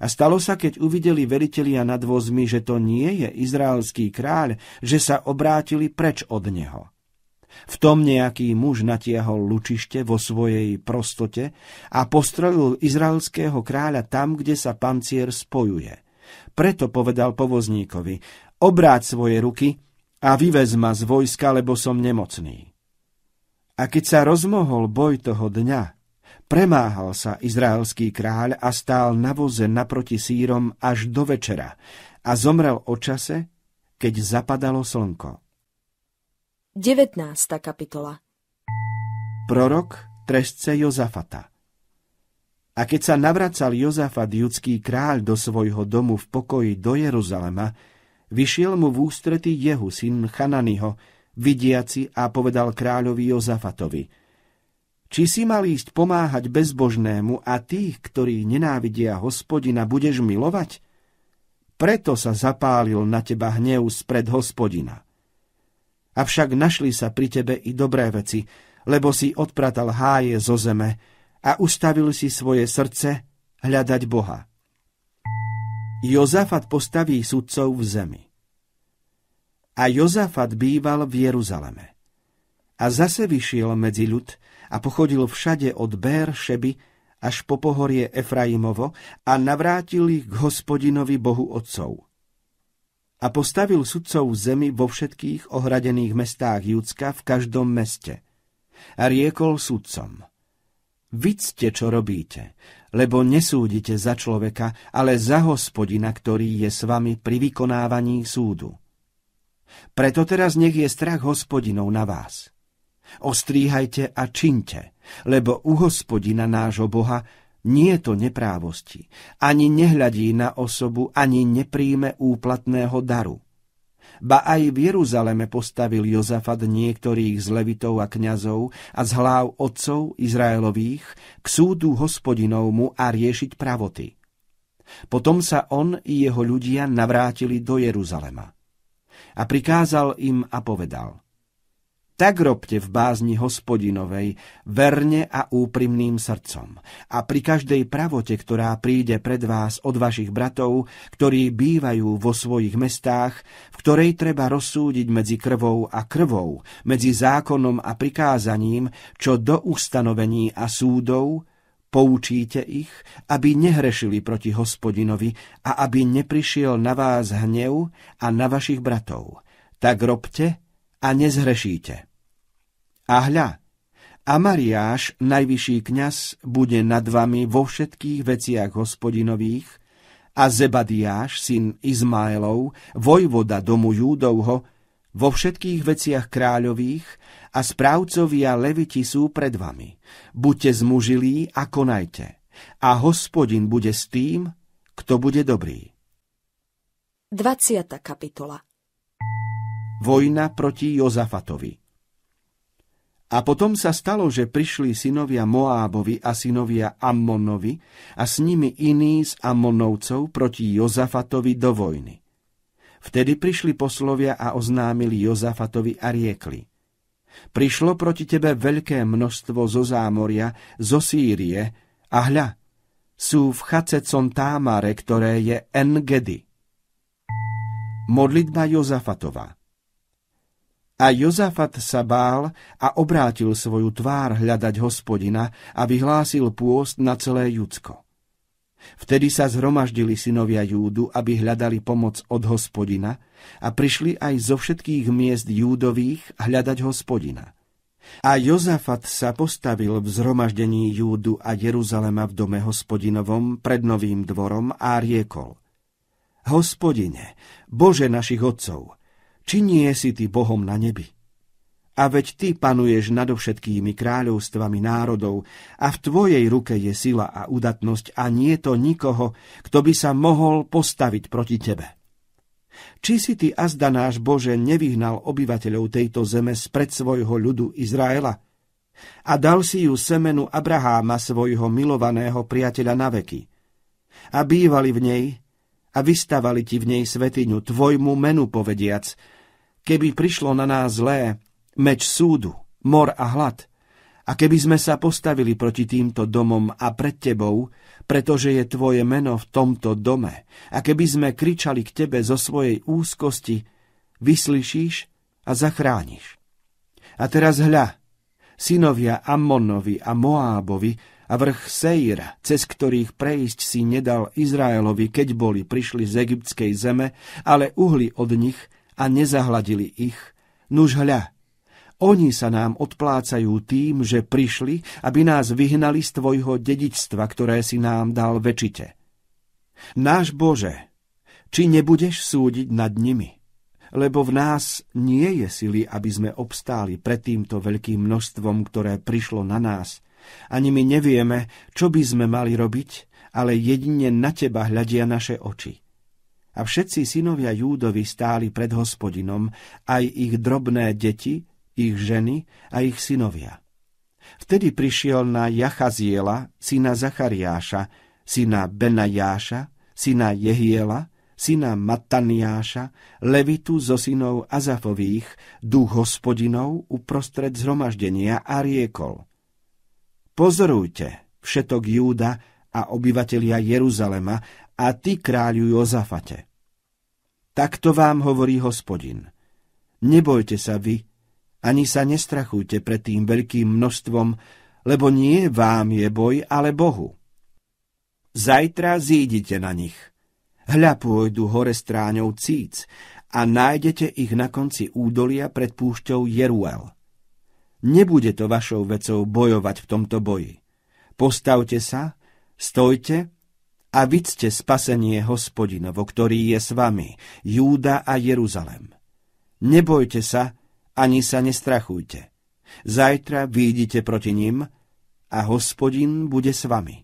A stalo sa, keď uvideli veritelia nad vozmi, že to nie je izraelský kráľ, že sa obrátili preč od neho. V tom nejaký muž natiahol lučište vo svojej prostote a postrelil izraelského kráľa tam, kde sa pancier spojuje. Preto povedal povozníkovi, obráť svoje ruky a vyvez ma z vojska, lebo som nemocný. A keď sa rozmohol boj toho dňa, Premáhal sa izraelský kráľ a stál na voze naproti sírom až do večera a zomrel o čase, keď zapadalo slnko. 19. kapitola Prorok trestce Jozafata A keď sa navracal Jozafat, judský kráľ, do svojho domu v pokoji do Jeruzalema, vyšiel mu v ústretí Jehu, syn Chananiho, vidiaci a povedal kráľovi Jozafatovi – či si mal ísť pomáhať bezbožnému a tých, ktorí nenávidia hospodina, budeš milovať? Preto sa zapálil na teba hnev spred hospodina. Avšak našli sa pri tebe i dobré veci, lebo si odpratal háje zo zeme a ustavil si svoje srdce hľadať Boha. Jozafat postaví sudcov v zemi. A Jozafat býval v Jeruzaleme. A zase vyšiel medzi ľud, a pochodil všade od Bér Šeby až po pohorie Efraimovo a navrátil ich k hospodinovi Bohu Otcov. A postavil sudcov zemi vo všetkých ohradených mestách Judska v každom meste. A riekol sudcom. Vidzte, čo robíte, lebo nesúdite za človeka, ale za hospodina, ktorý je s vami pri vykonávaní súdu. Preto teraz nech je strach hospodinov na vás. Ostríhajte a činte, lebo u hospodina nášho Boha nie to neprávosti, ani nehľadí na osobu, ani nepríjme úplatného daru. Ba aj v Jeruzaleme postavil Jozafat niektorých z levitov a kňazov a z hlav otcov Izraelových k súdu hospodinovmu a riešiť pravoty. Potom sa on i jeho ľudia navrátili do Jeruzalema. A prikázal im a povedal – tak robte v bázni hospodinovej, verne a úprimným srdcom. A pri každej pravote, ktorá príde pred vás od vašich bratov, ktorí bývajú vo svojich mestách, v ktorej treba rozsúdiť medzi krvou a krvou, medzi zákonom a prikázaním, čo do ustanovení a súdov, Poučíte ich, aby nehrešili proti hospodinovi a aby neprišiel na vás hnev a na vašich bratov. Tak robte a nezhrešíte. A hľa, Amariáš, najvyšší kňaz, bude nad vami vo všetkých veciach hospodinových a Zebadiáš, syn Izmaelov, vojvoda domu Júdovho, vo všetkých veciach kráľových a správcovia leviti sú pred vami. Buďte zmužilí a konajte. A hospodin bude s tým, kto bude dobrý. 20. kapitola Vojna proti Jozafatovi a potom sa stalo, že prišli synovia Moábovi a synovia Ammonovi a s nimi iní z Ammonovcov proti Jozafatovi do vojny. Vtedy prišli poslovia a oznámili Jozafatovi a riekli. Prišlo proti tebe veľké množstvo zo zámoria, zo Sýrie, a hľa, sú v Chacecon Támare, ktoré je Engedy. Modlitba Jozafatová a Jozafat sa bál a obrátil svoju tvár hľadať hospodina a vyhlásil pôst na celé Judsko. Vtedy sa zhromaždili synovia Júdu, aby hľadali pomoc od hospodina a prišli aj zo všetkých miest Júdových hľadať hospodina. A Jozafat sa postavil v zhromaždení Júdu a Jeruzalema v dome hospodinovom pred novým dvorom a riekol Hospodine, Bože našich otcov – či nie si ty Bohom na nebi? A veď ty panuješ všetkými kráľovstvami národov a v tvojej ruke je sila a udatnosť a nie to nikoho, kto by sa mohol postaviť proti tebe. Či si ty, azda náš Bože, nevyhnal obyvateľov tejto zeme spred svojho ľudu Izraela a dal si ju semenu Abraháma, svojho milovaného priateľa na veky. A bývali v nej, a vystavali ti v nej svetiňu, tvojmu menu povediac, keby prišlo na nás zlé, meč súdu, mor a hlad, a keby sme sa postavili proti týmto domom a pred tebou, pretože je tvoje meno v tomto dome, a keby sme kričali k tebe zo svojej úzkosti, vyslyšíš a zachrániš. A teraz hľa, synovia Ammonovi a Moábovi, a vrch Seira, cez ktorých prejsť si nedal Izraelovi, keď boli prišli z egyptskej zeme, ale uhli od nich a nezahladili ich. Nuž hľa, oni sa nám odplácajú tým, že prišli, aby nás vyhnali z tvojho dedičstva, ktoré si nám dal väčite. Náš Bože, či nebudeš súdiť nad nimi? Lebo v nás nie je sily, aby sme obstáli pred týmto veľkým množstvom, ktoré prišlo na nás – ani my nevieme, čo by sme mali robiť, ale jedine na teba hľadia naše oči. A všetci synovia Júdovi stáli pred hospodinom, aj ich drobné deti, ich ženy a ich synovia. Vtedy prišiel na Jachaziela, syna Zachariáša, syna Benajáša, syna Jehiela, syna Mataniáša, Levitu zo synov Azafových, duch hospodinov uprostred zhromaždenia a riekol. Pozorujte, všetok Júda a obyvatelia Jeruzalema a ty, kráľu Jozafate. Takto vám hovorí hospodin. Nebojte sa vy, ani sa nestrachujte pred tým veľkým množstvom, lebo nie vám je boj, ale Bohu. Zajtra zídite na nich. Hľa pôjdu hore stráňou cíc a nájdete ich na konci údolia pred púšťou Jeruel. Nebude to vašou vecou bojovať v tomto boji. Postavte sa, stojte a vidzte spasenie hospodinovo, ktorý je s vami, Júda a Jeruzalem. Nebojte sa, ani sa nestrachujte. Zajtra výjdite proti ním a hospodin bude s vami.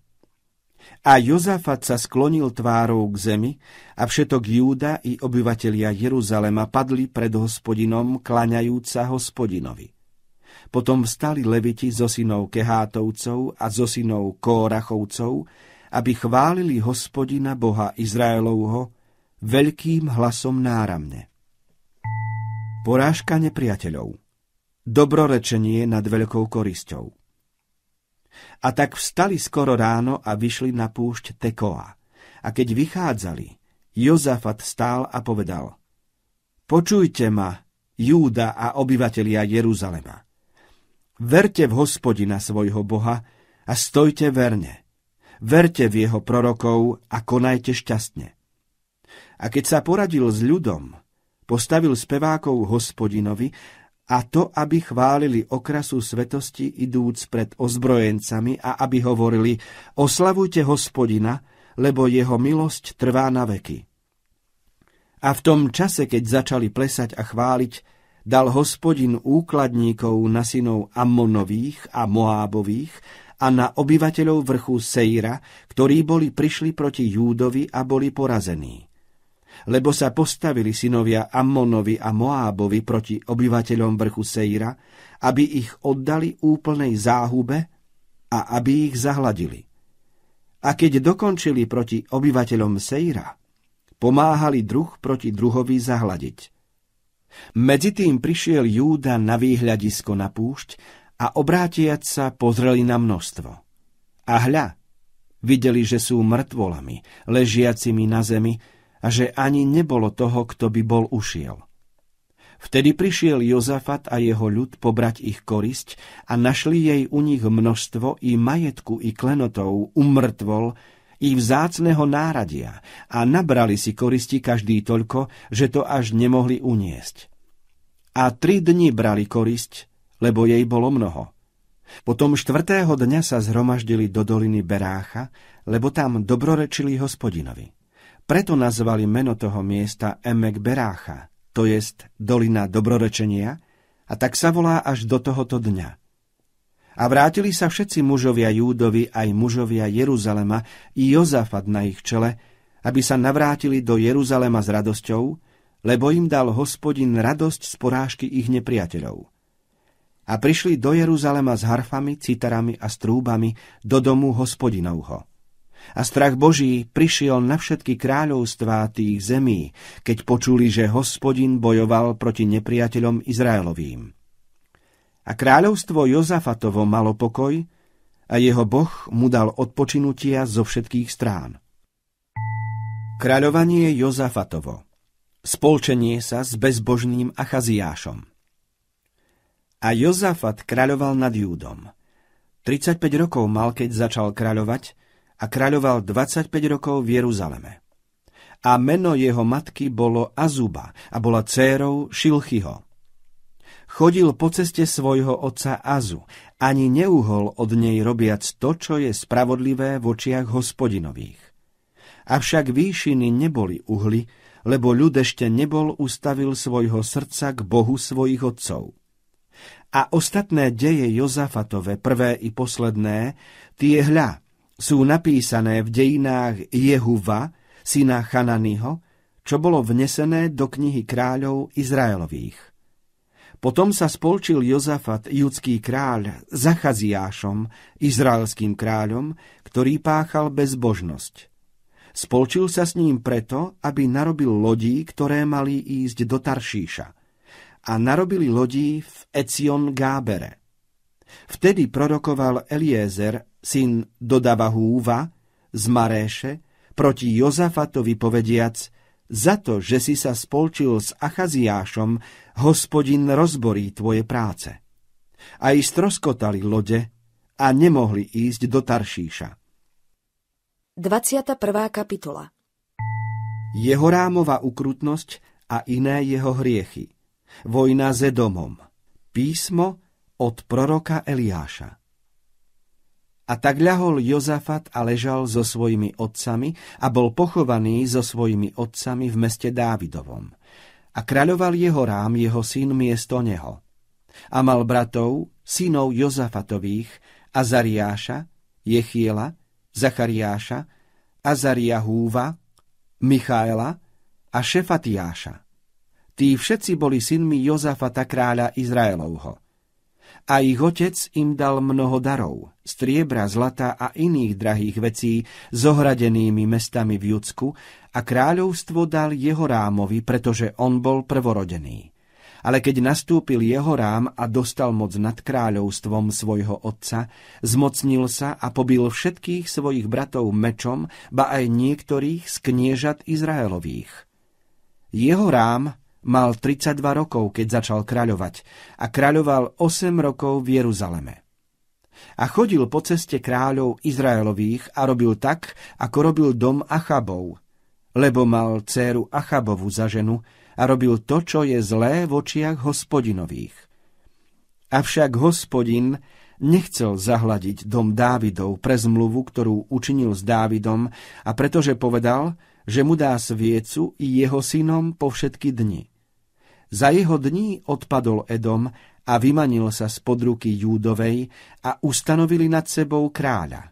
A Jozafat sa sklonil tvárou k zemi a všetok Júda i obyvatelia Jeruzalema padli pred hospodinom, klaňajúca hospodinovi. Potom vstali leviti zo synov Kehátovcov a zo synov Kórachovcov, aby chválili hospodina Boha Izraelovho veľkým hlasom náramne. Porážka nepriateľov Dobrorečenie nad veľkou korisťou A tak vstali skoro ráno a vyšli na púšť Tekoa. A keď vychádzali, Jozafat stál a povedal Počujte ma, Júda a obyvatelia Jeruzalema. Verte v hospodina svojho Boha a stojte verne. Verte v jeho prorokov a konajte šťastne. A keď sa poradil s ľudom, postavil spevákov hospodinovi a to, aby chválili okrasu svetosti idúc pred ozbrojencami a aby hovorili oslavujte hospodina, lebo jeho milosť trvá na veky. A v tom čase, keď začali plesať a chváliť, dal hospodin úkladníkov na synov Ammonových a Moábových a na obyvateľov vrchu Sejra, ktorí boli prišli proti Júdovi a boli porazení. Lebo sa postavili synovia Ammonovi a Moábovi proti obyvateľom vrchu Sejra, aby ich oddali úplnej záhube a aby ich zahladili. A keď dokončili proti obyvateľom Sejra, pomáhali druh proti druhovi zahladiť – Medzitým prišiel Júda na výhľadisko na púšť a obrátiac sa pozreli na množstvo. A hľa, videli, že sú mŕtvolami, ležiacimi na zemi a že ani nebolo toho, kto by bol ušiel. Vtedy prišiel Jozafat a jeho ľud pobrať ich korisť a našli jej u nich množstvo i majetku i klenotov umrtvol, i vzácného náradia a nabrali si koristi každý toľko, že to až nemohli uniesť. A tri dni brali korisť, lebo jej bolo mnoho. Potom štvrtého dňa sa zhromaždili do doliny Berácha, lebo tam dobrorečili hospodinovi. Preto nazvali meno toho miesta Emek Berácha, to jest dolina dobrorečenia, a tak sa volá až do tohoto dňa. A vrátili sa všetci mužovia Júdovi aj mužovia Jeruzalema i Jozafat na ich čele, aby sa navrátili do Jeruzalema s radosťou, lebo im dal hospodin radosť z porážky ich nepriateľov. A prišli do Jeruzalema s harfami, citarami a strúbami do domu hospodinovho. A strach Boží prišiel na všetky kráľovstvá tých zemí, keď počuli, že hospodin bojoval proti nepriateľom Izraelovým. A kráľovstvo Jozafatovo malo pokoj a jeho boh mu dal odpočinutia zo všetkých strán. Kráľovanie Jozafatovo Spolčenie sa s bezbožným Achaziášom A Jozafat kráľoval nad Júdom. 35 rokov mal, keď začal kráľovať a kráľoval 25 rokov v Jeruzaleme a meno jeho matky bolo Azuba a bola dcérou Šilchyho. Chodil po ceste svojho otca Azu, ani neuhol od nej robiac to, čo je spravodlivé v očiach hospodinových. Avšak výšiny neboli uhly, lebo ľud ešte nebol ustavil svojho srdca k Bohu svojich otcov. A ostatné deje Jozafatove, prvé i posledné, tie hľa, sú napísané v dejinách Jehuva, syna Chananiho, čo bolo vnesené do knihy kráľov Izraelových. Potom sa spolčil Jozafat, judský kráľ, s Achaziášom, izraelským kráľom, ktorý páchal bezbožnosť. Spolčil sa s ním preto, aby narobil lodí, ktoré mali ísť do Taršíša. A narobili lodí v Ecion Gábere. Vtedy prorokoval Eliezer, syn Dodava Húva, z Maréše, proti Jozafatovi povediac, za to, že si sa spolčil s Achaziášom, hospodin rozborí tvoje práce. Aj stroskotali lode a nemohli ísť do Taršíša. 21. kapitola Jeho rámová ukrutnosť a iné jeho hriechy. Vojna s Edomom. Písmo od proroka Eliáša. A tak ľahol Jozafat a ležal so svojimi otcami a bol pochovaný so svojimi otcami v meste Dávidovom a kráľoval jeho rám jeho syn miesto neho. A mal bratov, synov Jozafatových, Azariáša, Jechiela, Zachariáša, Azariahúva, Michaela a Šefatiáša. Tí všetci boli synmi Jozafata kráľa Izraelovho. A ich otec im dal mnoho darov, striebra, zlata a iných drahých vecí zohradenými mestami v Judsku a kráľovstvo dal jeho rámovi, pretože on bol prvorodený. Ale keď nastúpil jeho rám a dostal moc nad kráľovstvom svojho otca, zmocnil sa a pobil všetkých svojich bratov mečom, ba aj niektorých z kniežat Izraelových. Jeho rám Mal 32 rokov, keď začal kráľovať a kráľoval 8 rokov v Jeruzaleme. A chodil po ceste kráľov Izraelových a robil tak, ako robil dom Achabov, lebo mal dceru Achabovu za ženu a robil to, čo je zlé v očiach hospodinových. Avšak hospodin nechcel zahladiť dom Dávidov pre zmluvu, ktorú učinil s Dávidom a pretože povedal, že mu dá sviecu i jeho synom po všetky dni. Za jeho dní odpadol Edom a vymanil sa z podruky Júdovej a ustanovili nad sebou kráľa.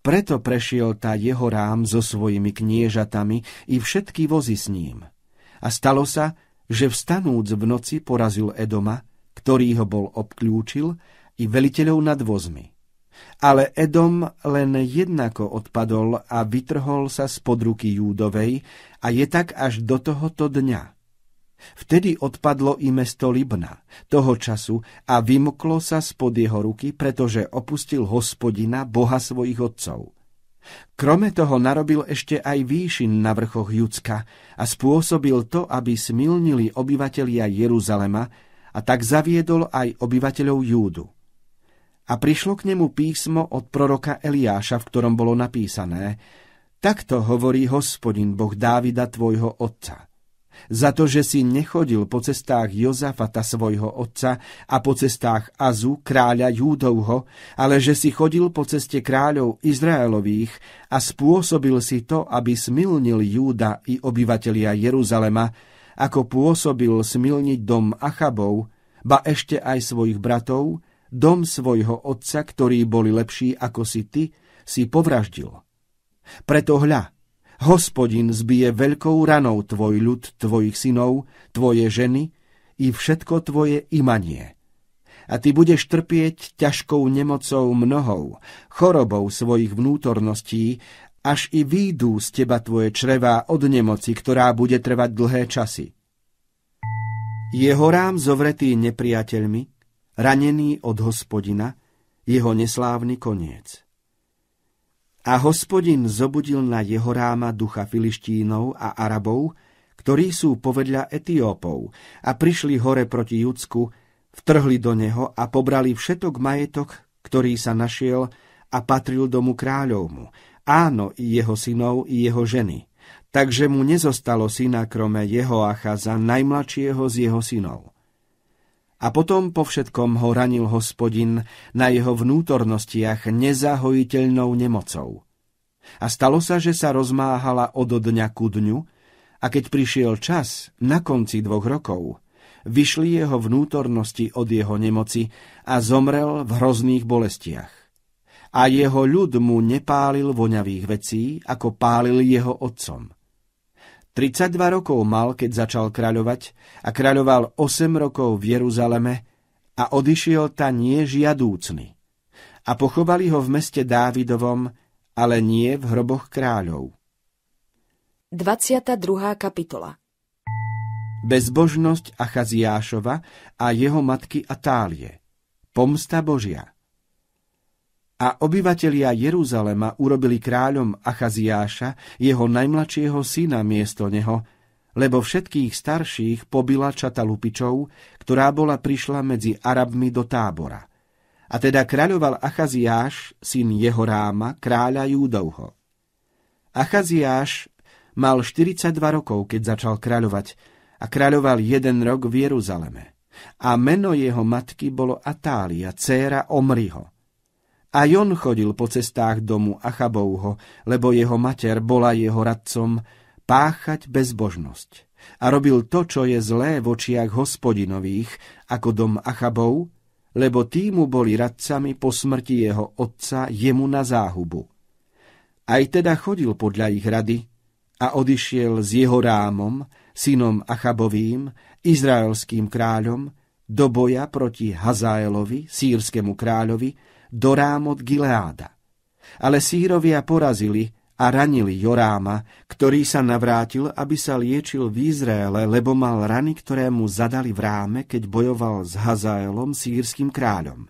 Preto prešiel tá jeho rám so svojimi kniežatami i všetky vozy s ním. A stalo sa, že vstanúc v noci porazil Edoma, ktorý ho bol obklúčil, i veliteľov nad vozmi. Ale Edom len jednako odpadol a vytrhol sa z podruky Júdovej a je tak až do tohoto dňa. Vtedy odpadlo i mesto Libna, toho času, a vymklo sa spod jeho ruky, pretože opustil hospodina, boha svojich otcov. Krome toho narobil ešte aj výšin na vrchoch Judska a spôsobil to, aby smilnili obyvatelia Jeruzalema a tak zaviedol aj obyvateľov Júdu. A prišlo k nemu písmo od proroka Eliáša, v ktorom bolo napísané Takto hovorí hospodin Boh Dávida tvojho otca za to, že si nechodil po cestách Jozafata svojho otca a po cestách Azu, kráľa Júdovho, ale že si chodil po ceste kráľov Izraelových a spôsobil si to, aby smilnil Júda i obyvatelia Jeruzalema, ako pôsobil smilniť dom Achabov, ba ešte aj svojich bratov, dom svojho otca, ktorí boli lepší ako si ty, si povraždil. Preto hľa, Hospodin zbije veľkou ranou tvoj ľud, tvojich synov, tvoje ženy i všetko tvoje imanie. A ty budeš trpieť ťažkou nemocou mnohou, chorobou svojich vnútorností, až i výjdú z teba tvoje črevá od nemoci, ktorá bude trvať dlhé časy. Jeho rám zovretý nepriateľmi, ranený od hospodina, jeho neslávny koniec. A hospodin zobudil na jeho ráma ducha Filištínov a Arabov, ktorí sú povedľa Etiópov a prišli hore proti Judsku, vtrhli do neho a pobrali všetok majetok, ktorý sa našiel a patril domu kráľovmu, áno i jeho synov i jeho ženy. Takže mu nezostalo syna krome Achaza, najmladšieho z jeho synov. A potom po všetkom ho ranil hospodin na jeho vnútornostiach nezahojiteľnou nemocou. A stalo sa, že sa rozmáhala od dňa ku dňu, a keď prišiel čas, na konci dvoch rokov, vyšli jeho vnútornosti od jeho nemoci a zomrel v hrozných bolestiach. A jeho ľud mu nepálil voňavých vecí, ako pálil jeho otcom. 32 rokov mal, keď začal kráľovať a kráľoval 8 rokov v Jeruzaleme a odišiel ta nie žiadúcny. A pochovali ho v meste Dávidovom, ale nie v hroboch kráľov. 22. kapitola Bezbožnosť Achaziášova a jeho matky Atálie Pomsta Božia a obyvatelia Jeruzalema urobili kráľom Achaziáša, jeho najmladšieho syna miesto neho, lebo všetkých starších pobila čata lupičov, ktorá bola prišla medzi Arabmi do tábora. A teda kráľoval Achaziáš, syn jeho ráma, kráľa Júdovho. Achaziáš mal 42 rokov, keď začal kráľovať, a kráľoval jeden rok v Jeruzaleme. A meno jeho matky bolo Atália, céra Omriho. A on chodil po cestách domu Achabovho, lebo jeho mater bola jeho radcom páchať bezbožnosť. A robil to, čo je zlé v očiach hospodinových, ako dom Achabov, lebo týmu boli radcami po smrti jeho otca jemu na záhubu. Aj teda chodil podľa ich rady a odišiel s jeho rámom, synom Achabovým, izraelským kráľom, do boja proti Hazaelovi, sírskému kráľovi, do Rámot Gileáda. Ale sírovia porazili a ranili Joráma, ktorý sa navrátil, aby sa liečil v Izraele, lebo mal rany, ktoré mu zadali v ráme, keď bojoval s Hazaelom, sírským kráľom.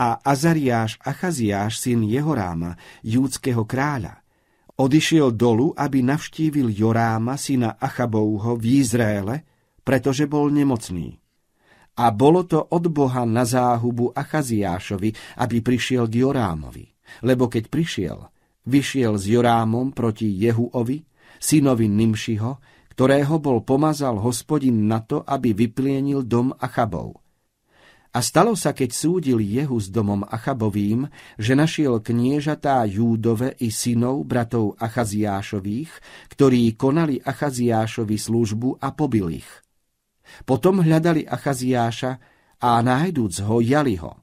A Azariáš Achaziáš, syn Jeho Ráma, júdského kráľa, odišiel dolu, aby navštívil Joráma, syna Achabouho, v Izraele, pretože bol nemocný a bolo to od Boha na záhubu Achaziášovi, aby prišiel k Jorámovi. Lebo keď prišiel, vyšiel s Jorámom proti Jehuovi, synovi Nimšiho, ktorého bol pomazal hospodin na to, aby vyplienil dom Achabov. A stalo sa, keď súdil Jehu s domom Achabovým, že našiel kniežatá Júdove i synov bratov Achaziášových, ktorí konali Achaziášovi službu a pobil ich. Potom hľadali Achaziáša a nájdúc ho, jali ho.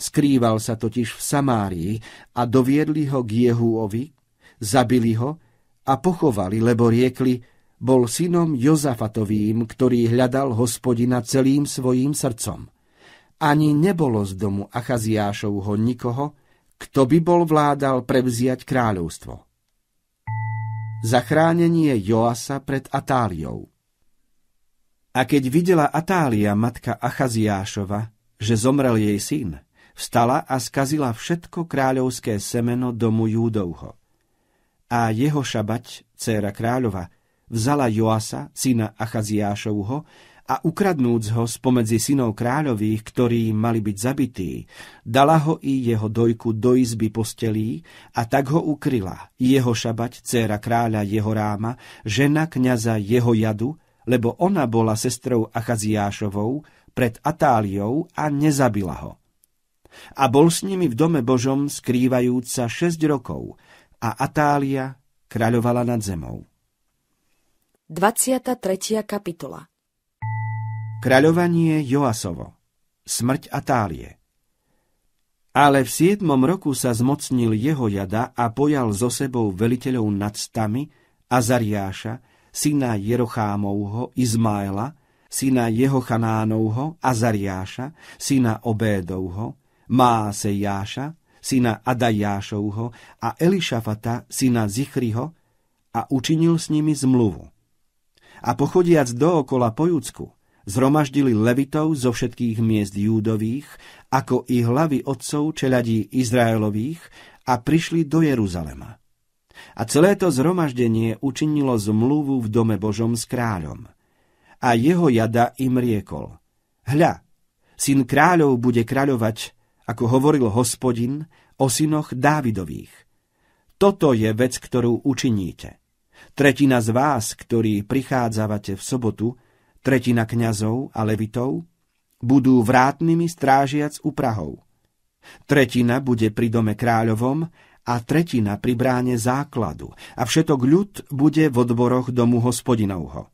Skrýval sa totiž v Samárii a doviedli ho k Jehúovi, zabili ho a pochovali, lebo riekli, bol synom Jozafatovým, ktorý hľadal hospodina celým svojím srdcom. Ani nebolo z domu Achaziášovho nikoho, kto by bol vládal prevziať kráľovstvo. Zachránenie Joasa pred Atáliou – a keď videla Atália, matka Achaziášova, že zomrel jej syn, vstala a skazila všetko kráľovské semeno domu Júdovho. A jeho šabať, dcéra kráľova, vzala Joasa, syna Achaziášovho, a ukradnúc ho spomedzi synov kráľových, ktorí mali byť zabití, dala ho i jeho dojku do izby postelí a tak ho ukryla jeho šabať, dcéra kráľa jeho ráma, žena kniaza jeho jadu lebo ona bola sestrou Achaziášovou pred Atáliou a nezabila ho. A bol s nimi v dome Božom skrývajúca sa šesť rokov a Atália kráľovala nad zemou. 23. kapitola Kráľovanie Joasovo Smrť Atálie ale v siedmom roku sa zmocnil jeho jada a pojal zo sebou veliteľov nad stami, Azariáša, syna Jerochámovho Izmaela, syna Jehochanánovho Azariáša, syna Obédovho, Másejáša, syna Adajášovho a Elišafata, syna Zichriho, a učinil s nimi zmluvu. A pochodiac dookola po Judsku, zhromaždili levitov zo všetkých miest júdových, ako i hlavy otcov čeladí Izraelových a prišli do Jeruzalema. A celé to zhromaždenie učinilo zmluvu v dome Božom s kráľom. A jeho jada im riekol. Hľa, syn kráľov bude kráľovať, ako hovoril hospodin o synoch Dávidových. Toto je vec, ktorú učiníte. Tretina z vás, ktorí prichádzavate v sobotu, tretina kňazov a levitov, budú vrátnymi strážiac u Prahov. Tretina bude pri dome kráľovom a tretina pri bráne základu a všetok ľud bude v odboroch domu hospodinovho.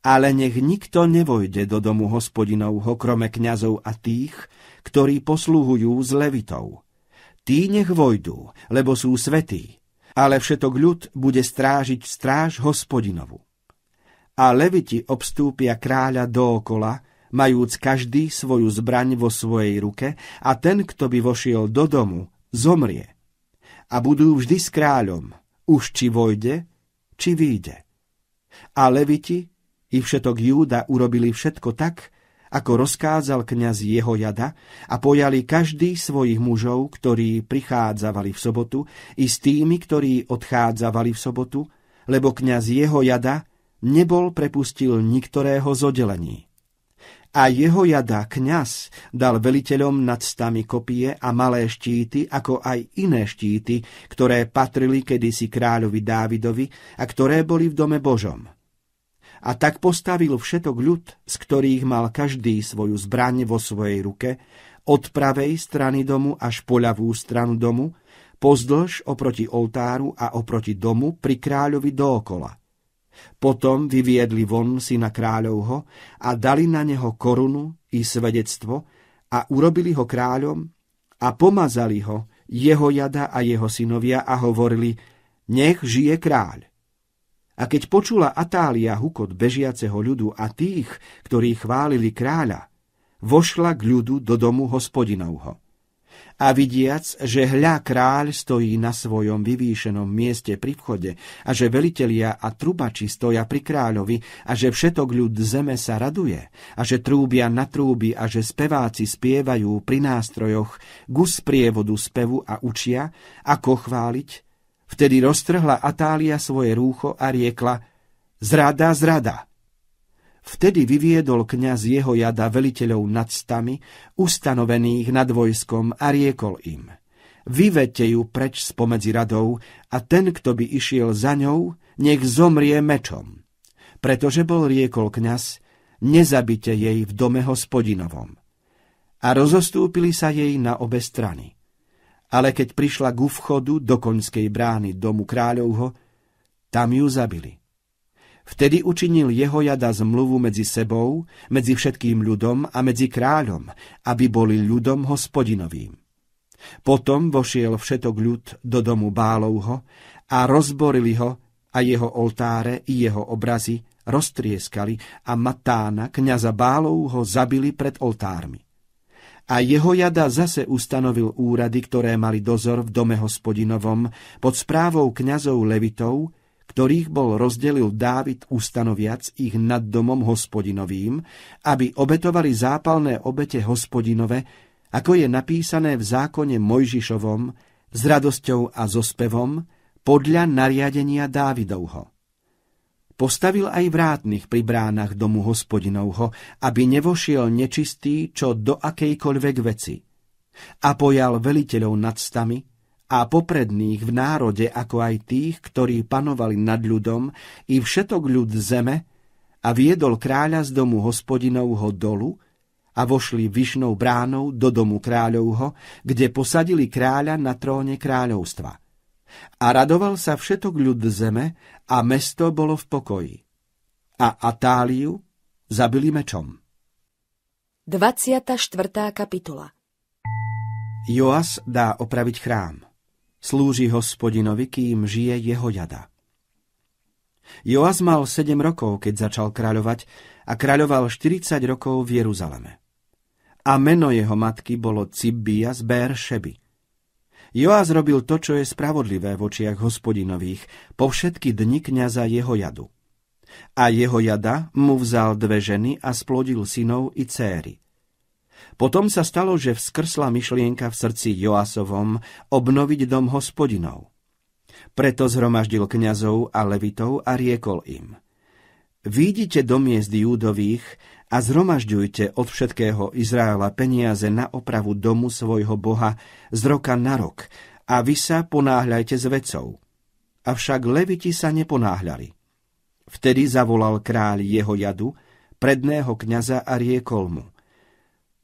Ale nech nikto nevojde do domu hospodinovho, krome kňazov a tých, ktorí posluhujú z levitov. Tí nech vojdu, lebo sú svetí, ale všetok ľud bude strážiť stráž hospodinovu. A leviti obstúpia kráľa dookola, majúc každý svoju zbraň vo svojej ruke a ten, kto by vošiel do domu, zomrie – a budú vždy s kráľom, už či vojde, či výjde. A Leviti i všetok Júda urobili všetko tak, ako rozkázal kňaz jeho jada a pojali každý svojich mužov, ktorí prichádzavali v sobotu, i s tými, ktorí odchádzavali v sobotu, lebo kňaz jeho jada nebol prepustil niktorého z oddelení. A jeho jada kňaz, dal veliteľom nad stami kopie a malé štíty, ako aj iné štíty, ktoré patrili kedysi kráľovi Dávidovi a ktoré boli v dome Božom. A tak postavil všetok ľud, z ktorých mal každý svoju zbraň vo svojej ruke, od pravej strany domu až po ľavú stranu domu, pozdĺž oproti oltáru a oproti domu pri kráľovi dookola. Potom vyviedli von syna kráľovho a dali na neho korunu i svedectvo a urobili ho kráľom a pomazali ho, jeho jada a jeho synovia a hovorili, nech žije kráľ. A keď počula Atália hukot bežiaceho ľudu a tých, ktorí chválili kráľa, vošla k ľudu do domu hospodinovho a vidiac, že hľa kráľ stojí na svojom vyvýšenom mieste pri vchode a že velitelia a trubači stoja pri kráľovi a že všetok ľud zeme sa raduje a že trúbia na trúby a že speváci spievajú pri nástrojoch gus sprievodu spevu a učia, ako chváliť, vtedy roztrhla Atália svoje rúcho a riekla Zrada, zrada! Vtedy vyviedol kňaz jeho jada veliteľov nad stami, ustanovených nad vojskom a riekol im. Vyvete ju preč spomedzi radov a ten, kto by išiel za ňou, nech zomrie mečom. Pretože bol riekol kňaz, nezabite jej v dome hospodinovom. A rozostúpili sa jej na obe strany. Ale keď prišla ku vchodu do konskej brány domu kráľovho, tam ju zabili. Vtedy učinil jeho jada zmluvu medzi sebou, medzi všetkým ľudom a medzi kráľom, aby boli ľudom hospodinovým. Potom vošiel všetok ľud do domu Bálovho a rozborili ho a jeho oltáre i jeho obrazy roztrieskali a Matána, kniaza Bálovho, zabili pred oltármi. A jeho jada zase ustanovil úrady, ktoré mali dozor v dome hospodinovom pod správou kniazov Levitov ktorých bol rozdelil Dávid ustanoviac ich nad domom hospodinovým, aby obetovali zápalné obete hospodinove, ako je napísané v zákone Mojžišovom, s radosťou a so spevom, podľa nariadenia Dávidovho. Postavil aj vrátnych pri bránach domu hospodinovho, aby nevošiel nečistý čo do akejkoľvek veci. A pojal veliteľov nad stami, a popredných v národe, ako aj tých, ktorí panovali nad ľudom i všetok ľud zeme, a viedol kráľa z domu hospodinovho dolu a vošli vyšnou bránou do domu kráľovho, kde posadili kráľa na tróne kráľovstva. A radoval sa všetok ľud zeme a mesto bolo v pokoji. A Atáliu zabili mečom. 24. kapitola Joas dá opraviť chrám. Slúži hospodinovi, kým žije jeho jada. Joas mal 7 rokov, keď začal kráľovať a kráľoval 40 rokov v Jeruzaleme. A meno jeho matky bolo Cibia z Beeršeby. Joaz robil to, čo je spravodlivé v očiach hospodinových, po všetky dni kniaza jeho jadu. A jeho jada mu vzal dve ženy a splodil synov i céry. Potom sa stalo, že vskrsla myšlienka v srdci Joasovom obnoviť dom hospodinov. Preto zhromaždil kňazov a levitov a riekol im. Výjdite do miest júdových a zhromažďujte od všetkého Izraela peniaze na opravu domu svojho Boha z roka na rok a vy sa ponáhľajte s vecou. Avšak leviti sa neponáhľali. Vtedy zavolal kráľ jeho jadu, predného kňaza a riekol mu –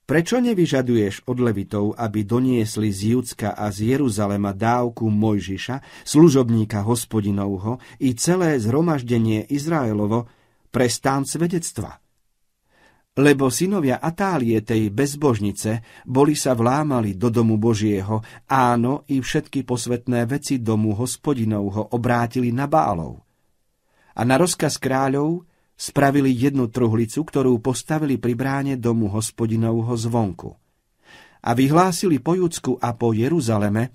Prečo nevyžaduješ od levitov, aby doniesli z Judska a z Jeruzalema dávku Mojžiša, služobníka hospodinovho i celé zhromaždenie Izraelovo pre stán svedectva? Lebo synovia Atálie tej bezbožnice boli sa vlámali do domu Božieho, áno i všetky posvetné veci domu hospodinovho obrátili na bálov. A na rozkaz kráľov Spravili jednu truhlicu, ktorú postavili pri bráne domu hospodinovho zvonku. A vyhlásili po Judsku a po Jeruzaleme,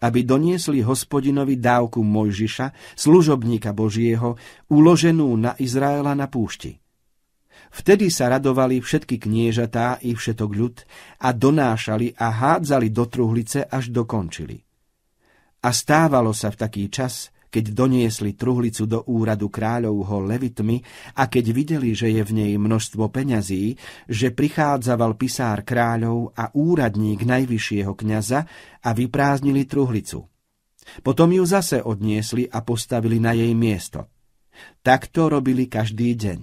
aby doniesli hospodinovi dávku Mojžiša, služobníka Božieho, uloženú na Izraela na púšti. Vtedy sa radovali všetky kniežatá i všetok ľud a donášali a hádzali do truhlice, až dokončili. A stávalo sa v taký čas, keď doniesli truhlicu do úradu kráľovho levitmi a keď videli, že je v nej množstvo peňazí, že prichádzaval pisár kráľov a úradník najvyššieho kniaza a vyprázdnili truhlicu. Potom ju zase odniesli a postavili na jej miesto. Takto robili každý deň.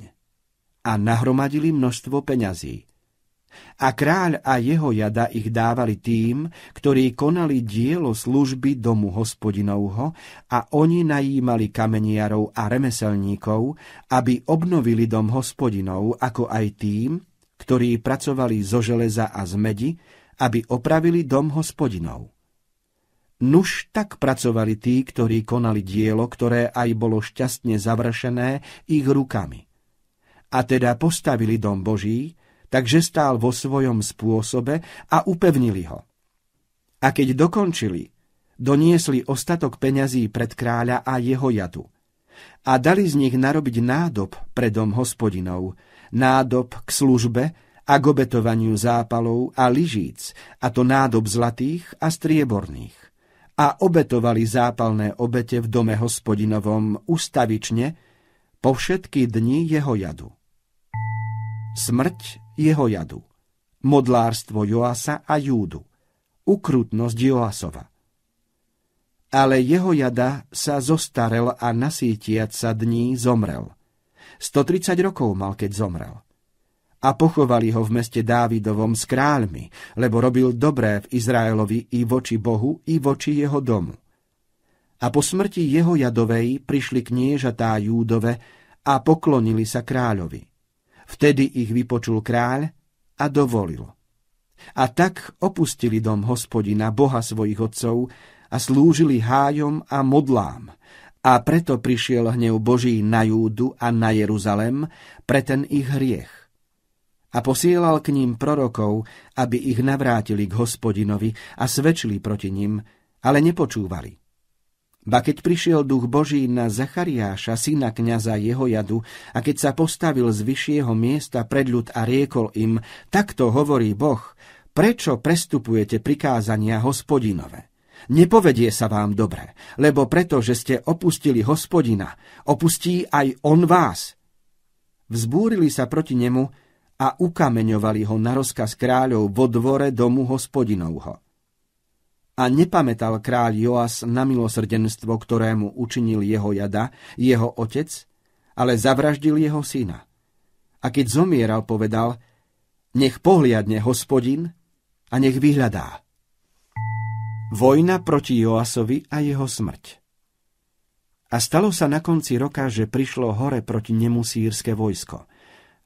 A nahromadili množstvo peňazí a kráľ a jeho jada ich dávali tým, ktorí konali dielo služby domu hospodinovho a oni najímali kameniarov a remeselníkov, aby obnovili dom hospodinov, ako aj tým, ktorí pracovali zo železa a z medi, aby opravili dom hospodinov. Nuž tak pracovali tí, ktorí konali dielo, ktoré aj bolo šťastne završené ich rukami. A teda postavili dom Boží, takže stál vo svojom spôsobe a upevnili ho. A keď dokončili, doniesli ostatok peňazí pred kráľa a jeho jadu a dali z nich narobiť nádob pre dom hospodinov, nádob k službe a k obetovaniu zápalov a lyžíc, a to nádob zlatých a strieborných. A obetovali zápalné obete v dome hospodinovom ustavične po všetky dni jeho jadu. Smrť jeho jadu, modlárstvo Joasa a Júdu, ukrutnosť Joasova. Ale jeho jada sa zostarel a nasítiac sa dní zomrel. 130 rokov mal, keď zomrel. A pochovali ho v meste Dávidovom s kráľmi, lebo robil dobré v Izraelovi i voči Bohu, i voči jeho domu. A po smrti jeho jadovej prišli kniežatá Júdove a poklonili sa kráľovi Vtedy ich vypočul kráľ a dovolil. A tak opustili dom hospodina, boha svojich otcov, a slúžili hájom a modlám. A preto prišiel hnev Boží na Júdu a na Jeruzalem pre ten ich hriech. A posielal k ním prorokov, aby ich navrátili k hospodinovi a svedčili proti ním, ale nepočúvali. Ba keď prišiel duch Boží na Zachariáša, syna kniaza jeho jadu, a keď sa postavil z vyššieho miesta pred ľud a riekol im, takto hovorí Boh, prečo prestupujete prikázania hospodinove? Nepovedie sa vám dobre, lebo preto, že ste opustili hospodina, opustí aj on vás. Vzbúrili sa proti nemu a ukameňovali ho na rozkaz kráľov vo dvore domu hospodinovho. A nepamätal kráľ Joas na milosrdenstvo, ktorému učinil jeho jada, jeho otec, ale zavraždil jeho syna. A keď zomieral, povedal, nech pohliadne hospodin a nech vyhľadá. Vojna proti Joasovi a jeho smrť A stalo sa na konci roka, že prišlo hore proti nemu sírske vojsko –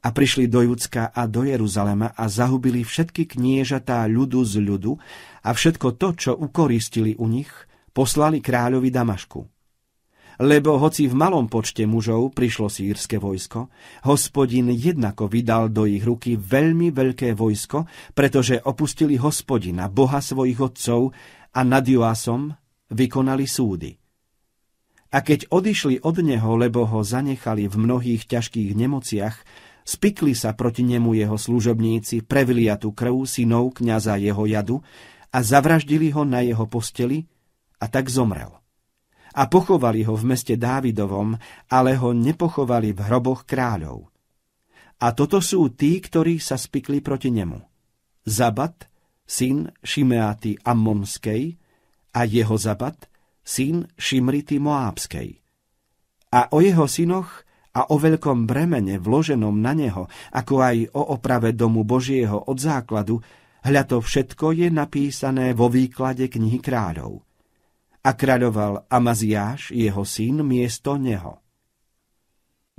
a prišli do Judska a do Jeruzalema a zahubili všetky kniežatá ľudu z ľudu a všetko to, čo ukoristili u nich, poslali kráľovi Damašku. Lebo hoci v malom počte mužov prišlo sírske vojsko, hospodin jednako vydal do ich ruky veľmi veľké vojsko, pretože opustili hospodina, boha svojich otcov a nad Joásom vykonali súdy. A keď odišli od neho, lebo ho zanechali v mnohých ťažkých nemociach, Spikli sa proti nemu jeho služobníci, previliatú krv synov kniaza jeho jadu a zavraždili ho na jeho posteli a tak zomrel. A pochovali ho v meste Dávidovom, ale ho nepochovali v hroboch kráľov. A toto sú tí, ktorí sa spikli proti nemu. Zabat, syn Šimeáty Ammonskej a jeho Zabat, syn Šimrity Moábskej. A o jeho synoch a o veľkom bremene vloženom na neho, ako aj o oprave domu Božieho od základu, hľa to všetko je napísané vo výklade knihy kráľov. A kráľoval Amaziáš, jeho syn, miesto neho.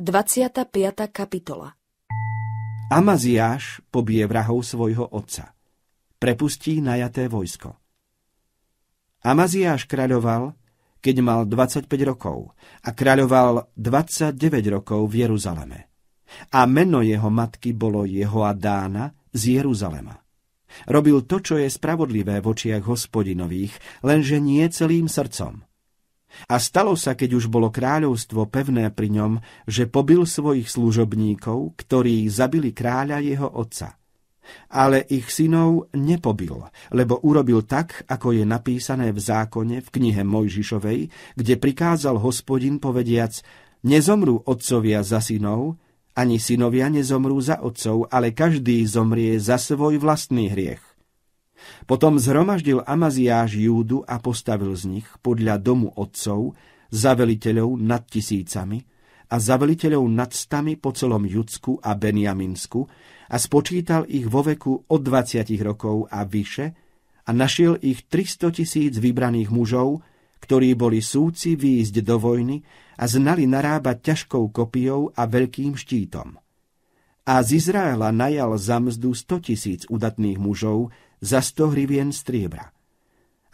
25. kapitola Amaziáš pobije vrahov svojho otca. Prepustí najaté vojsko. Amaziáš kráľoval keď mal 25 rokov a kráľoval 29 rokov v Jeruzaleme. A meno jeho matky bolo Jehoadána z Jeruzalema. Robil to, čo je spravodlivé v očiach hospodinových, lenže nie celým srdcom. A stalo sa, keď už bolo kráľovstvo pevné pri ňom, že pobil svojich služobníkov, ktorí zabili kráľa jeho otca – ale ich synov nepobil, lebo urobil tak, ako je napísané v zákone v knihe Mojžišovej, kde prikázal hospodin povediac, nezomrú otcovia za synov, ani synovia nezomrú za otcov, ale každý zomrie za svoj vlastný hriech. Potom zhromaždil Amaziáš Júdu a postavil z nich podľa domu otcov za veliteľov nad tisícami a za veliteľov nad stami po celom Judsku a Benjaminsku, a spočítal ich vo veku od 20 rokov a vyše a našiel ich 300 tisíc vybraných mužov, ktorí boli súci výjsť do vojny a znali narábať ťažkou kopiou a veľkým štítom. A z Izraela najal za mzdu 100 tisíc udatných mužov za 100 hrivien striebra.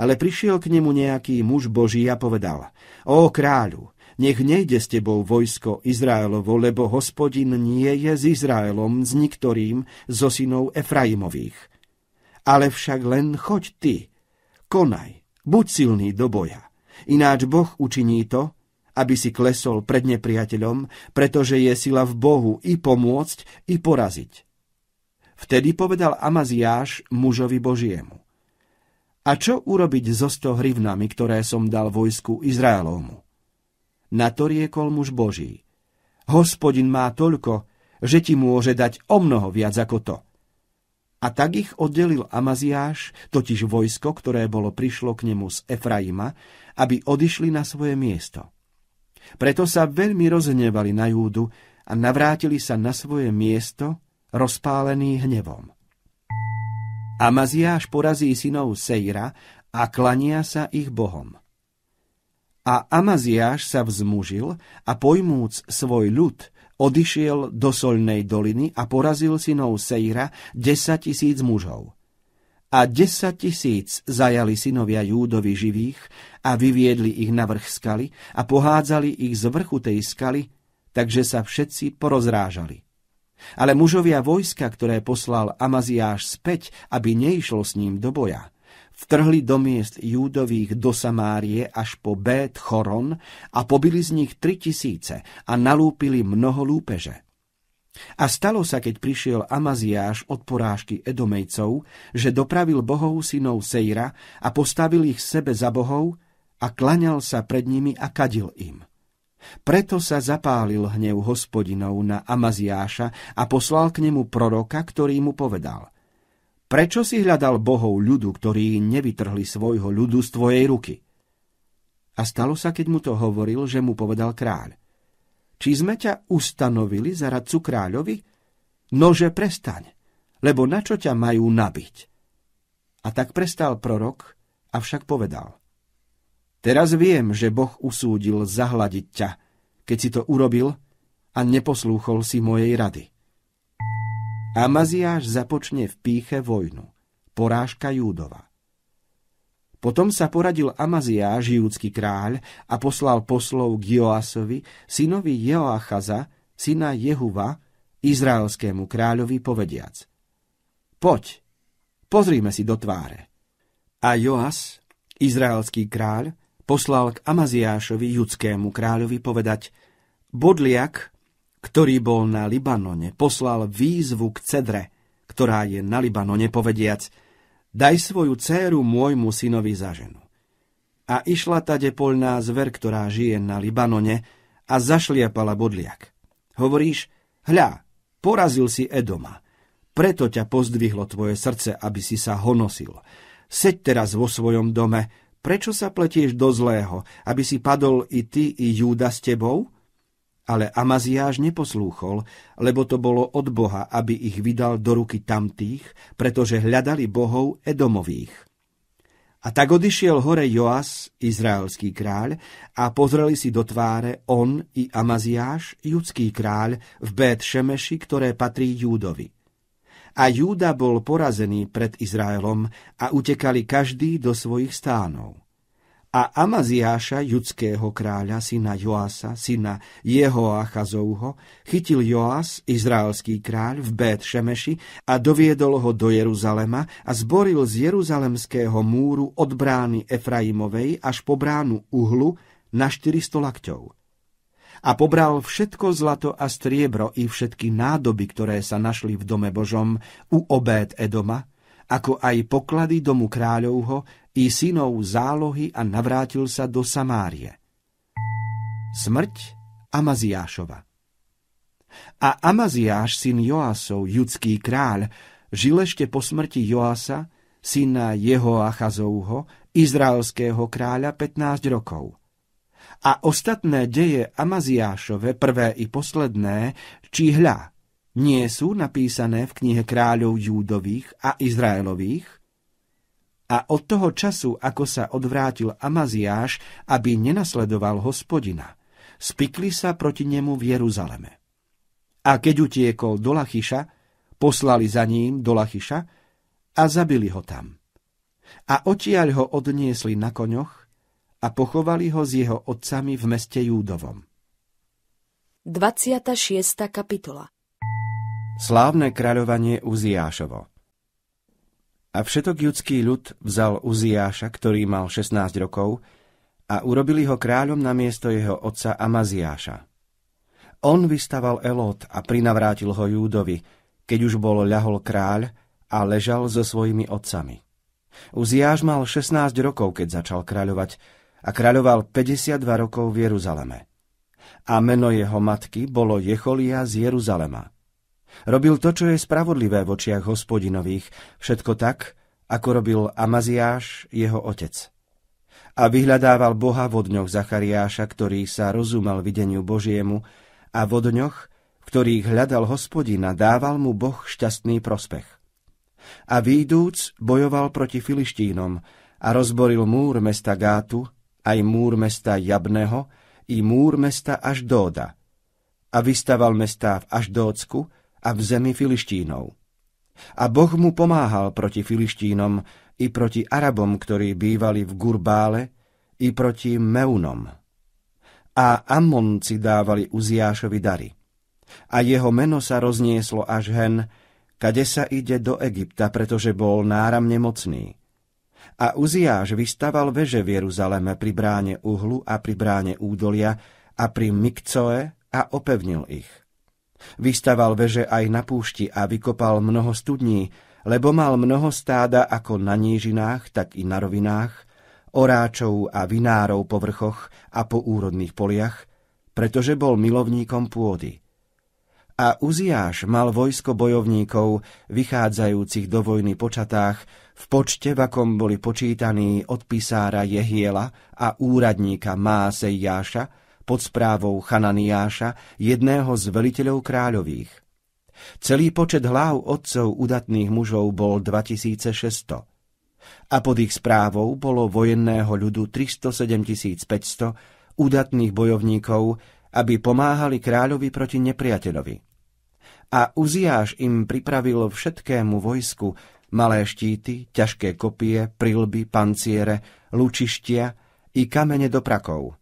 Ale prišiel k nemu nejaký muž Boží a povedal, Ó kráľu, nech nejde s tebou vojsko Izraelovo, lebo hospodin nie je s Izraelom, s niktorým zo synov Efraimových. Ale však len choď ty, konaj, buď silný do boja. Ináč Boh učiní to, aby si klesol pred nepriateľom, pretože je sila v Bohu i pomôcť, i poraziť. Vtedy povedal Amaziáš mužovi Božiemu. A čo urobiť so sto hrivnami, ktoré som dal vojsku Izraelovmu? Na to riekol muž Boží. Hospodin má toľko, že ti môže dať o mnoho viac ako to. A tak ich oddelil Amaziáš, totiž vojsko, ktoré bolo prišlo k nemu z Efraima, aby odišli na svoje miesto. Preto sa veľmi rozhnevali na Júdu a navrátili sa na svoje miesto, rozpálený hnevom. Amaziáš porazí synov Sejra a klania sa ich bohom. A Amaziáš sa vzmužil a pojmúc svoj ľud, odišiel do Solnej doliny a porazil synov Sejra 10 tisíc mužov. A 10 tisíc zajali synovia Júdovi živých a vyviedli ich na vrch skaly a pohádzali ich z vrchu tej skaly, takže sa všetci porozrážali. Ale mužovia vojska, ktoré poslal Amaziáš späť, aby neišlo s ním do boja – vtrhli do miest Júdových do Samárie až po Bét Choron a pobili z nich tri tisíce a nalúpili mnoho lúpeže. A stalo sa, keď prišiel Amaziáš od porážky Edomejcov, že dopravil bohov synov Sejra a postavil ich sebe za bohov a klaňal sa pred nimi a kadil im. Preto sa zapálil hnev hospodinov na Amaziáša a poslal k nemu proroka, ktorý mu povedal – Prečo si hľadal bohov ľudu, ktorí nevytrhli svojho ľudu z tvojej ruky? A stalo sa, keď mu to hovoril, že mu povedal kráľ. Či sme ťa ustanovili za radcu kráľovi? Nože prestaň, lebo na čo ťa majú nabiť? A tak prestal prorok, avšak povedal. Teraz viem, že Boh usúdil zahladiť ťa, keď si to urobil a neposlúchol si mojej rady. Maziáš započne v píche vojnu. Porážka Júdova. Potom sa poradil Amaziáš, júdsky kráľ, a poslal poslov k Joasovi, synovi Joachaza syna Jehuva, izraelskému kráľovi povediac. Poď, pozrime si do tváre. A Joas, izraelský kráľ, poslal k Amaziášovi, judskému kráľovi, povedať Bodliak, ktorý bol na Libanone, poslal výzvu k Cedre, ktorá je na Libanone, povediac, daj svoju céru môjmu synovi za ženu. A išla tade poľná zver, ktorá žije na Libanone, a zašliapala bodliak. Hovoríš, hľa, porazil si Edoma, preto ťa pozdvihlo tvoje srdce, aby si sa honosil. Seď teraz vo svojom dome, prečo sa pletieš do zlého, aby si padol i ty, i Júda s tebou? Ale Amaziáš neposlúchol, lebo to bolo od Boha, aby ich vydal do ruky tamtých, pretože hľadali bohov Edomových. A tak odišiel hore Joas, izraelský kráľ, a pozreli si do tváre on i Amaziáš, judský kráľ, v Bét Šemeši, ktoré patrí Júdovi. A Júda bol porazený pred Izraelom a utekali každý do svojich stánov a Amaziáša, judského kráľa, syna Joasa, syna Jehoachazovho, chytil Joas, izraelský kráľ, v Bét Šemeši a doviedol ho do Jeruzalema a zboril z jeruzalemského múru od brány Efraimovej až po bránu Uhlu na 400 lakťov. A pobral všetko zlato a striebro i všetky nádoby, ktoré sa našli v dome Božom u obét Edoma, ako aj poklady domu kráľovho i synov zálohy a navrátil sa do Samárie. Smrť Amaziášova A Amaziáš, syn Joásov, judský kráľ, žil ešte po smrti Joasa, syna jeho Achazovho, izraelského kráľa 15 rokov. A ostatné deje Amaziášove, prvé i posledné, či hľa, nie sú napísané v knihe kráľov Júdových a Izraelových, a od toho času, ako sa odvrátil Amaziáš, aby nenasledoval hospodina, spikli sa proti nemu v Jeruzaleme. A keď utiekol do Lachyša, poslali za ním do Lachyša a zabili ho tam. A otiaľ ho odniesli na koňoch a pochovali ho s jeho otcami v meste Júdovom. 26. kapitola Slávne kráľovanie Uziášovo a všetok judský ľud vzal Uziáša, ktorý mal 16 rokov, a urobili ho kráľom na miesto jeho otca Amaziáša. On vystaval Elot a prinavrátil ho Júdovi, keď už bol ľahol kráľ a ležal so svojimi otcami. Uziáš mal 16 rokov, keď začal kráľovať a kráľoval 52 rokov v Jeruzaleme. A meno jeho matky bolo Jecholia z Jeruzalema. Robil to, čo je spravodlivé v očiach hospodinových, všetko tak, ako robil Amaziáš, jeho otec. A vyhľadával Boha vo dňoch Zachariáša, ktorý sa rozumel videniu Božiemu, a vo dňoch, v ktorých hľadal hospodina, dával mu Boh šťastný prospech. A výjdúc bojoval proti Filištínom a rozboril múr mesta Gátu, aj múr mesta Jabného, i múr mesta Aždóda. A vystaval mestá v Aždócku, a v zemi Filištínov. A Boh mu pomáhal proti Filištínom i proti Arabom, ktorí bývali v Gurbále, i proti Meunom. A Ammonci dávali Uziášovi dary. A jeho meno sa roznieslo až hen, kade sa ide do Egypta, pretože bol náramne mocný. A Uziáš vystaval veže v Jeruzaleme pri bráne uhlu a pri bráne údolia a pri Mikcoe a opevnil ich. Vystaval veže aj na púšti a vykopal mnoho studní, lebo mal mnoho stáda ako na nížinách, tak i na rovinách, oráčov a vinárov po vrchoch a po úrodných poliach, pretože bol milovníkom pôdy. A Uziáš mal vojsko bojovníkov, vychádzajúcich do vojny počatách, v počte, v akom boli počítaní od pisára Jehiela a úradníka Máse Jáša, pod správou Chananiáša, jedného z veliteľov kráľových. Celý počet hlav otcov udatných mužov bol 2600 a pod ich správou bolo vojenného ľudu 307500 udatných bojovníkov, aby pomáhali kráľovi proti nepriateľovi. A Uziáš im pripravil všetkému vojsku malé štíty, ťažké kopie, prilby, panciere, lučištia i kamene do prakov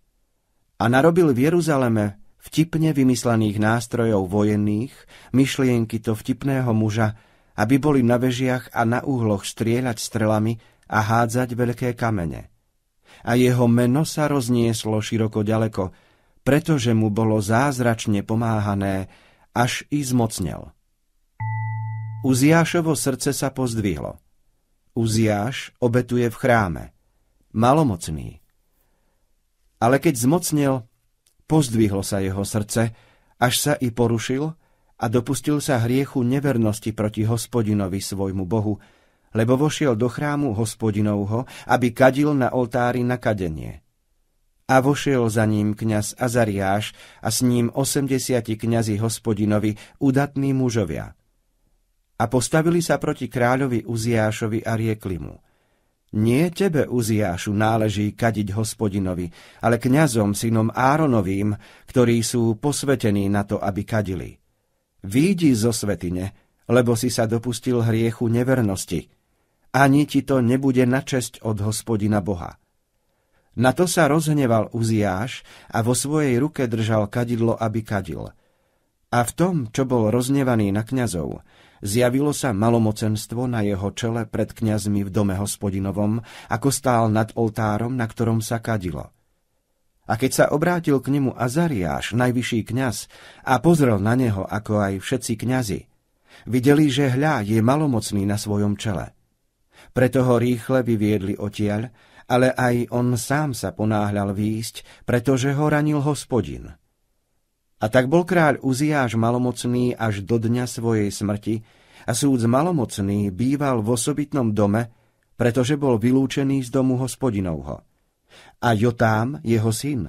a narobil v Jeruzaleme vtipne vymyslených nástrojov vojenných, myšlienky to vtipného muža, aby boli na vežiach a na úhloch strieľať strelami a hádzať veľké kamene. A jeho meno sa roznieslo široko ďaleko, pretože mu bolo zázračne pomáhané, až i zmocnel. Uziášovo srdce sa pozdvihlo. Uziáš obetuje v chráme. Malomocný – ale keď zmocnil, pozdvihlo sa jeho srdce, až sa i porušil a dopustil sa hriechu nevernosti proti hospodinovi svojmu Bohu, lebo vošiel do chrámu hospodinovho, aby kadil na oltári na kadenie. A vošiel za ním kňaz Azariáš a s ním osemdesiati kňazi hospodinovi, udatní mužovia. A postavili sa proti kráľovi Uziášovi a riekli mu – nie tebe, Uziášu, náleží kadiť hospodinovi, ale kňazom, synom Áronovým, ktorí sú posvetení na to, aby kadili. Výdi zo svetine, lebo si sa dopustil hriechu nevernosti. Ani ti to nebude na česť od hospodina Boha. Na to sa rozhneval Uziáš a vo svojej ruke držal kadidlo, aby kadil. A v tom, čo bol roznevaný na kňazov, Zjavilo sa malomocenstvo na jeho čele pred kňazmi v dome hospodinovom, ako stál nad oltárom, na ktorom sa kadilo. A keď sa obrátil k nemu Azariáš, najvyšší kňaz, a pozrel na neho, ako aj všetci kňazi, videli, že hľa je malomocný na svojom čele. Preto ho rýchle vyviedli odtiaľ, ale aj on sám sa ponáhľal výjsť, pretože ho ranil hospodin. A tak bol kráľ Uziáš malomocný až do dňa svojej smrti a súd malomocný býval v osobitnom dome, pretože bol vylúčený z domu hospodinovho. A Jotám, jeho syn,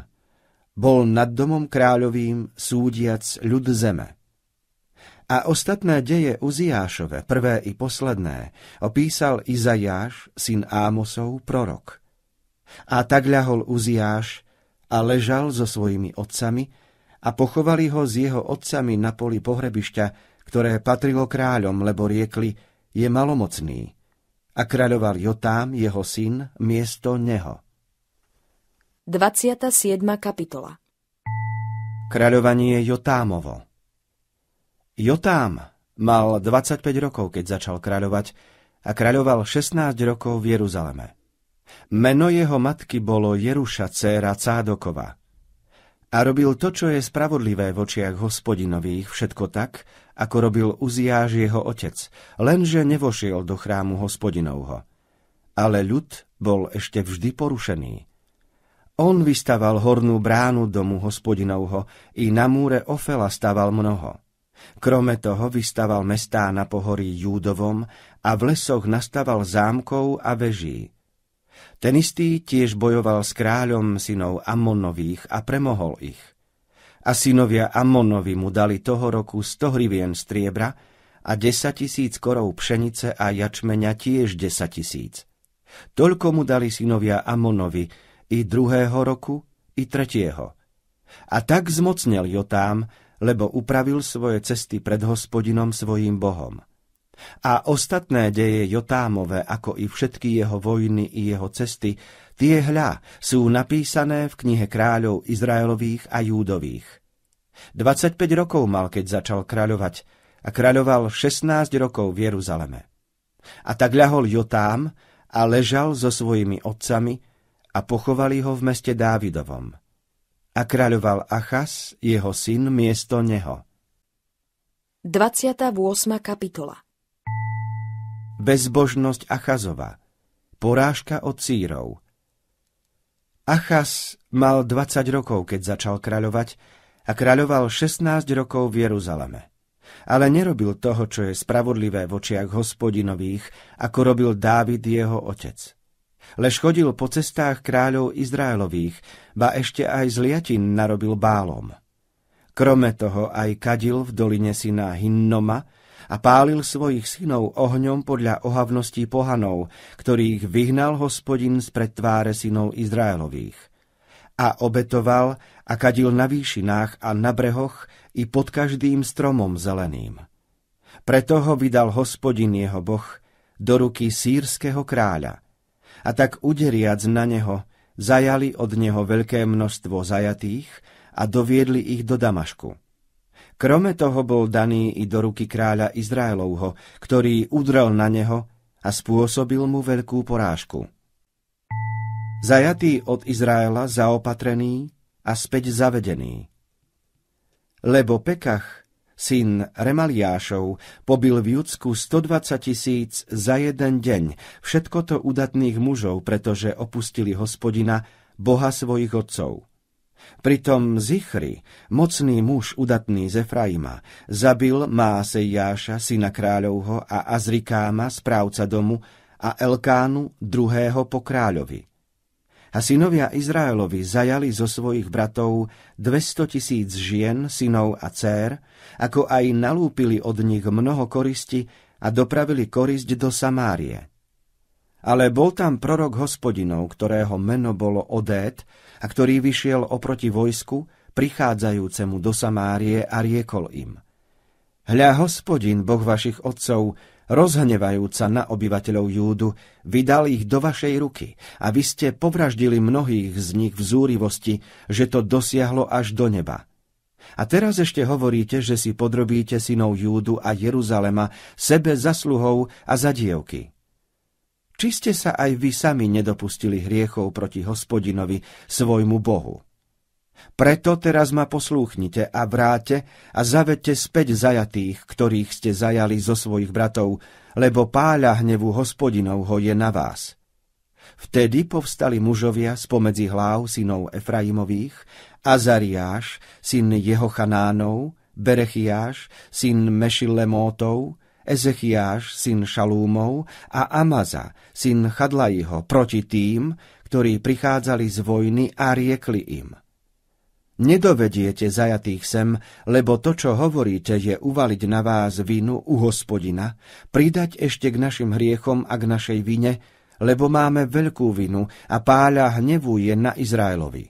bol nad domom kráľovým súdiac ľud zeme. A ostatné deje Uziášove, prvé i posledné, opísal Izajáš, syn Ámosov, prorok. A tak ľahol Uziáš a ležal so svojimi otcami, a pochovali ho s jeho otcami na poli pohrebišťa, ktoré patrilo kráľom, lebo riekli, je malomocný. A kráľoval Jotám, jeho syn, miesto neho. 27. kapitola Kráľovanie Jotámovo Jotám mal 25 rokov, keď začal kráľovať a kráľoval 16 rokov v Jeruzaleme. Meno jeho matky bolo Jeruša dcéra Cádokova a robil to, čo je spravodlivé v očiach hospodinových, všetko tak, ako robil Uziáš jeho otec, lenže nevošiel do chrámu hospodinovho. Ale ľud bol ešte vždy porušený. On vystaval hornú bránu domu hospodinovho i na múre Ofela staval mnoho. Krome toho vystaval mestá na pohorí Júdovom a v lesoch nastaval zámkov a veží. Ten istý tiež bojoval s kráľom synov Amonových a premohol ich. A synovia Amonovi mu dali toho roku 100 hrivien striebra a 10 tisíc korov pšenice a jačmeňa tiež 10 tisíc. Toľko mu dali synovia Amonovi i druhého roku, i tretieho. A tak zmocnel Jotám, lebo upravil svoje cesty pred hospodinom svojim bohom. A ostatné deje Jotámové ako i všetky jeho vojny i jeho cesty, tie hľa sú napísané v knihe kráľov Izraelových a Júdových. 25 rokov mal, keď začal kráľovať a kráľoval 16 rokov v Jeruzaleme. A tak ľahol Jotám a ležal so svojimi otcami a pochovali ho v meste Dávidovom. A kráľoval Achas, jeho syn, miesto neho. 28. kapitola bezbožnosť Achazova, porážka od Círov. Achaz mal 20 rokov, keď začal kráľovať a kráľoval 16 rokov v Jeruzaleme. Ale nerobil toho, čo je spravodlivé v očiach hospodinových, ako robil Dávid jeho otec. Lež chodil po cestách kráľov Izraelových, ba ešte aj z liatin narobil bálom. Krome toho aj kadil v doline syna Hinnoma, a pálil svojich synov ohňom podľa ohavností pohanov, ktorých vyhnal hospodin z tváre synov Izraelových. A obetoval a kadil na výšinách a na brehoch i pod každým stromom zeleným. Preto ho vydal hospodin jeho boh do ruky sírskeho kráľa. A tak uderiac na neho, zajali od neho veľké množstvo zajatých a doviedli ich do Damašku. Krome toho bol daný i do ruky kráľa Izraelovho, ktorý udrel na neho a spôsobil mu veľkú porážku. Zajatý od Izraela, zaopatrený a späť zavedený. Lebo Pekach, syn Remaliášov, pobil v Judsku 120 tisíc za jeden deň, všetko to udatných mužov, pretože opustili hospodina, boha svojich otcov. Pritom Zichri, mocný muž udatný z Efraima, zabil Jáša syna kráľovho a Azrikáma, správca domu, a Elkánu, druhého po kráľovi. A synovia Izraelovi zajali zo svojich bratov 200 tisíc žien, synov a cér, ako aj nalúpili od nich mnoho koristi a dopravili korisť do Samárie ale bol tam prorok hospodinov, ktorého meno bolo Odét a ktorý vyšiel oproti vojsku, prichádzajúcemu do Samárie a riekol im. Hľa hospodin, boh vašich otcov, rozhnevajúca na obyvateľov Júdu, vydal ich do vašej ruky a vy ste povraždili mnohých z nich v zúrivosti, že to dosiahlo až do neba. A teraz ešte hovoríte, že si podrobíte synov Júdu a Jeruzalema sebe zasluhou a za dievky či ste sa aj vy sami nedopustili hriechov proti hospodinovi, svojmu Bohu. Preto teraz ma poslúchnite a vráte a zavedte späť zajatých, ktorých ste zajali zo svojich bratov, lebo páľa hnevu hospodinov ho je na vás. Vtedy povstali mužovia spomedzi hlav synov Efraimových, Azariáš, syn Jehochanánov, Berechiáš, syn Mešilemótov, Ezechiáš, syn Šalúmov, a Amaza, syn Chadlajiho, proti tým, ktorí prichádzali z vojny a riekli im – Nedovediete zajatých sem, lebo to, čo hovoríte, je uvaliť na vás vinu u hospodina, pridať ešte k našim hriechom a k našej vine, lebo máme veľkú vinu a páľa hnevu je na Izraelovi.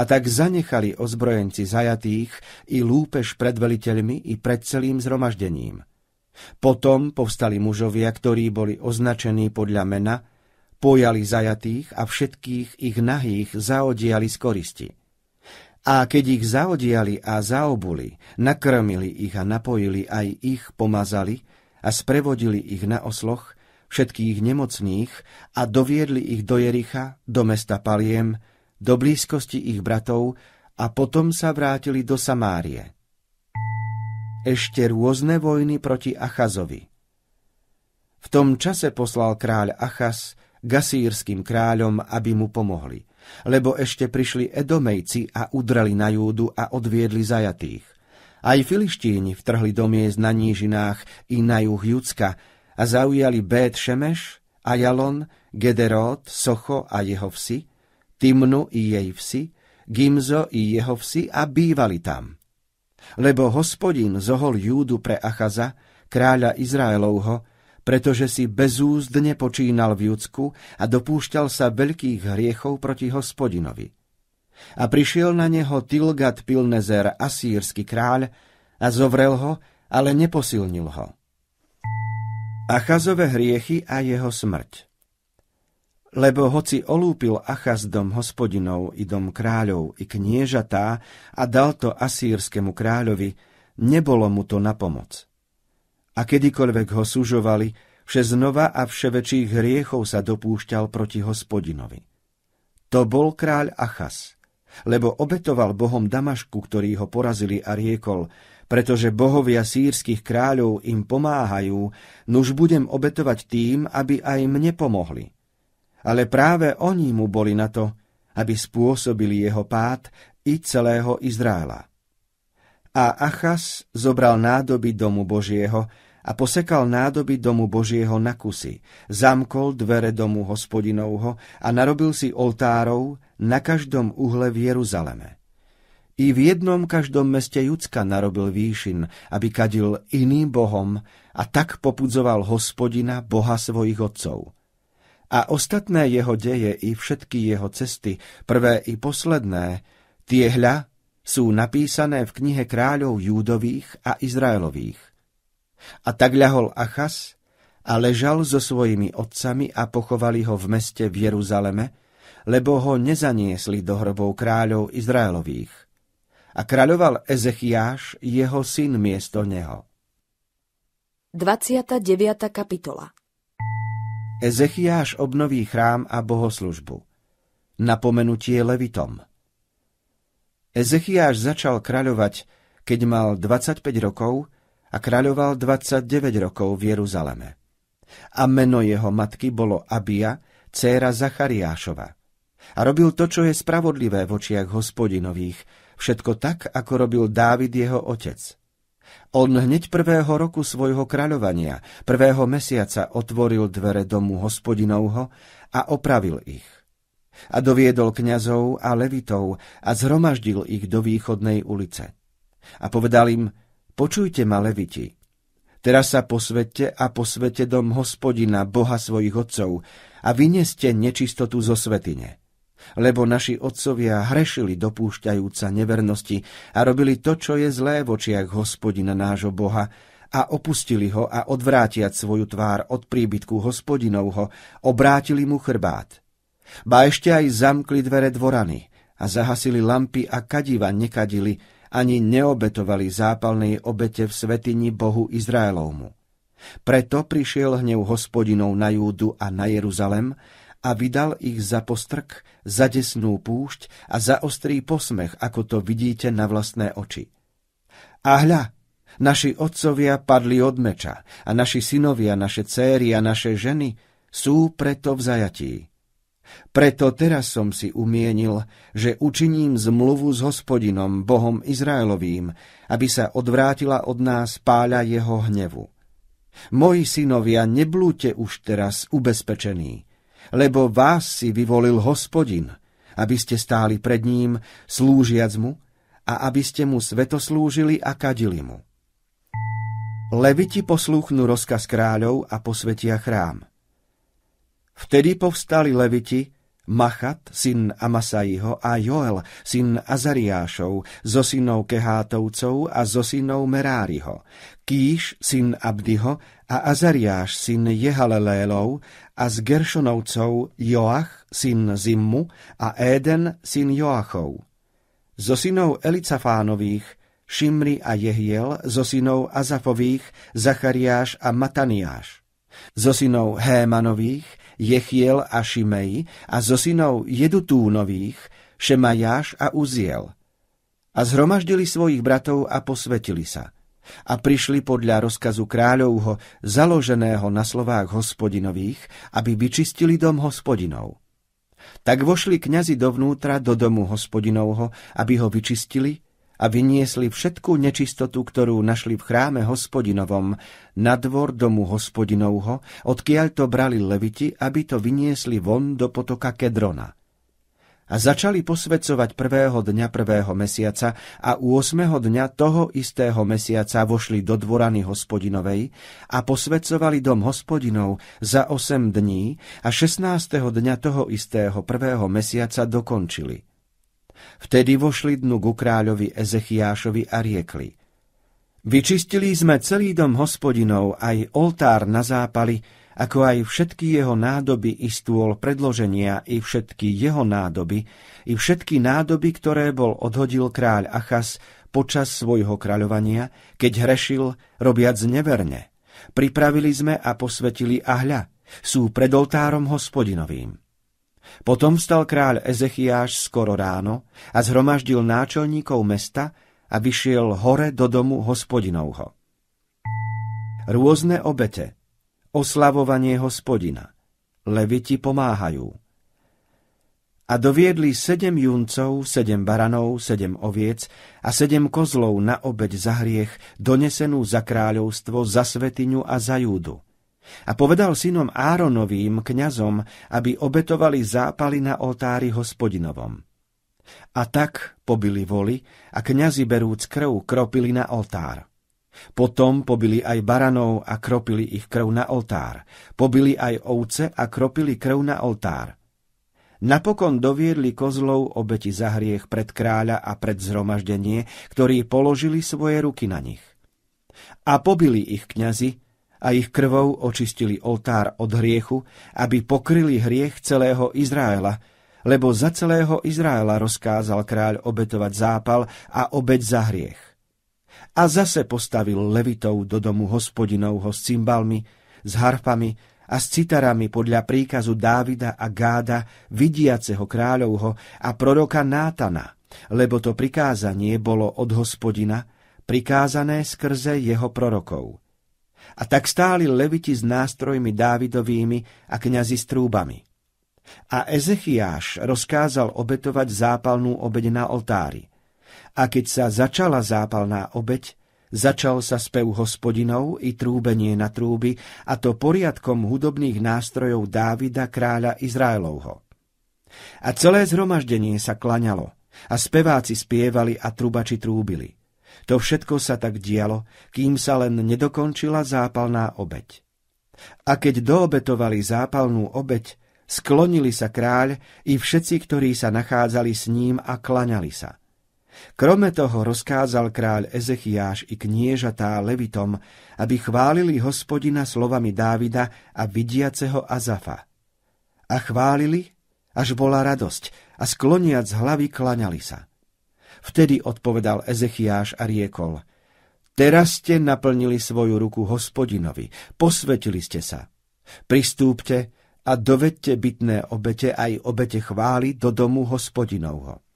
A tak zanechali ozbrojenci zajatých i lúpež pred veliteľmi i pred celým zhromaždením. Potom povstali mužovia, ktorí boli označení podľa mena, pojali zajatých a všetkých ich nahých zaodiali z koristi. A keď ich zaodiali a zaobuli, nakrmili ich a napojili aj ich, pomazali a sprevodili ich na osloch, všetkých nemocných a doviedli ich do Jericha, do mesta Paliem, do blízkosti ich bratov a potom sa vrátili do Samárie ešte rôzne vojny proti Achazovi. V tom čase poslal kráľ Achaz gasírským kráľom, aby mu pomohli, lebo ešte prišli Edomejci a udrali na Júdu a odviedli zajatých. Aj filištíni vtrhli do miest na nížinách i na juh Judska a zaujali Bét Šemeš, Ajalon, Gederót, Socho a jeho vsi, Timnu i jej vsi, Gimzo i jeho vsi a bývali tam lebo hospodin zohol Júdu pre Achaza, kráľa Izraelovho, pretože si bezúzdne počínal v Júdsku a dopúšťal sa veľkých hriechov proti hospodinovi. A prišiel na neho Tilgat Pilnezer, asýrsky kráľ, a zovrel ho, ale neposilnil ho. Achazové hriechy a jeho smrť lebo hoci olúpil Achaz dom hospodinov i dom kráľov i kniežatá a dal to asýrskému kráľovi, nebolo mu to na pomoc. A kedykoľvek ho sužovali, vše znova a väčších hriechov sa dopúšťal proti hospodinovi. To bol kráľ Achaz, lebo obetoval bohom Damašku, ktorý ho porazili a riekol, pretože bohovia sírskych kráľov im pomáhajú, nuž budem obetovať tým, aby aj mne pomohli ale práve oni mu boli na to, aby spôsobili jeho pád i celého Izraela. A Achas zobral nádoby domu Božieho a posekal nádoby domu Božieho na kusy, zamkol dvere domu hospodinovho a narobil si oltárov na každom uhle v Jeruzaleme. I v jednom každom meste Judska narobil výšin, aby kadil iným bohom a tak popudzoval hospodina, boha svojich otcov – a ostatné jeho deje i všetky jeho cesty, prvé i posledné, tie hľa sú napísané v knihe kráľov Júdových a Izraelových. A tak ľahol Achas a ležal so svojimi otcami a pochovali ho v meste v Jeruzaleme, lebo ho nezaniesli do hrobov kráľov Izraelových. A kráľoval Ezechiáš, jeho syn miesto neho. 29. kapitola Ezechiáš obnoví chrám a bohoslužbu. Napomenutie Levitom. Ezechiáš začal kráľovať, keď mal 25 rokov a kráľoval 29 rokov v Jeruzaleme. A meno jeho matky bolo Abia, dcéra Zachariášova. A robil to, čo je spravodlivé v očiach hospodinových, všetko tak, ako robil Dávid jeho otec – on hneď prvého roku svojho kráľovania, prvého mesiaca otvoril dvere domu hospodinovho a opravil ich. A doviedol kňazov a levitov a zhromaždil ich do východnej ulice. A povedal im, počujte ma, leviti, Teraz sa posvete a posvete dom hospodina, boha svojich otcov, a vyneste nečistotu zo svetine lebo naši otcovia hrešili dopúšťajúca nevernosti a robili to, čo je zlé v očiach hospodina nášho Boha, a opustili ho a odvrátiať svoju tvár od príbytku hospodinovho, obrátili mu chrbát. Ba ešte aj zamkli dvere dvorany a zahasili lampy a kadiva nekadili, ani neobetovali zápalnej obete v svetini Bohu Izraelovmu. Preto prišiel hnev hospodinov na Júdu a na Jeruzalem a vydal ich za postrk, za desnú púšť a za ostrý posmech, ako to vidíte na vlastné oči. A hľa, naši otcovia padli od meča a naši synovia, naše céry a naše ženy sú preto v zajatí. Preto teraz som si umienil, že učiním zmluvu s hospodinom, Bohom Izraelovým, aby sa odvrátila od nás páľa jeho hnevu. Moji synovia, neblúte už teraz ubezpečení lebo vás si vyvolil hospodin, aby ste stáli pred ním, slúžiac mu, a aby ste mu svetoslúžili a kadili mu. Leviti poslúchnu rozkaz kráľov a posvetia chrám. Vtedy povstali Leviti, Machat, syn Amasaiho a Joel, syn Azariášov, zo synou Kehátovcov a zo synou Meráriho, Kíš, syn Abdiho a Azariáš, syn Jehalelélov, a z Geršonovcov Joach, syn Zimmu, a Éden, syn Joachov. Zo synov Elicafánových Šimri a Jehiel, zo synov Azafových Zachariáš a Mataniáš. Zo synov Hémanových Jechiel a Šimej, a zo synov Jedutúnových Šemajáš a Uziel. A zhromaždili svojich bratov a posvetili sa – a prišli podľa rozkazu kráľovho, založeného na slovách hospodinových, aby vyčistili dom hospodinov. Tak vošli kňazi dovnútra do domu hospodinovho, aby ho vyčistili a vyniesli všetku nečistotu, ktorú našli v chráme hospodinovom, na dvor domu hospodinovho, odkiaľ to brali leviti, aby to vyniesli von do potoka Kedrona – a začali posvedcovať prvého dňa prvého mesiaca a u 8. dňa toho istého mesiaca vošli do dvorany hospodinovej a posvedcovali dom hospodinov za 8 dní a 16. dňa toho istého prvého mesiaca dokončili. Vtedy vošli dnu ku kráľovi Ezechiášovi a riekli – Vyčistili sme celý dom hospodinov, aj oltár na zápali, ako aj všetky jeho nádoby i stôl predloženia i všetky jeho nádoby, i všetky nádoby, ktoré bol odhodil kráľ Achas počas svojho kráľovania, keď hrešil, robiac neverne. Pripravili sme a posvetili ahľa, sú pred oltárom hospodinovým. Potom vstal kráľ Ezechiáš skoro ráno a zhromaždil náčelníkov mesta a vyšiel hore do domu hospodinovho. Rôzne obete – oslavovanie hospodina. Leviti pomáhajú. A doviedli sedem juncov, sedem baranov, sedem oviec a sedem kozlov na obeď za hriech, donesenú za kráľovstvo, za svetiňu a za júdu. A povedal synom Áronovým, kňazom, aby obetovali zápaly na oltári hospodinovom. A tak pobili voli a kňazi berúc krv kropili na oltár. Potom pobili aj baranov a kropili ich krv na oltár. Pobili aj ovce a kropili krv na oltár. Napokon doviedli kozlov obeti za hriech pred kráľa a pred zhromaždenie, ktorí položili svoje ruky na nich. A pobili ich kňazi a ich krvou očistili oltár od hriechu, aby pokryli hriech celého Izraela, lebo za celého Izraela rozkázal kráľ obetovať zápal a obeť za hriech a zase postavil levitov do domu hospodinovho s cymbalmi, s harpami a s citarami podľa príkazu Dávida a Gáda, vidiaceho kráľovho a proroka Nátana, lebo to prikázanie bolo od hospodina, prikázané skrze jeho prorokov. A tak stáli leviti s nástrojmi Dávidovými a kňazi s trúbami. A Ezechiáš rozkázal obetovať zápalnú obeď na oltári. A keď sa začala zápalná obeď, začal sa spev hospodinov i trúbenie na trúby, a to poriadkom hudobných nástrojov Dávida, kráľa Izraelovho. A celé zhromaždenie sa klaňalo, a speváci spievali a trubači trúbili. To všetko sa tak dialo, kým sa len nedokončila zápalná obeď. A keď doobetovali zápalnú obeď, sklonili sa kráľ i všetci, ktorí sa nachádzali s ním a klaňali sa. Krome toho rozkázal kráľ Ezechiáš i kniežatá Levitom, aby chválili hospodina slovami Dávida a vidiaceho Azafa. A chválili, až bola radosť, a skloniac hlavy klaňali sa. Vtedy odpovedal Ezechiáš a riekol, Teraz ste naplnili svoju ruku hospodinovi, posvetili ste sa. Pristúpte a dovedte bytné obete aj obete chvály do domu hospodinovho.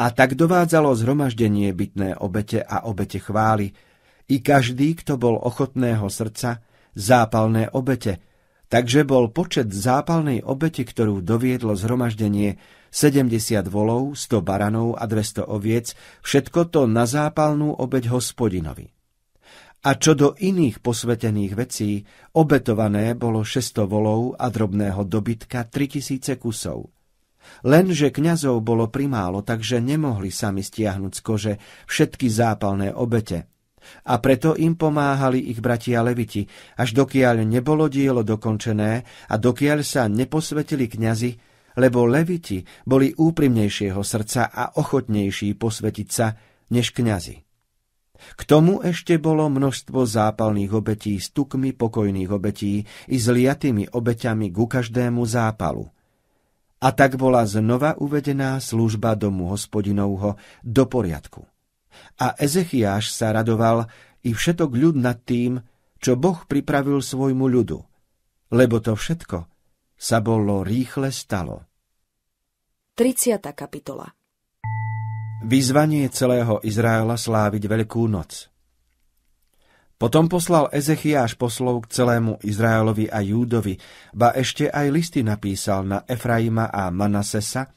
A tak dovádzalo zhromaždenie bytné obete a obete chvály, i každý, kto bol ochotného srdca, zápalné obete, takže bol počet zápalnej obete, ktorú doviedlo zhromaždenie, 70 volov, 100 baranov a 200 oviec, všetko to na zápalnú obeť hospodinovi. A čo do iných posvetených vecí, obetované bolo 600 volov a drobného dobytka 3000 kusov – Lenže kňazov bolo primálo, takže nemohli sami stiahnuť z kože všetky zápalné obete. A preto im pomáhali ich bratia Leviti, až dokiaľ nebolo dielo dokončené a dokiaľ sa neposvetili kňazi, lebo Leviti boli úprimnejšieho srdca a ochotnejší posvetiť sa než kňazi. K tomu ešte bolo množstvo zápalných obetí s tukmi pokojných obetí i zliatými obeťami ku každému zápalu – a tak bola znova uvedená služba domu hospodinovho do poriadku. A Ezechiáš sa radoval i všetok ľud nad tým, čo Boh pripravil svojmu ľudu, lebo to všetko sa bolo rýchle stalo. 30. kapitola Vyzvanie celého Izraela sláviť Veľkú noc – potom poslal Ezechiáš poslov k celému Izraelovi a Júdovi, ba ešte aj listy napísal na Efraima a Manasesa,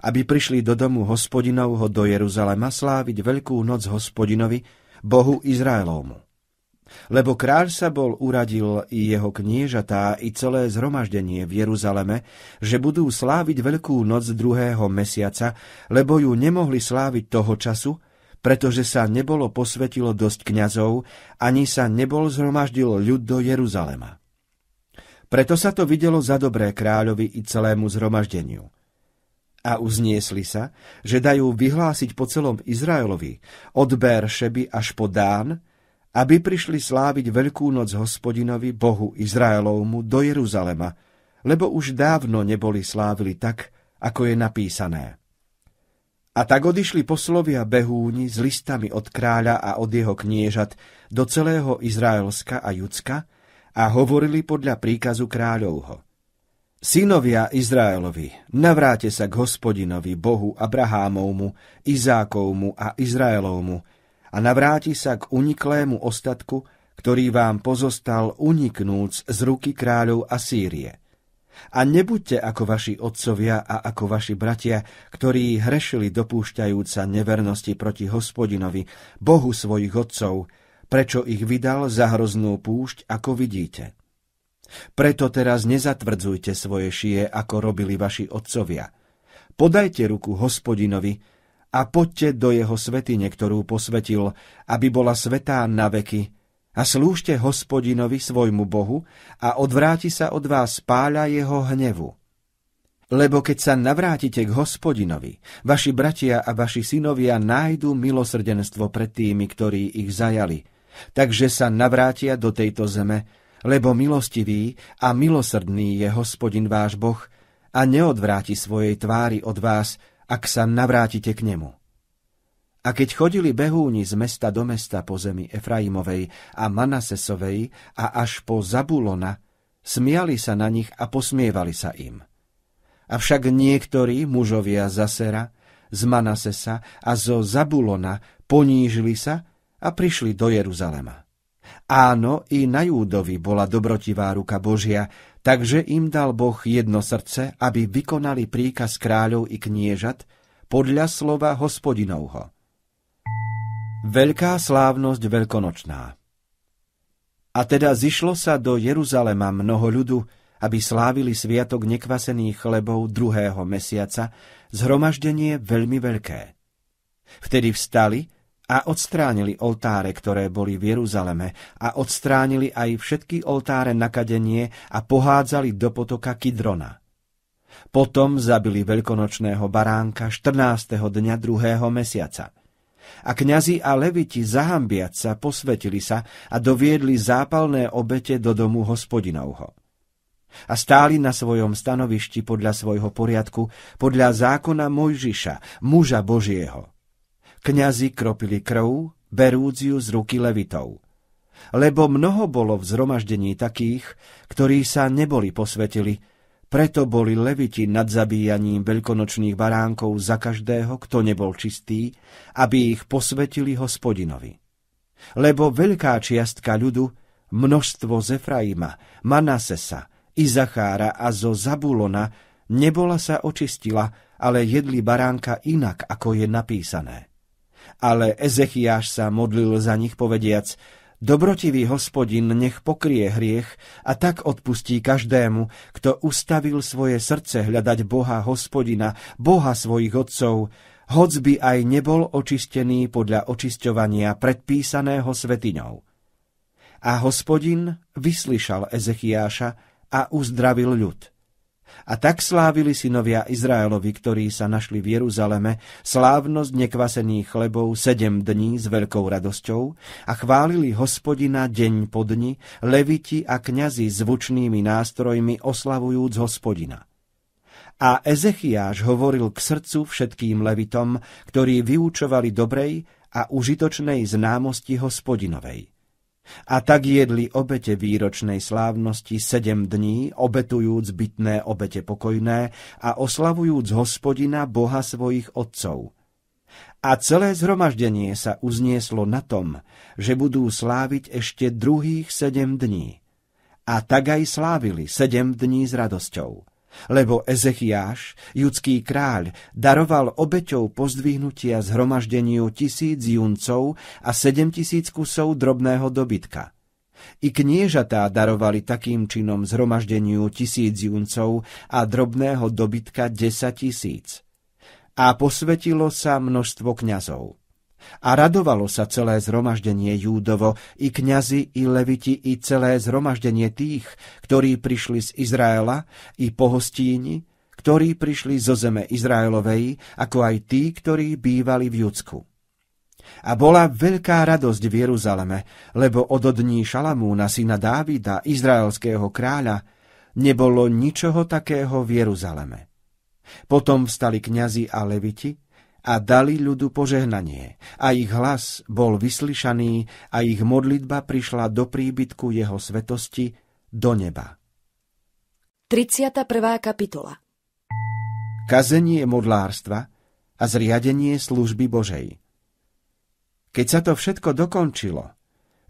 aby prišli do domu hospodinovho do Jeruzalema sláviť veľkú noc hospodinovi, Bohu Izraelovmu. Lebo kráľ sa bol uradil i jeho kniežatá i celé zhromaždenie v Jeruzaleme, že budú sláviť veľkú noc druhého mesiaca, lebo ju nemohli sláviť toho času, pretože sa nebolo posvetilo dosť kňazov, ani sa nebol zhromaždil ľud do Jeruzalema. Preto sa to videlo za dobré kráľovi i celému zhromaždeniu. A uzniesli sa, že dajú vyhlásiť po celom Izraelovi od Béršeby až po Dán, aby prišli sláviť Veľkú noc hospodinovi, Bohu Izraelovmu, do Jeruzalema, lebo už dávno neboli slávili tak, ako je napísané. A tak odišli poslovia Behúni s listami od kráľa a od jeho kniežat do celého Izraelska a Judska a hovorili podľa príkazu kráľovho. Synovia Izraelovi, navráte sa k hospodinovi Bohu Abrahámovmu, Izákovmu a Izraelovmu a navráti sa k uniklému ostatku, ktorý vám pozostal uniknúc z ruky kráľov Asýrie – a nebuďte ako vaši otcovia a ako vaši bratia, ktorí hrešili dopúšťajúca nevernosti proti hospodinovi, Bohu svojich otcov, prečo ich vydal za hroznú púšť, ako vidíte. Preto teraz nezatvrdzujte svoje šie, ako robili vaši otcovia. Podajte ruku hospodinovi a poďte do jeho svetine, ktorú posvetil, aby bola svetá na veky, a slúžte hospodinovi svojmu Bohu a odvráti sa od vás páľa jeho hnevu. Lebo keď sa navrátite k hospodinovi, vaši bratia a vaši synovia nájdu milosrdenstvo pred tými, ktorí ich zajali, takže sa navrátia do tejto zeme, lebo milostivý a milosrdný je hospodin váš Boh a neodvráti svojej tvári od vás, ak sa navrátite k nemu. A keď chodili behúni z mesta do mesta po zemi Efraimovej a Manasesovej a až po Zabulona, smiali sa na nich a posmievali sa im. Avšak niektorí mužovia z Asera, z Manasesa a zo Zabulona ponížili sa a prišli do Jeruzalema. Áno, i na Júdovi bola dobrotivá ruka Božia, takže im dal Boh jedno srdce, aby vykonali príkaz kráľov i kniežat podľa slova hospodinovho Veľká slávnosť veľkonočná. A teda zišlo sa do Jeruzalema mnoho ľudu, aby slávili sviatok nekvasených chlebov druhého mesiaca, zhromaždenie veľmi veľké. Vtedy vstali a odstránili oltáre, ktoré boli v Jeruzaleme a odstránili aj všetky oltáre na kadenie a pohádzali do potoka Kidrona. Potom zabili veľkonočného baránka 14. dňa druhého mesiaca – a kňazi a leviti zahambiať sa posvetili sa a doviedli zápalné obete do domu hospodinovho. A stáli na svojom stanovišti podľa svojho poriadku, podľa zákona Mojžiša, muža Božieho. Kňazi kropili krv, berúc ju z ruky levitov. Lebo mnoho bolo v zhromaždení takých, ktorí sa neboli posvetili, preto boli leviti nad zabíjaním veľkonočných baránkov za každého, kto nebol čistý, aby ich posvetili hospodinovi. Lebo veľká čiastka ľudu, množstvo Zefraima, Manasesa, Izachára a zo Zabulona nebola sa očistila, ale jedli baránka inak, ako je napísané. Ale Ezechiáš sa modlil za nich povediac, Dobrotivý hospodin nech pokrie hriech a tak odpustí každému, kto ustavil svoje srdce hľadať Boha hospodina, Boha svojich otcov, hoc by aj nebol očistený podľa očisťovania predpísaného svetiňou. A hospodin vyslyšal Ezechiáša a uzdravil ľud. A tak slávili synovia Izraelovi, ktorí sa našli v Jeruzaleme, slávnosť nekvasených chlebov sedem dní s veľkou radosťou a chválili hospodina deň po dni, leviti a kňazi zvučnými nástrojmi oslavujúc hospodina. A Ezechiáš hovoril k srdcu všetkým levitom, ktorí vyučovali dobrej a užitočnej známosti hospodinovej – a tak jedli obete výročnej slávnosti sedem dní, obetujúc bytné obete pokojné a oslavujúc hospodina Boha svojich otcov. A celé zhromaždenie sa uznieslo na tom, že budú sláviť ešte druhých sedem dní. A tak aj slávili sedem dní s radosťou. Lebo Ezechiáš, judský kráľ, daroval obeťou pozdvihnutia zhromaždeniu tisíc juncov a sedem tisíc kusov drobného dobytka. I kniežatá darovali takým činom zhromaždeniu tisíc juncov a drobného dobytka desať tisíc. A posvetilo sa množstvo kňazov. A radovalo sa celé zhromaždenie Júdovo, i kňazi, i leviti, i celé zhromaždenie tých, ktorí prišli z Izraela, i pohostíni, ktorí prišli zo zeme Izraelovej, ako aj tí, ktorí bývali v Judsku. A bola veľká radosť v Jeruzaleme, lebo od dní Šalamúna, syna Dávida, izraelského kráľa, nebolo ničoho takého v Jeruzaleme. Potom vstali kňazi a leviti, a dali ľudu požehnanie. A ich hlas bol vyslyšaný a ich modlitba prišla do príbytku jeho svetosti, do neba. 31. kapitola Kazenie modlárstva a zriadenie služby Božej Keď sa to všetko dokončilo,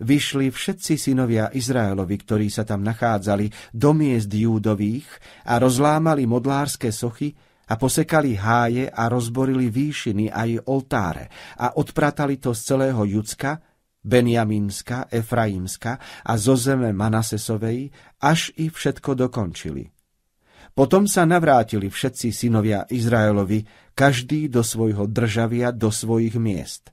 vyšli všetci synovia Izraelovi, ktorí sa tam nachádzali, do miest Júdových a rozlámali modlárske sochy, a posekali háje a rozborili výšiny aj oltáre a odpratali to z celého Judska, Benjamínska, Efraímska a zo zeme Manasesovej, až i všetko dokončili. Potom sa navrátili všetci synovia Izraelovi, každý do svojho državia, do svojich miest.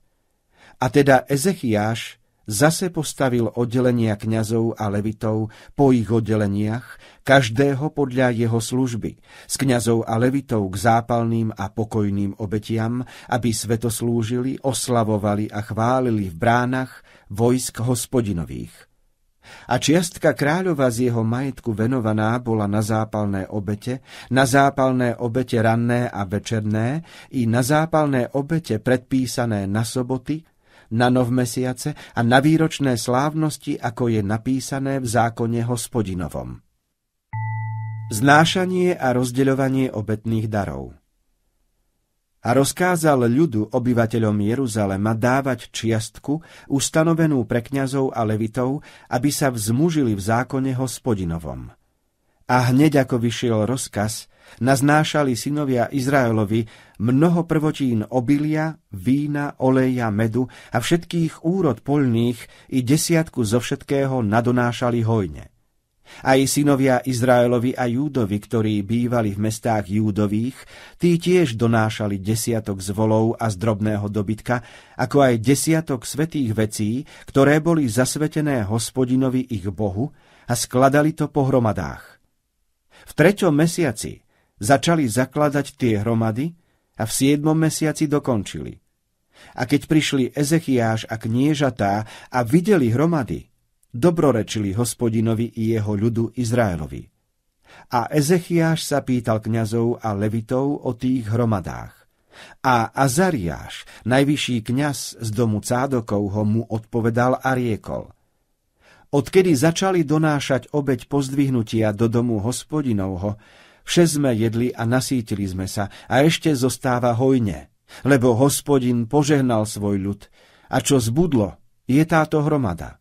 A teda Ezechiáš zase postavil oddelenia kňazov a levitov po ich oddeleniach, každého podľa jeho služby, s kňazov a levitov k zápalným a pokojným obetiam, aby svetoslúžili, oslavovali a chválili v bránach vojsk hospodinových. A čiastka kráľova z jeho majetku venovaná bola na zápalné obete, na zápalné obete ranné a večerné i na zápalné obete predpísané na soboty, na novmesiace a na výročné slávnosti, ako je napísané v zákone hospodinovom. Znášanie a rozdeľovanie obetných darov a rozkázal ľudu obyvateľom Jeruzalema dávať čiastku, ustanovenú pre kňazov a levitov, aby sa vzmužili v zákone hospodinovom. A hneď ako vyšiel rozkaz, naznášali synovia Izraelovi mnoho prvočín obilia, vína, oleja, medu a všetkých úrod poľných i desiatku zo všetkého nadonášali hojne. Aj synovia Izraelovi a Júdovi, ktorí bývali v mestách Júdových, tí tiež donášali desiatok z volov a z drobného dobytka, ako aj desiatok svetých vecí, ktoré boli zasvetené hospodinovi ich bohu a skladali to po hromadách. V treťom mesiaci Začali zakladať tie hromady a v siedmom mesiaci dokončili. A keď prišli Ezechiáš a kniežatá a videli hromady, dobrorečili hospodinovi i jeho ľudu Izraelovi. A Ezechiáš sa pýtal kňazov a levitov o tých hromadách. A Azariáš, najvyšší kňaz z domu Cádokov, ho mu odpovedal a riekol. Odkedy začali donášať obeď pozdvihnutia do domu hospodinovho, Vše sme jedli a nasítili sme sa a ešte zostáva hojne, lebo hospodin požehnal svoj ľud a čo zbudlo, je táto hromada.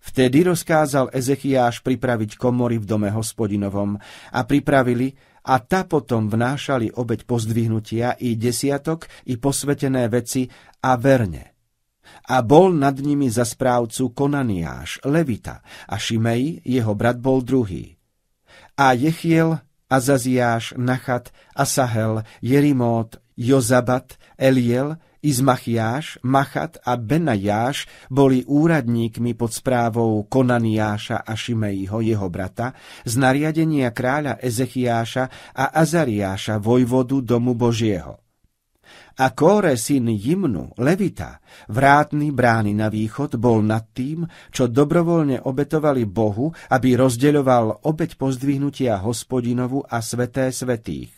Vtedy rozkázal Ezechiáš pripraviť komory v dome hospodinovom a pripravili a ta potom vnášali obeď pozdvihnutia i desiatok i posvetené veci a verne. A bol nad nimi za správcu Konaniáš, Levita a Šimej, jeho brat bol druhý. A Jechiel, Azaziáš, Nachat, Asahel, Jerimót, Jozabat, Eliel, Izmachiáš, Machat a Benajáš boli úradníkmi pod správou Konaniáša a Šimejho, jeho brata, z nariadenia kráľa Ezechiáša a Azariáša, vojvodu domu Božieho. A Kóre, syn Jimnu, Levita, vrátny brány na východ, bol nad tým, čo dobrovoľne obetovali Bohu, aby rozdeľoval obeď pozdvihnutia hospodinovu a sveté svetých.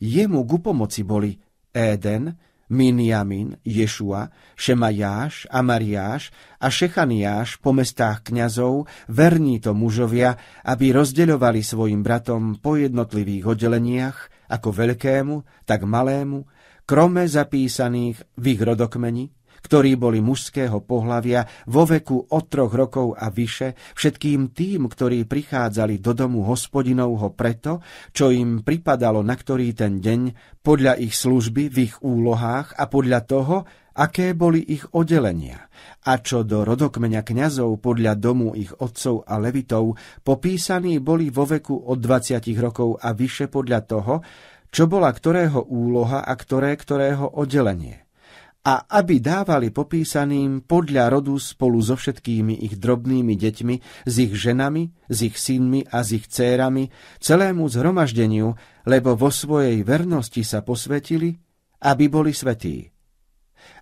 Jemu ku pomoci boli Éden, Miniamin, Ješua, Šemajáš, Amariáš a Šechaniáš po mestách kňazov, verní to mužovia, aby rozdeľovali svojim bratom po jednotlivých oddeleniach, ako veľkému, tak malému, krome zapísaných v ich rodokmeni, ktorí boli mužského pohlavia vo veku od troch rokov a vyše, všetkým tým, ktorí prichádzali do domu hospodinovho preto, čo im pripadalo na ktorý ten deň, podľa ich služby, v ich úlohách a podľa toho, aké boli ich oddelenia. A čo do rodokmeňa kňazov podľa domu ich otcov a levitov, popísaní boli vo veku od 20 rokov a vyše podľa toho, čo bola ktorého úloha a ktoré ktorého oddelenie. A aby dávali popísaným podľa rodu spolu so všetkými ich drobnými deťmi, s ich ženami, s ich synmi a s ich cérami, celému zhromaždeniu, lebo vo svojej vernosti sa posvetili, aby boli svetí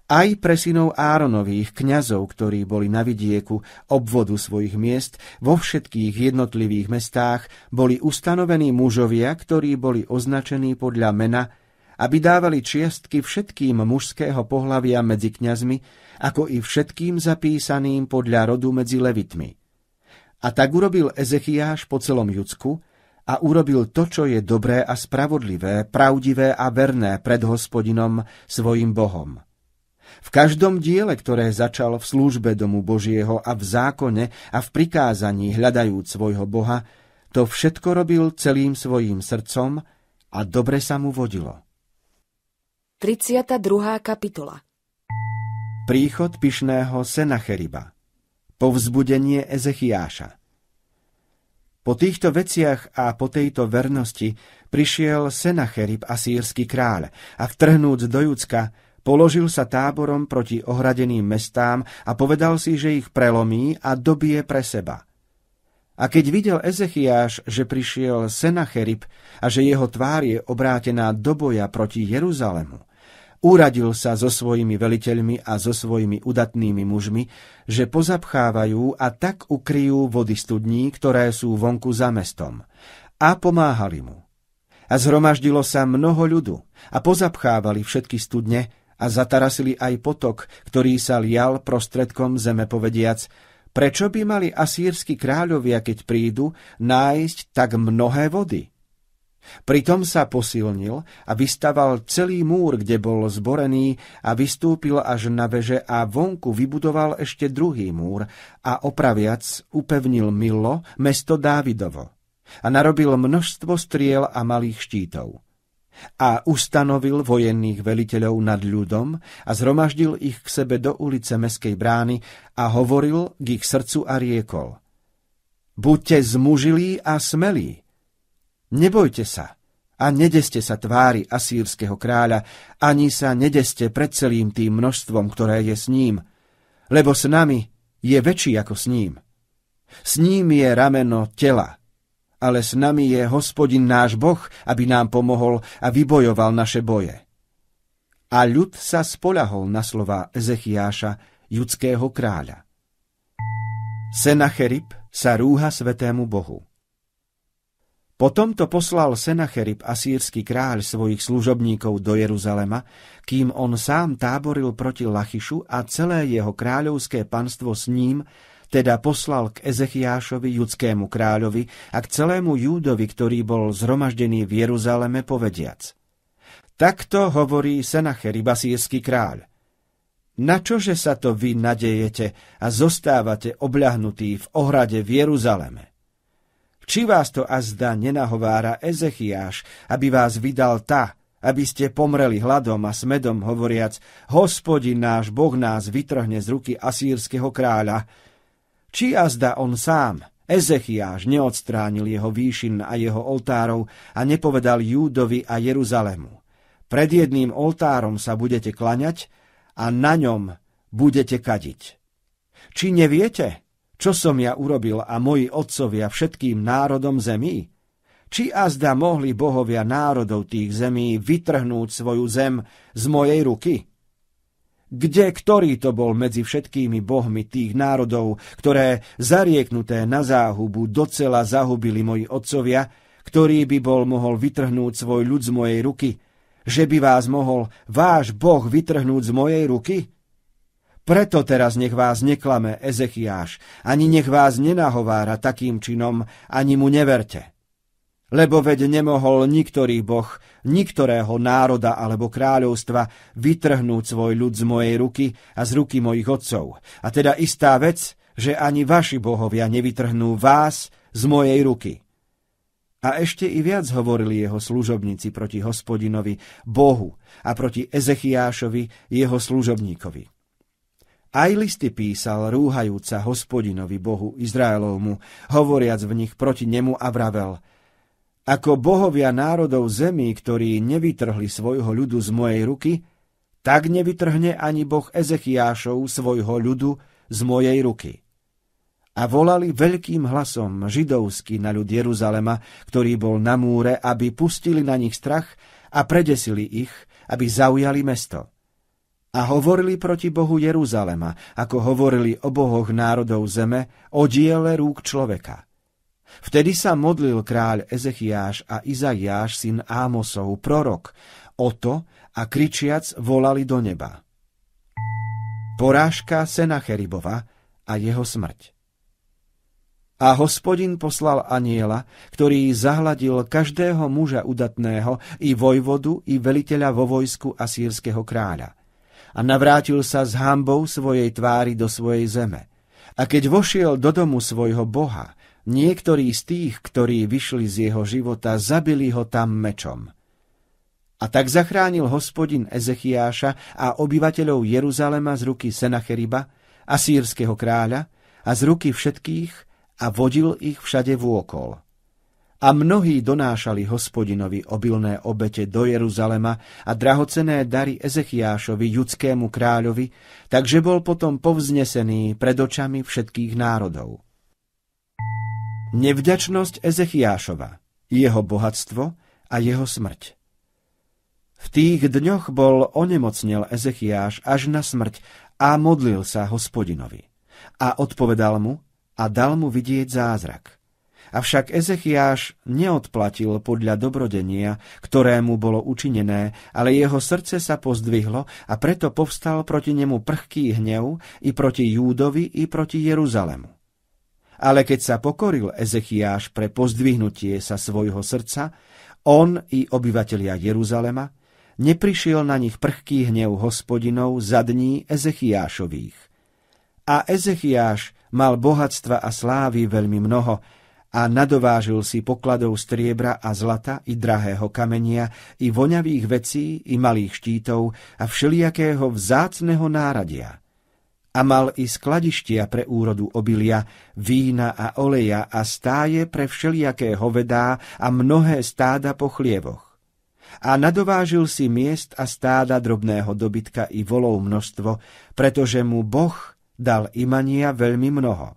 aj pre synov Áronových, kňazov, ktorí boli na vidieku obvodu svojich miest, vo všetkých jednotlivých mestách boli ustanovení mužovia, ktorí boli označení podľa mena, aby dávali čiastky všetkým mužského pohlavia medzi kňazmi, ako i všetkým zapísaným podľa rodu medzi levitmi. A tak urobil Ezechiáš po celom Judsku, a urobil to, čo je dobré a spravodlivé, pravdivé a verné pred hospodinom, svojim Bohom. V každom diele, ktoré začal v službe domu Božieho a v zákone a v prikázaní hľadajúc svojho Boha, to všetko robil celým svojím srdcom a dobre sa mu vodilo. 32. kapitola Príchod pyšného Senacheriba Povzbudenie Ezechiáša Po týchto veciach a po tejto vernosti prišiel Senacherib asýrsky kráľ a vtrhnúc do Judska Položil sa táborom proti ohradeným mestám a povedal si, že ich prelomí a dobije pre seba. A keď videl Ezechiáš, že prišiel Senacherib a že jeho tvár je obrátená do boja proti Jeruzalemu, úradil sa so svojimi veliteľmi a so svojimi udatnými mužmi, že pozapchávajú a tak ukryjú vody studní, ktoré sú vonku za mestom. A pomáhali mu. A zhromaždilo sa mnoho ľudu a pozapchávali všetky studne, a zatarasili aj potok, ktorý sa lial prostredkom zeme povediac, prečo by mali asýrsky kráľovia, keď prídu, nájsť tak mnohé vody? Pritom sa posilnil a vystaval celý múr, kde bol zborený a vystúpil až na veže a vonku vybudoval ešte druhý múr a opraviac upevnil Milo, mesto Dávidovo a narobil množstvo striel a malých štítov a ustanovil vojenných veliteľov nad ľudom a zhromaždil ich k sebe do ulice Meskej brány a hovoril k ich srdcu a riekol. Buďte zmužilí a smelí. Nebojte sa a nedeste sa tvári asýrskeho kráľa, ani sa nedeste pred celým tým množstvom, ktoré je s ním, lebo s nami je väčší ako s ním. S ním je rameno tela, ale s nami je hospodin náš Boh, aby nám pomohol a vybojoval naše boje. A ľud sa spolahol na slova Ezechiáša, judského kráľa. Senacherib sa rúha svetému Bohu. Potom to poslal Senacherib, asýrsky kráľ, svojich služobníkov do Jeruzalema, kým on sám táboril proti Lachišu a celé jeho kráľovské panstvo s ním teda poslal k Ezechiášovi, judskému kráľovi a k celému Júdovi, ktorý bol zhromaždený v Jeruzaleme, povediac. Takto hovorí Senacheriba sírsky kráľ. Načože sa to vy nadejete a zostávate obľahnutí v ohrade v Jeruzaleme? Či vás to azda nenahovára Ezechiáš, aby vás vydal tá, aby ste pomreli hladom a smedom, hovoriac, hospodin náš Boh nás vytrhne z ruky asýrskeho kráľa, či azda on sám, Ezechiáš, neodstránil jeho výšin a jeho oltárov a nepovedal Júdovi a Jeruzalému. Pred jedným oltárom sa budete klaňať a na ňom budete kadiť. Či neviete, čo som ja urobil a moji otcovia všetkým národom zemí? Či azda mohli bohovia národov tých zemí vytrhnúť svoju zem z mojej ruky? Kde ktorý to bol medzi všetkými bohmi tých národov, ktoré, zarieknuté na záhubu, docela zahubili moji otcovia, ktorý by bol mohol vytrhnúť svoj ľud z mojej ruky, že by vás mohol váš boh vytrhnúť z mojej ruky? Preto teraz nech vás neklame Ezechiáš, ani nech vás nenahovára takým činom, ani mu neverte. Lebo veď nemohol niktorý boh, niktorého národa alebo kráľovstva vytrhnúť svoj ľud z mojej ruky a z ruky mojich otcov. A teda istá vec, že ani vaši bohovia nevytrhnú vás z mojej ruky. A ešte i viac hovorili jeho služobníci proti hospodinovi, Bohu a proti Ezechiášovi, jeho služobníkovi. Aj listy písal rúhajúca hospodinovi Bohu Izraelovmu, hovoriac v nich proti nemu a vravel – ako bohovia národov zemí, ktorí nevytrhli svojho ľudu z mojej ruky, tak nevytrhne ani boh Ezechiášov svojho ľudu z mojej ruky. A volali veľkým hlasom židovský na ľud Jeruzalema, ktorý bol na múre, aby pustili na nich strach a predesili ich, aby zaujali mesto. A hovorili proti Bohu Jeruzalema, ako hovorili o bohoch národov zeme, o diele rúk človeka. Vtedy sa modlil kráľ Ezechiáš a Izaiáš, syn Ámosov, prorok, o to a kričiac volali do neba. Porážka Senacheribova a jeho smrť. A hospodin poslal aniela, ktorý zahladil každého muža udatného, i vojvodu, i veliteľa vo vojsku asýrskeho kráľa. A navrátil sa s hambou svojej tvári do svojej zeme. A keď vošiel do domu svojho boha Niektorí z tých, ktorí vyšli z jeho života, zabili ho tam mečom. A tak zachránil hospodin Ezechiáša a obyvateľov Jeruzalema z ruky Senacheriba, sírskeho kráľa, a z ruky všetkých a vodil ich všade vôkol. A mnohí donášali hospodinovi obilné obete do Jeruzalema a drahocené dary Ezechiášovi, judskému kráľovi, takže bol potom povznesený pred očami všetkých národov. Nevďačnosť Ezechiášova, jeho bohatstvo a jeho smrť. V tých dňoch bol onemocnel Ezechiáš až na smrť a modlil sa hospodinovi. A odpovedal mu a dal mu vidieť zázrak. Avšak Ezechiáš neodplatil podľa dobrodenia, ktoré mu bolo učinené, ale jeho srdce sa pozdvihlo a preto povstal proti nemu prchký hnev i proti Júdovi i proti Jeruzalemu. Ale keď sa pokoril Ezechiáš pre pozdvihnutie sa svojho srdca, on i obyvatelia Jeruzalema, neprišiel na nich prchký hnev hospodinov za dní Ezechiášových. A Ezechiáš mal bohatstva a slávy veľmi mnoho a nadovážil si pokladov striebra a zlata i drahého kamenia, i voňavých vecí, i malých štítov a všelijakého vzácného náradia – a mal i skladištia pre úrodu obilia, vína a oleja a stáje pre všelijaké hovedá a mnohé stáda po chlievoch. A nadovážil si miest a stáda drobného dobytka i volov množstvo, pretože mu Boh dal imania veľmi mnoho.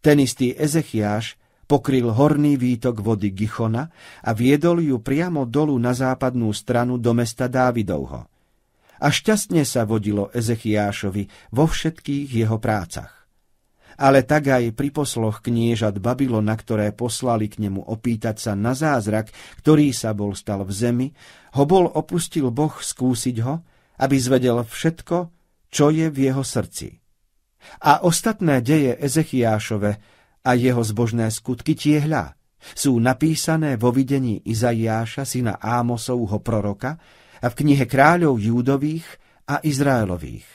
Ten istý Ezechiáš pokryl horný výtok vody Gichona a viedol ju priamo dolu na západnú stranu do mesta Dávidovho. A šťastne sa vodilo Ezechiášovi vo všetkých jeho prácach. Ale tak aj pri posloch kniežat Babylona, ktoré poslali k nemu opýtať sa na zázrak, ktorý sa bol stal v zemi, ho bol opustil Boh skúsiť ho, aby zvedel všetko, čo je v jeho srdci. A ostatné deje Ezechiášove a jeho zbožné skutky tiehľa, sú napísané vo videní Izaiáša, syna Ámosovho proroka, a v knihe kráľov Júdových a Izraelových.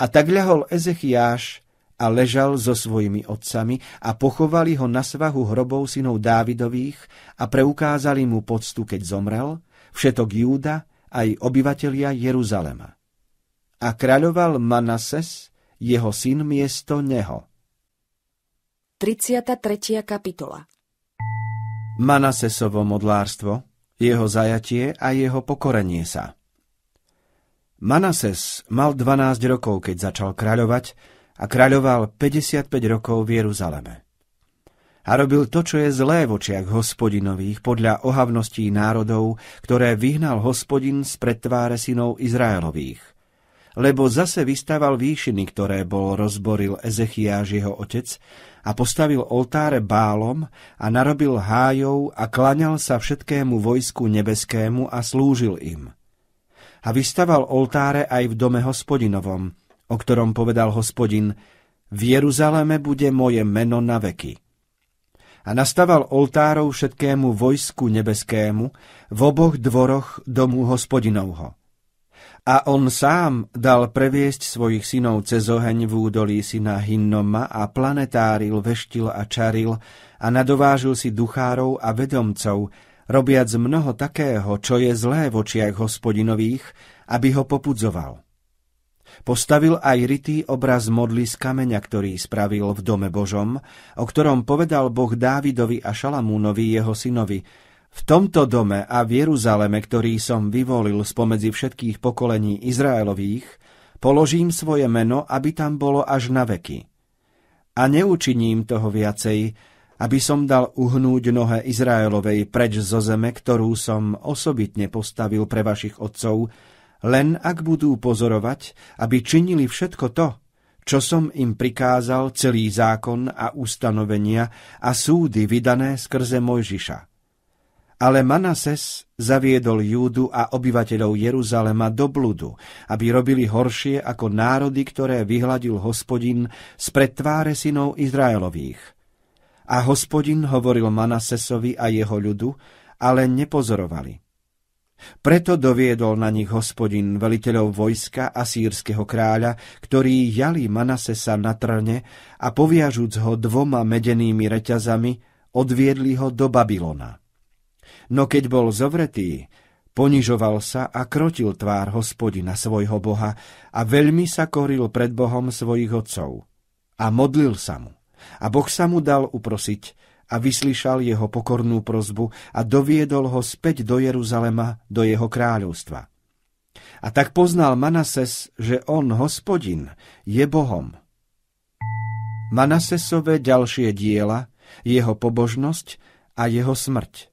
A tak ľahol Ezechiáš a ležal so svojimi otcami a pochovali ho na svahu hrobov synov Dávidových a preukázali mu poctu, keď zomrel, všetok Júda aj obyvatelia Jeruzalema. A kráľoval Manases, jeho syn miesto neho. 33. kapitola Manasesovo modlárstvo jeho zajatie a jeho pokorenie sa. Manases mal 12 rokov, keď začal kráľovať a kráľoval 55 rokov v Jeruzaleme. A robil to, čo je zlé v očiach hospodinových podľa ohavností národov, ktoré vyhnal hospodin z pretváre synov Izraelových. Lebo zase vystával výšiny, ktoré bol rozboril Ezechiáš jeho otec a postavil oltáre bálom a narobil hájov a klaňal sa všetkému vojsku nebeskému a slúžil im. A vystaval oltáre aj v dome hospodinovom, o ktorom povedal hospodin, v Jeruzaleme bude moje meno na veky. A nastaval oltárov všetkému vojsku nebeskému v oboch dvoroch domu hospodinovho a on sám dal previesť svojich synov cez oheň v údolí syna Hinnoma a planetáril, veštil a čaril a nadovážil si duchárov a vedomcov, robiac mnoho takého, čo je zlé v očiach hospodinových, aby ho popudzoval. Postavil aj rytý obraz modly z kameňa, ktorý spravil v dome Božom, o ktorom povedal Boh Dávidovi a Šalamúnovi jeho synovi, v tomto dome a v Jeruzaleme, ktorý som vyvolil spomedzi všetkých pokolení Izraelových, položím svoje meno, aby tam bolo až na veky. A neučiním toho viacej, aby som dal uhnúť nohe Izraelovej preč zo zeme, ktorú som osobitne postavil pre vašich otcov, len ak budú pozorovať, aby činili všetko to, čo som im prikázal celý zákon a ustanovenia a súdy vydané skrze Mojžiša. Ale Manases zaviedol Júdu a obyvateľov Jeruzalema do bludu, aby robili horšie ako národy, ktoré vyhladil hospodin spred tváre synov Izraelových. A hospodin hovoril Manasesovi a jeho ľudu, ale nepozorovali. Preto doviedol na nich hospodin veliteľov vojska a sírskeho kráľa, ktorí jali Manasesa na trne a poviažúc ho dvoma medenými reťazami, odviedli ho do Babylona no keď bol zovretý, ponižoval sa a krotil tvár hospodina svojho Boha a veľmi sa koril pred Bohom svojich otcov. A modlil sa mu. A Boh sa mu dal uprosiť a vyslyšal jeho pokornú prozbu a doviedol ho späť do Jeruzalema, do jeho kráľovstva. A tak poznal Manases, že on, hospodin, je Bohom. Manasesové ďalšie diela, jeho pobožnosť a jeho smrť.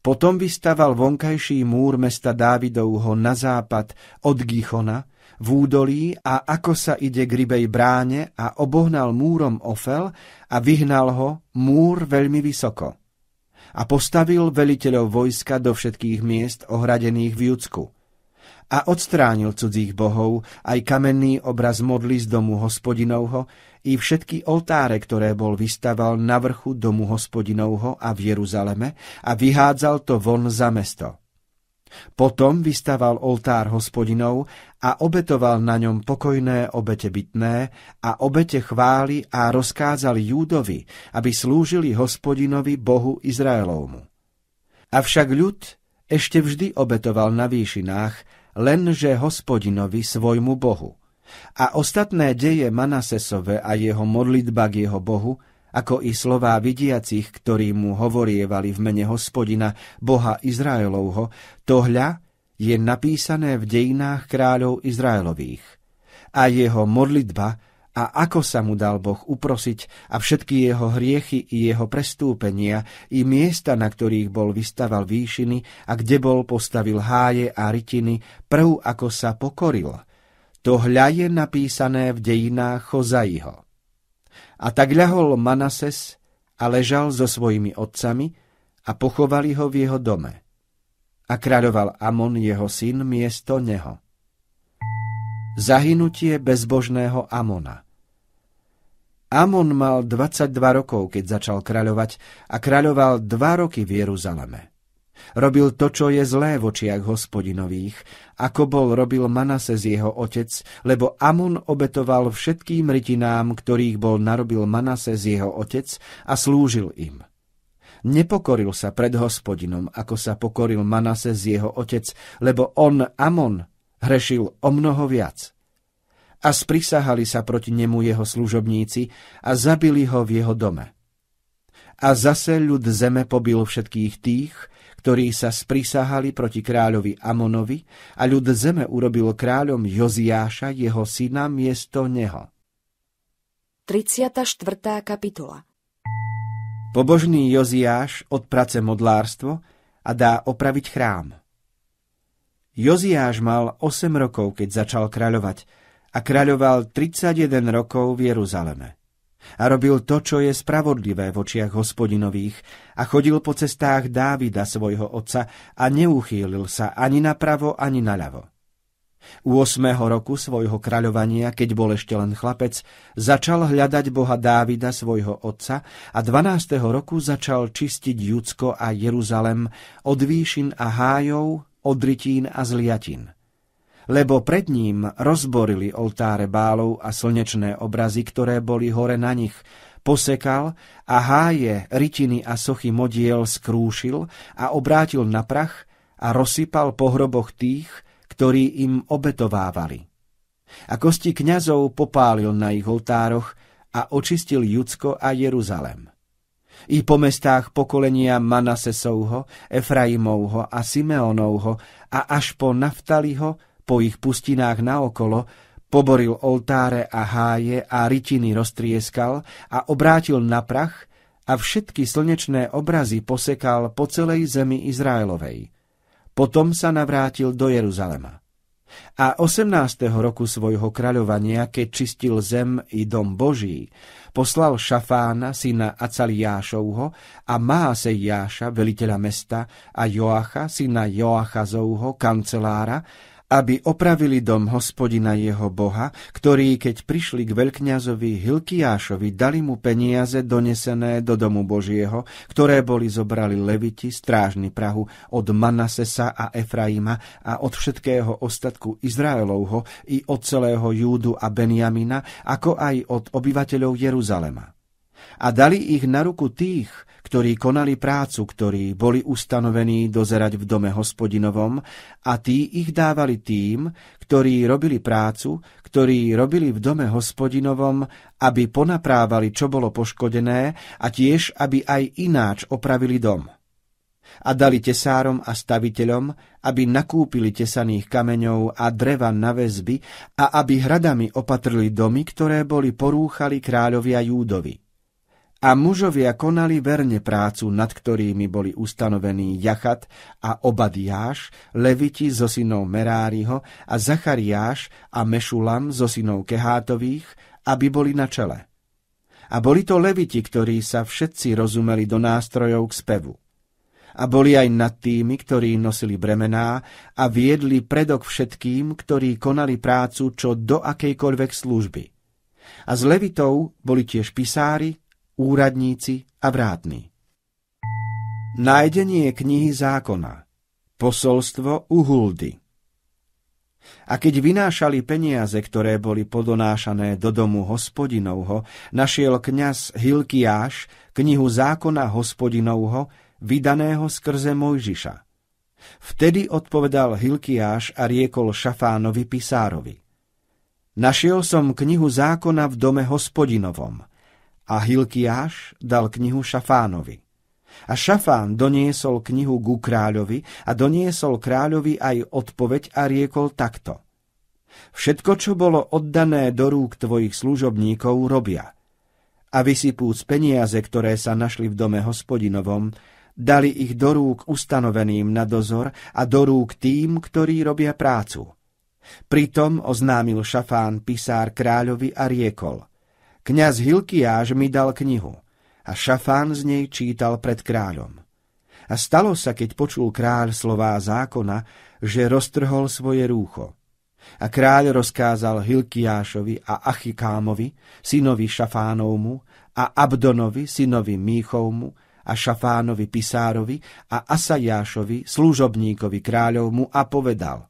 Potom vystaval vonkajší múr mesta Dávidovho na západ od Gichona, v údolí a ako sa ide k rybej bráne a obohnal múrom Ofel a vyhnal ho múr veľmi vysoko. A postavil veliteľov vojska do všetkých miest ohradených v Judsku – a odstránil cudzích bohov, aj kamenný obraz modly z domu hospodinovho i všetky oltáre, ktoré bol vystaval na vrchu domu hospodinovho a v Jeruzaleme a vyhádzal to von za mesto. Potom vystaval oltár hospodinov a obetoval na ňom pokojné obete bytné a obete chváli a rozkázal Júdovi, aby slúžili hospodinovi Bohu Izraelovmu. Avšak ľud ešte vždy obetoval na výšinách lenže hospodinovi svojmu Bohu. A ostatné deje Manasesove a jeho modlitba k jeho Bohu, ako i slová vidiacich, ktorí mu hovorievali v mene hospodina, Boha Izraelovho, to hľa je napísané v dejinách kráľov Izraelových. A jeho modlitba a ako sa mu dal Boh uprosiť a všetky jeho hriechy i jeho prestúpenia i miesta, na ktorých bol vystaval výšiny a kde bol postavil háje a rytiny, prv ako sa pokoril. To hľa je napísané v dejinách Chozaiho. A tak ľahol Manases a ležal so svojimi otcami a pochovali ho v jeho dome. A kráľoval Amon jeho syn miesto neho zahynutie bezbožného Amona. Amon mal 22 rokov, keď začal kráľovať a kráľoval dva roky v Jeruzaleme. Robil to, čo je zlé v očiach hospodinových, ako bol robil Manases jeho otec, lebo Amon obetoval všetkým rytinám, ktorých bol narobil Manases jeho otec a slúžil im. Nepokoril sa pred hospodinom, ako sa pokoril Manases jeho otec, lebo on, Amon, Hrešil o mnoho viac. A sprisahali sa proti nemu jeho služobníci a zabili ho v jeho dome. A zase ľud zeme pobil všetkých tých, ktorí sa sprisahali proti kráľovi Amonovi a ľud zeme urobil kráľom Joziáša, jeho syna, miesto neho. 34. kapitola Pobožný Joziáš odprace modlárstvo a dá opraviť chrám. Joziáš mal 8 rokov, keď začal kráľovať a kráľoval 31 rokov v Jeruzaleme. A robil to, čo je spravodlivé v očiach hospodinových a chodil po cestách Dávida svojho otca a neuchýlil sa ani napravo, ani naľavo. U 8. roku svojho kráľovania, keď bol ešte len chlapec, začal hľadať boha Dávida svojho otca a 12. roku začal čistiť Judsko a Jeruzalem od výšin a hájov odritín a zliatin. Lebo pred ním rozborili oltáre bálov a slnečné obrazy, ktoré boli hore na nich, posekal a háje, rytiny a sochy modiel skrúšil a obrátil na prach a rozsypal po hroboch tých, ktorí im obetovávali. A kosti kňazov popálil na ich oltároch a očistil Judsko a Jeruzalem i po mestách pokolenia Manasesovho, Efraimovho a Simeonovho a až po Naftaliho, po ich pustinách naokolo, poboril oltáre a háje a rytiny roztrieskal a obrátil na prach a všetky slnečné obrazy posekal po celej zemi Izraelovej. Potom sa navrátil do Jeruzalema. A 18. roku svojho kráľovania, keď čistil zem i dom Boží, poslal Šafána, syna Acaliášovho a Máasejáša, veliteľa mesta, a Joacha, syna Joachazovho, kancelára, aby opravili dom hospodina jeho boha, ktorí, keď prišli k veľkňazovi Hilkiášovi, dali mu peniaze donesené do domu Božieho, ktoré boli zobrali leviti, strážni Prahu, od Manasesa a Efraima a od všetkého ostatku Izraelovho i od celého Júdu a Benjamina, ako aj od obyvateľov Jeruzalema. A dali ich na ruku tých, ktorí konali prácu, ktorí boli ustanovení dozerať v dome hospodinovom a tí ich dávali tým, ktorí robili prácu, ktorí robili v dome hospodinovom, aby ponaprávali, čo bolo poškodené a tiež, aby aj ináč opravili dom. A dali tesárom a staviteľom, aby nakúpili tesaných kameňov a dreva na väzby a aby hradami opatrili domy, ktoré boli porúchali kráľovia Júdovi a mužovia konali verne prácu, nad ktorými boli ustanovení Jachat a Obadiáš, Leviti so synov Meráriho a Zachariáš a Mešulam so synov Kehátových, aby boli na čele. A boli to Leviti, ktorí sa všetci rozumeli do nástrojov k spevu. A boli aj nad tými, ktorí nosili bremená a viedli predok všetkým, ktorí konali prácu čo do akejkoľvek služby. A z Levitov boli tiež pisári, úradníci a vrátni. Nájdenie knihy zákona Posolstvo Uhuldy a keď vynášali peniaze, ktoré boli podonášané do domu hospodinovho, našiel kňaz Hilkiáš knihu zákona hospodinovho, vydaného skrze Mojžiša. Vtedy odpovedal Hilkiáš a riekol Šafánovi Pisárovi. Našiel som knihu zákona v dome hospodinovom a Hilkiáš dal knihu Šafánovi. A Šafán doniesol knihu ku kráľovi a doniesol kráľovi aj odpoveď a riekol takto. Všetko, čo bolo oddané do rúk tvojich služobníkov, robia. A vysypúc peniaze, ktoré sa našli v dome hospodinovom, dali ich do rúk ustanoveným na dozor a do rúk tým, ktorí robia prácu. Pritom oznámil Šafán pisár kráľovi a riekol – Kňaz Hilkiáš mi dal knihu a Šafán z nej čítal pred kráľom. A stalo sa, keď počul kráľ slová zákona, že roztrhol svoje rúcho. A kráľ rozkázal Hilkiášovi a Achikámovi, synovi Šafánovmu, a Abdonovi, synovi Míchovmu, a Šafánovi Pisárovi a Asajášovi, služobníkovi kráľovmu, a povedal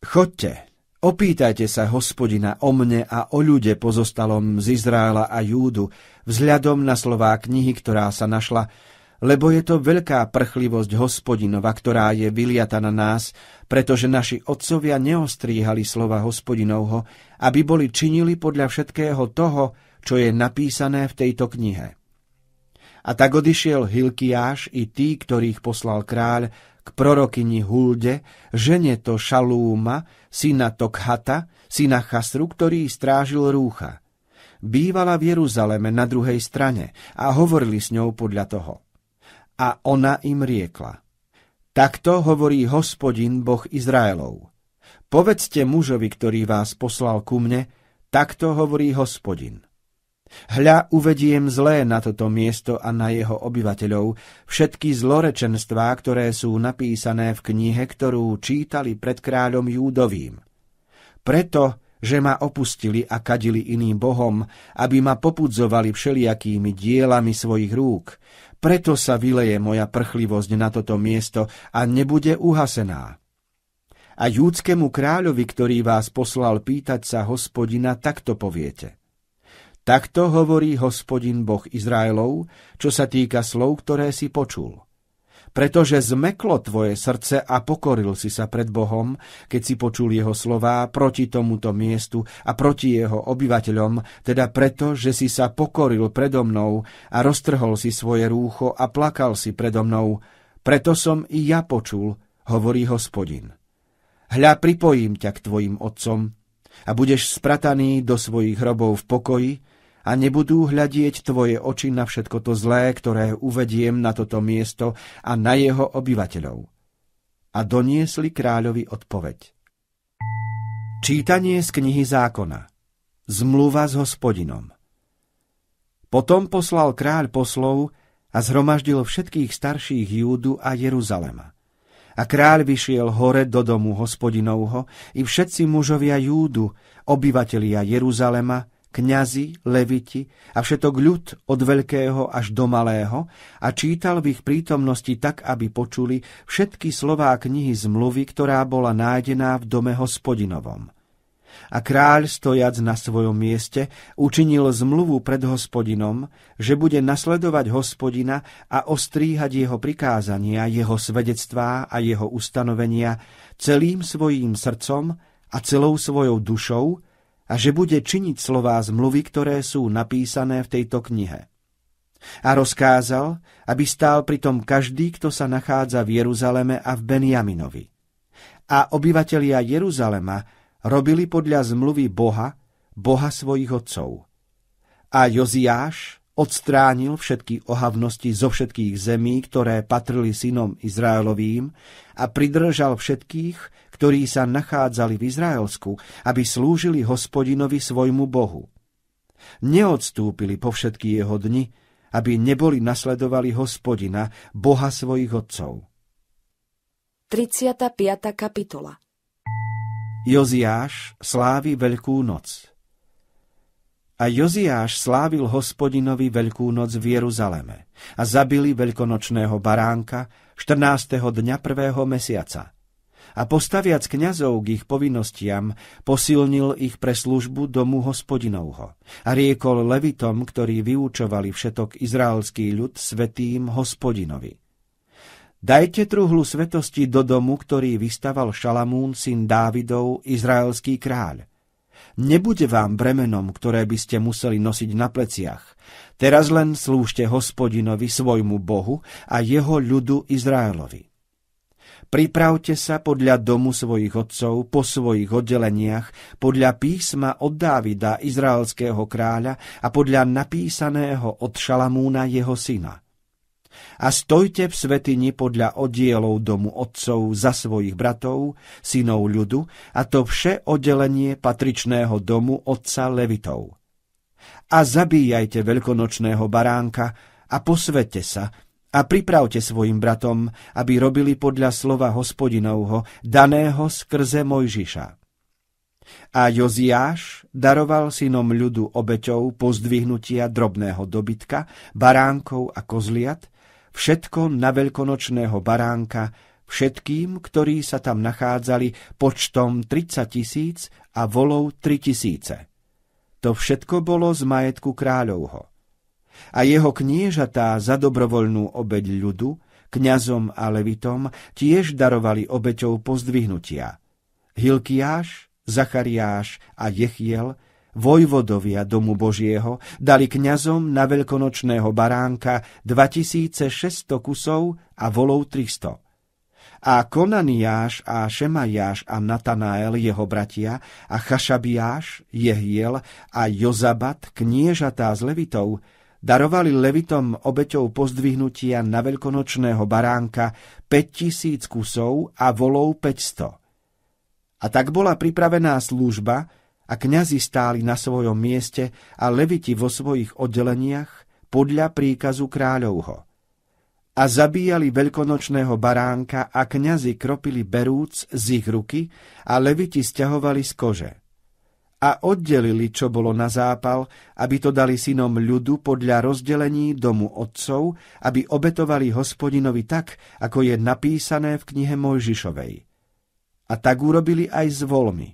Chodte, Opýtajte sa hospodina o mne a o ľude pozostalom z Izraela a Júdu, vzhľadom na slová knihy, ktorá sa našla, lebo je to veľká prchlivosť hospodinova, ktorá je vyliata na nás, pretože naši otcovia neostríhali slova hospodinovho, aby boli činili podľa všetkého toho, čo je napísané v tejto knihe. A tak odišiel Hilkiáš i tí, ktorých poslal kráľ, k prorokyni Hulde, žene to Šalúma, syna Tokhata, syna Chasru, ktorý strážil rúcha. Bývala v Jeruzaleme na druhej strane a hovorili s ňou podľa toho. A ona im riekla. Takto hovorí hospodin Boh Izraelov. Povedzte mužovi, ktorý vás poslal ku mne, takto hovorí hospodin. Hľa uvediem zlé na toto miesto a na jeho obyvateľov, všetky zlorečenstvá, ktoré sú napísané v knihe, ktorú čítali pred kráľom Júdovým. Preto, že ma opustili a kadili iným bohom, aby ma popudzovali všelijakými dielami svojich rúk, preto sa vyleje moja prchlivosť na toto miesto a nebude uhasená. A júdskému kráľovi, ktorý vás poslal pýtať sa hospodina, takto poviete – Takto hovorí hospodin Boh Izraelov, čo sa týka slov, ktoré si počul. Pretože zmeklo tvoje srdce a pokoril si sa pred Bohom, keď si počul jeho slová proti tomuto miestu a proti jeho obyvateľom, teda preto, že si sa pokoril predo mnou a roztrhol si svoje rúcho a plakal si predo mnou, preto som i ja počul, hovorí hospodin. Hľa pripojím ťa k tvojim otcom a budeš sprataný do svojich hrobov v pokoji, a nebudú hľadieť tvoje oči na všetko to zlé, ktoré uvediem na toto miesto a na jeho obyvateľov. A doniesli kráľovi odpoveď. Čítanie z knihy zákona Zmluva s hospodinom Potom poslal kráľ poslov a zhromaždil všetkých starších Júdu a Jeruzalema. A kráľ vyšiel hore do domu hospodinovho i všetci mužovia Júdu, obyvatelia Jeruzalema, kňazi, leviti a všetok ľud od veľkého až do malého a čítal v ich prítomnosti tak, aby počuli všetky slová knihy zmluvy, ktorá bola nájdená v dome hospodinovom. A kráľ, stojac na svojom mieste, učinil zmluvu pred hospodinom, že bude nasledovať hospodina a ostríhať jeho prikázania, jeho svedectvá a jeho ustanovenia celým svojím srdcom a celou svojou dušou, a že bude činiť slová zmluvy, ktoré sú napísané v tejto knihe. A rozkázal, aby stál pritom každý, kto sa nachádza v Jeruzaleme a v Benjaminovi. A obyvatelia Jeruzalema robili podľa zmluvy Boha, Boha svojich otcov. A Joziáš odstránil všetky ohavnosti zo všetkých zemí, ktoré patrili synom Izraelovým a pridržal všetkých, ktorí sa nachádzali v Izraelsku, aby slúžili hospodinovi svojmu Bohu. Neodstúpili po všetky jeho dni, aby neboli nasledovali hospodina, Boha svojich otcov. 35. kapitola Joziáš slávi Veľkú noc a Joziáš slávil hospodinovi Veľkú noc v Jeruzaleme a zabili veľkonočného baránka 14. dňa prvého mesiaca a postaviac kňazov k ich povinnostiam, posilnil ich pre službu domu hospodinovho a riekol levitom, ktorí vyučovali všetok izraelský ľud svetým hospodinovi. Dajte truhlu svetosti do domu, ktorý vystaval Šalamún, syn Dávidov, izraelský kráľ. Nebude vám bremenom, ktoré by ste museli nosiť na pleciach. Teraz len slúžte hospodinovi svojmu Bohu a jeho ľudu Izraelovi. Pripravte sa podľa domu svojich otcov, po svojich oddeleniach, podľa písma od Dávida, izraelského kráľa a podľa napísaného od Šalamúna jeho syna. A stojte v svetini podľa oddielov domu otcov za svojich bratov, synov ľudu, a to vše oddelenie patričného domu otca Levitov. A zabíjajte veľkonočného baránka a posvete sa, a pripravte svojim bratom, aby robili podľa slova hospodinovho, daného skrze Mojžiša. A Joziáš daroval synom ľudu obeťou pozdvihnutia drobného dobytka, baránkov a kozliat, všetko na veľkonočného baránka, všetkým, ktorí sa tam nachádzali počtom 30 tisíc a volov 3 tisíce. To všetko bolo z majetku kráľovho a jeho kniežatá za dobrovoľnú obeď ľudu, kňazom a levitom, tiež darovali obeťou pozdvihnutia. Hilkiáš, Zachariáš a Jechiel, vojvodovia domu Božieho, dali kňazom na veľkonočného baránka 2600 kusov a volov 300. A Konaniáš a Šemajáš a Natanael, jeho bratia, a Chašabiáš, Jehiel a Jozabat, kniežatá z Levitov, darovali Levitom obeťou pozdvihnutia na veľkonočného baránka 5000 kusov a volov 500. A tak bola pripravená služba a kňazi stáli na svojom mieste a Leviti vo svojich oddeleniach podľa príkazu kráľovho. A zabíjali veľkonočného baránka a kňazi kropili berúc z ich ruky a Leviti stiahovali z kože – a oddelili, čo bolo na zápal, aby to dali synom ľudu podľa rozdelení domu otcov, aby obetovali hospodinovi tak, ako je napísané v knihe Mojžišovej. A tak urobili aj z volmi.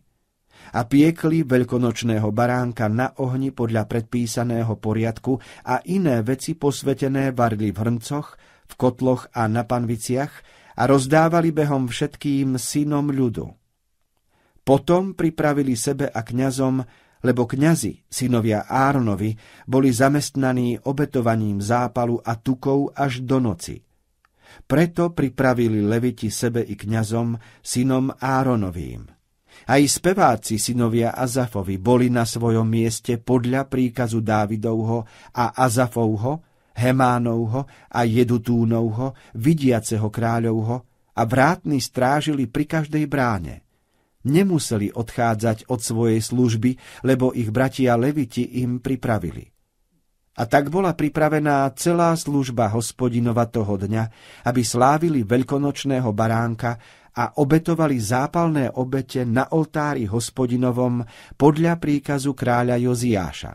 A piekli veľkonočného baránka na ohni podľa predpísaného poriadku a iné veci posvetené varili v hrncoch, v kotloch a na panviciach a rozdávali behom všetkým synom ľudu potom pripravili sebe a kňazom, lebo kňazi, synovia Áronovi, boli zamestnaní obetovaním zápalu a tukov až do noci. Preto pripravili leviti sebe i kňazom, synom Áronovým. Aj speváci synovia Azafovi boli na svojom mieste podľa príkazu Dávidovho a Azafovho, Hemánovho a Jedutúnovho, vidiaceho kráľovho a vrátni strážili pri každej bráne nemuseli odchádzať od svojej služby, lebo ich bratia Leviti im pripravili. A tak bola pripravená celá služba hospodinova toho dňa, aby slávili veľkonočného baránka a obetovali zápalné obete na oltári hospodinovom podľa príkazu kráľa Joziáša.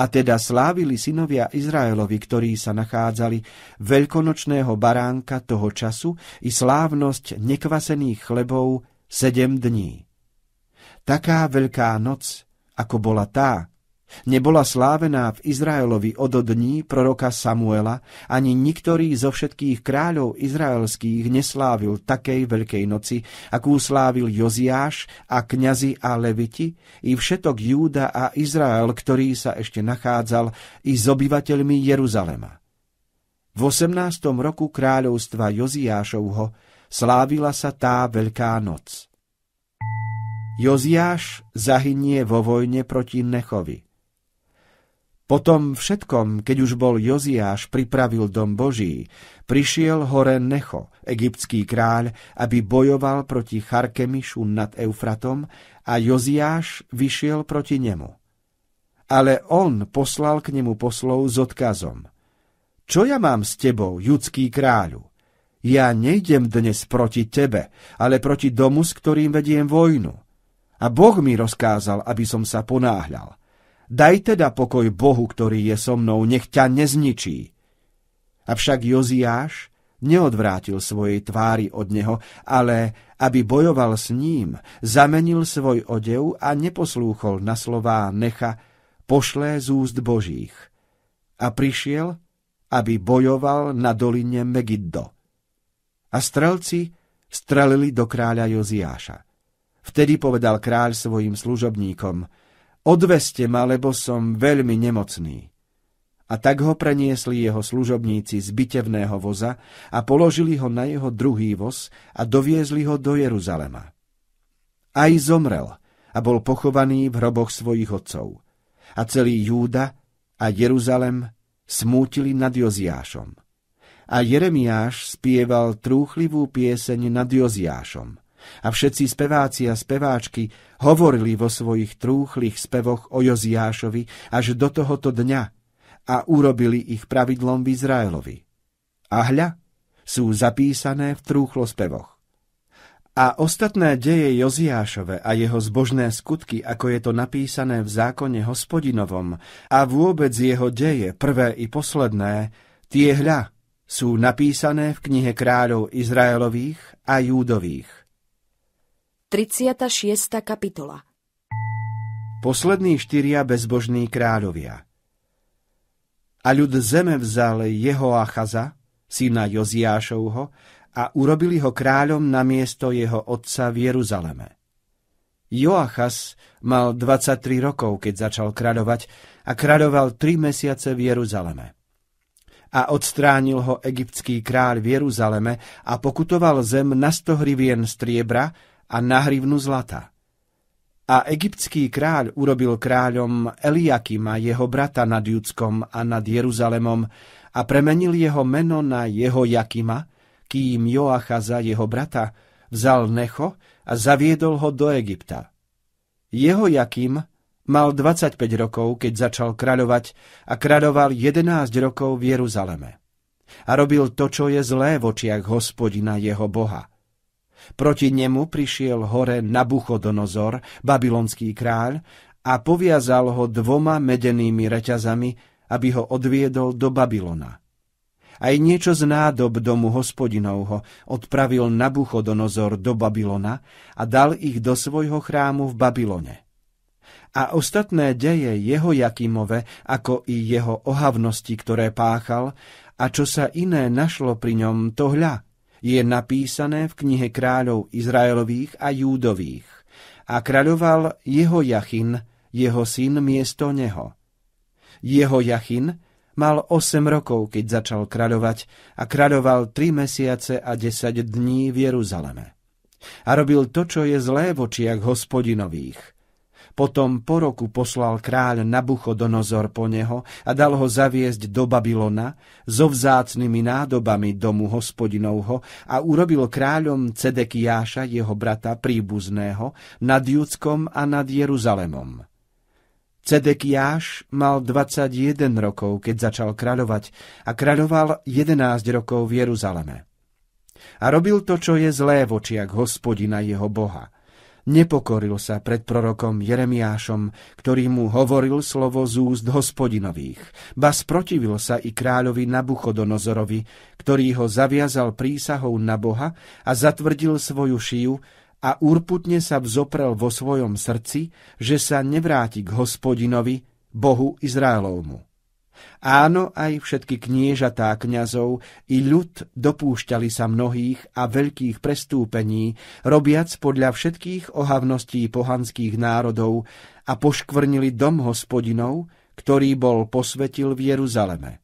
A teda slávili synovia Izraelovi, ktorí sa nachádzali veľkonočného baránka toho času i slávnosť nekvasených chlebov sedem dní. Taká veľká noc, ako bola tá, nebola slávená v Izraelovi od dní proroka Samuela, ani niktorý zo všetkých kráľov izraelských neslávil takej veľkej noci, akú slávil Joziáš a kňazi a leviti, i všetok Júda a Izrael, ktorý sa ešte nachádzal, i s obyvateľmi Jeruzalema. V 18. roku kráľovstva Joziášovho slávila sa tá Veľká noc. Joziáš zahynie vo vojne proti Nechovi. Potom všetkom, keď už bol Joziáš pripravil dom Boží, prišiel hore Necho, egyptský kráľ, aby bojoval proti Charkemišu nad Eufratom a Joziáš vyšiel proti nemu. Ale on poslal k nemu poslov s odkazom. Čo ja mám s tebou, judský kráľu? Ja nejdem dnes proti tebe, ale proti domu, s ktorým vediem vojnu. A Boh mi rozkázal, aby som sa ponáhľal. Daj teda pokoj Bohu, ktorý je so mnou, nech ťa nezničí. Avšak Joziáš neodvrátil svojej tvári od neho, ale aby bojoval s ním, zamenil svoj odev a neposlúchol na slová Necha, pošlé z úst Božích. A prišiel, aby bojoval na doline Megiddo. A strelci strelili do kráľa Joziáša. Vtedy povedal kráľ svojim služobníkom, odveste ma, lebo som veľmi nemocný. A tak ho preniesli jeho služobníci z bitevného voza a položili ho na jeho druhý voz a doviezli ho do Jeruzalema. Aj zomrel a bol pochovaný v hroboch svojich otcov. A celý Júda a Jeruzalem smútili nad Joziášom a Jeremiáš spieval trúchlivú pieseň nad Joziášom. A všetci speváci a speváčky hovorili vo svojich trúchlých spevoch o Joziášovi až do tohoto dňa a urobili ich pravidlom v Izraelovi. A hľa, sú zapísané v trúchlo spevoch. A ostatné deje Joziášove a jeho zbožné skutky, ako je to napísané v zákone hospodinovom, a vôbec jeho deje, prvé i posledné, tie hľa, sú napísané v knihe kráľov Izraelových a Júdových. 36. kapitola Poslední štyria bezbožní kráľovia A ľud zeme vzal Jehoachaza, syna Joziášovho, a urobili ho kráľom na miesto jeho otca v Jeruzaleme. Joachas mal 23 rokov, keď začal kráľovať a kráľoval 3 mesiace v Jeruzaleme a odstránil ho egyptský kráľ v Jeruzaleme a pokutoval zem na sto hrivien striebra a na hrivnu zlata. A egyptský kráľ urobil kráľom Eliakima jeho brata nad Judskom a nad Jeruzalemom a premenil jeho meno na jeho Jakima, kým Joachaza jeho brata vzal Necho a zaviedol ho do Egypta. Jeho Jakim Mal 25 rokov, keď začal kráľovať a kráľoval 11 rokov v Jeruzaleme. A robil to, čo je zlé v očiach hospodina jeho boha. Proti nemu prišiel hore Nabuchodonozor, babylonský kráľ, a poviazal ho dvoma medenými reťazami, aby ho odviedol do Babylona. Aj niečo z nádob domu hospodinovho odpravil Nabuchodonozor do Babylona a dal ich do svojho chrámu v Babylone a ostatné deje jeho Jakimove, ako i jeho ohavnosti, ktoré páchal, a čo sa iné našlo pri ňom, to hľa, je napísané v knihe kráľov Izraelových a Júdových. A kráľoval jeho Jachin, jeho syn miesto neho. Jeho Jachin mal 8 rokov, keď začal kráľovať a kráľoval 3 mesiace a 10 dní v Jeruzaleme. A robil to, čo je zlé v očiach hospodinových – potom po roku poslal kráľ Nabuchodonozor po neho a dal ho zaviesť do Babylona so vzácnými nádobami domu hospodinovho a urobil kráľom Cedekiáša, jeho brata príbuzného, nad Judskom a nad Jeruzalemom. Cedekiáš mal 21 rokov, keď začal kráľovať a kráľoval 11 rokov v Jeruzaleme. A robil to, čo je zlé v očiach hospodina jeho boha – nepokoril sa pred prorokom Jeremiášom, ktorý mu hovoril slovo z úst hospodinových, ba sprotivil sa i kráľovi Nabuchodonozorovi, ktorý ho zaviazal prísahou na Boha a zatvrdil svoju šiju a urputne sa vzoprel vo svojom srdci, že sa nevráti k hospodinovi, Bohu Izraelovmu. Áno, aj všetky kniežatá kňazov i ľud dopúšťali sa mnohých a veľkých prestúpení, robiac podľa všetkých ohavností pohanských národov a poškvrnili dom hospodinov, ktorý bol posvetil v Jeruzaleme.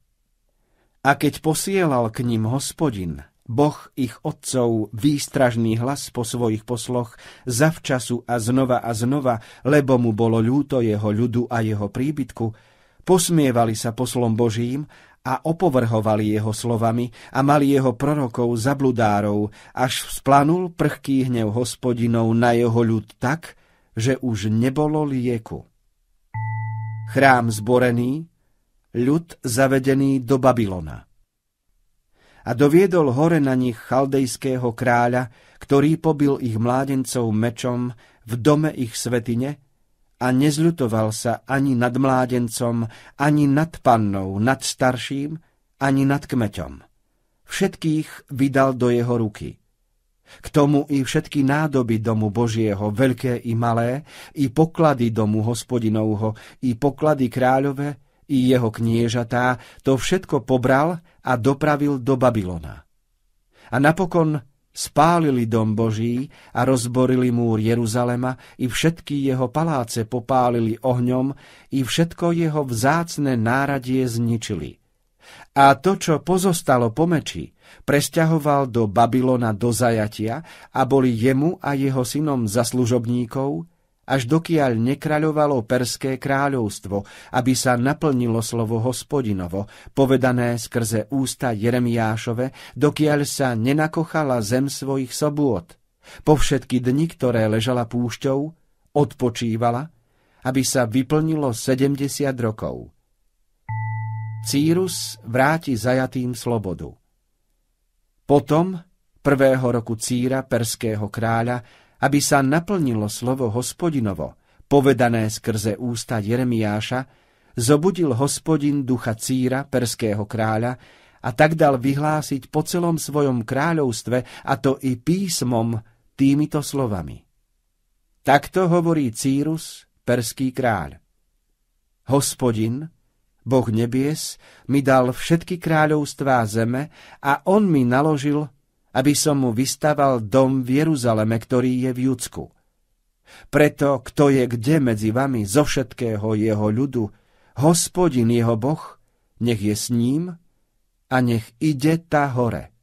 A keď posielal k ním hospodin, Boh ich otcov výstražný hlas po svojich posloch zavčasu a znova a znova, lebo mu bolo ľúto jeho ľudu a jeho príbytku, Posmievali sa poslom Božím a opovrhovali jeho slovami a mali jeho prorokov za bludárov, až vzplanul prchký hnev hospodinov na jeho ľud tak, že už nebolo lieku. Chrám zborený, ľud zavedený do Babylona. A doviedol hore na nich chaldejského kráľa, ktorý pobil ich mládencov mečom v dome ich svetine a nezľutoval sa ani nad mládencom, ani nad pannou, nad starším, ani nad kmeťom. Všetkých vydal do jeho ruky. K tomu i všetky nádoby domu Božieho, veľké i malé, i poklady domu hospodinovho, i poklady kráľové, i jeho kniežatá, to všetko pobral a dopravil do Babylona. A napokon spálili dom Boží a rozborili múr Jeruzalema i všetky jeho paláce popálili ohňom i všetko jeho vzácne náradie zničili. A to, čo pozostalo po meči, presťahoval do Babylona do zajatia a boli jemu a jeho synom zaslužobníkov, až dokiaľ nekraľovalo Perské kráľovstvo, aby sa naplnilo slovo hospodinovo, povedané skrze ústa Jeremiášove, dokiaľ sa nenakochala zem svojich sobôd. Po všetky dni, ktoré ležala púšťou, odpočívala, aby sa vyplnilo 70 rokov. Círus vráti zajatým slobodu. Potom, prvého roku Círa, perského kráľa, aby sa naplnilo slovo hospodinovo, povedané skrze ústa Jeremiáša, zobudil hospodin ducha Círa, perského kráľa, a tak dal vyhlásiť po celom svojom kráľovstve, a to i písmom, týmito slovami. Takto hovorí Círus, perský kráľ. Hospodin, Boh nebies, mi dal všetky kráľovstvá zeme a on mi naložil aby som mu vystaval dom v Jeruzaleme, ktorý je v Judsku. Preto, kto je kde medzi vami zo všetkého jeho ľudu, hospodin jeho boh, nech je s ním a nech ide tá hore.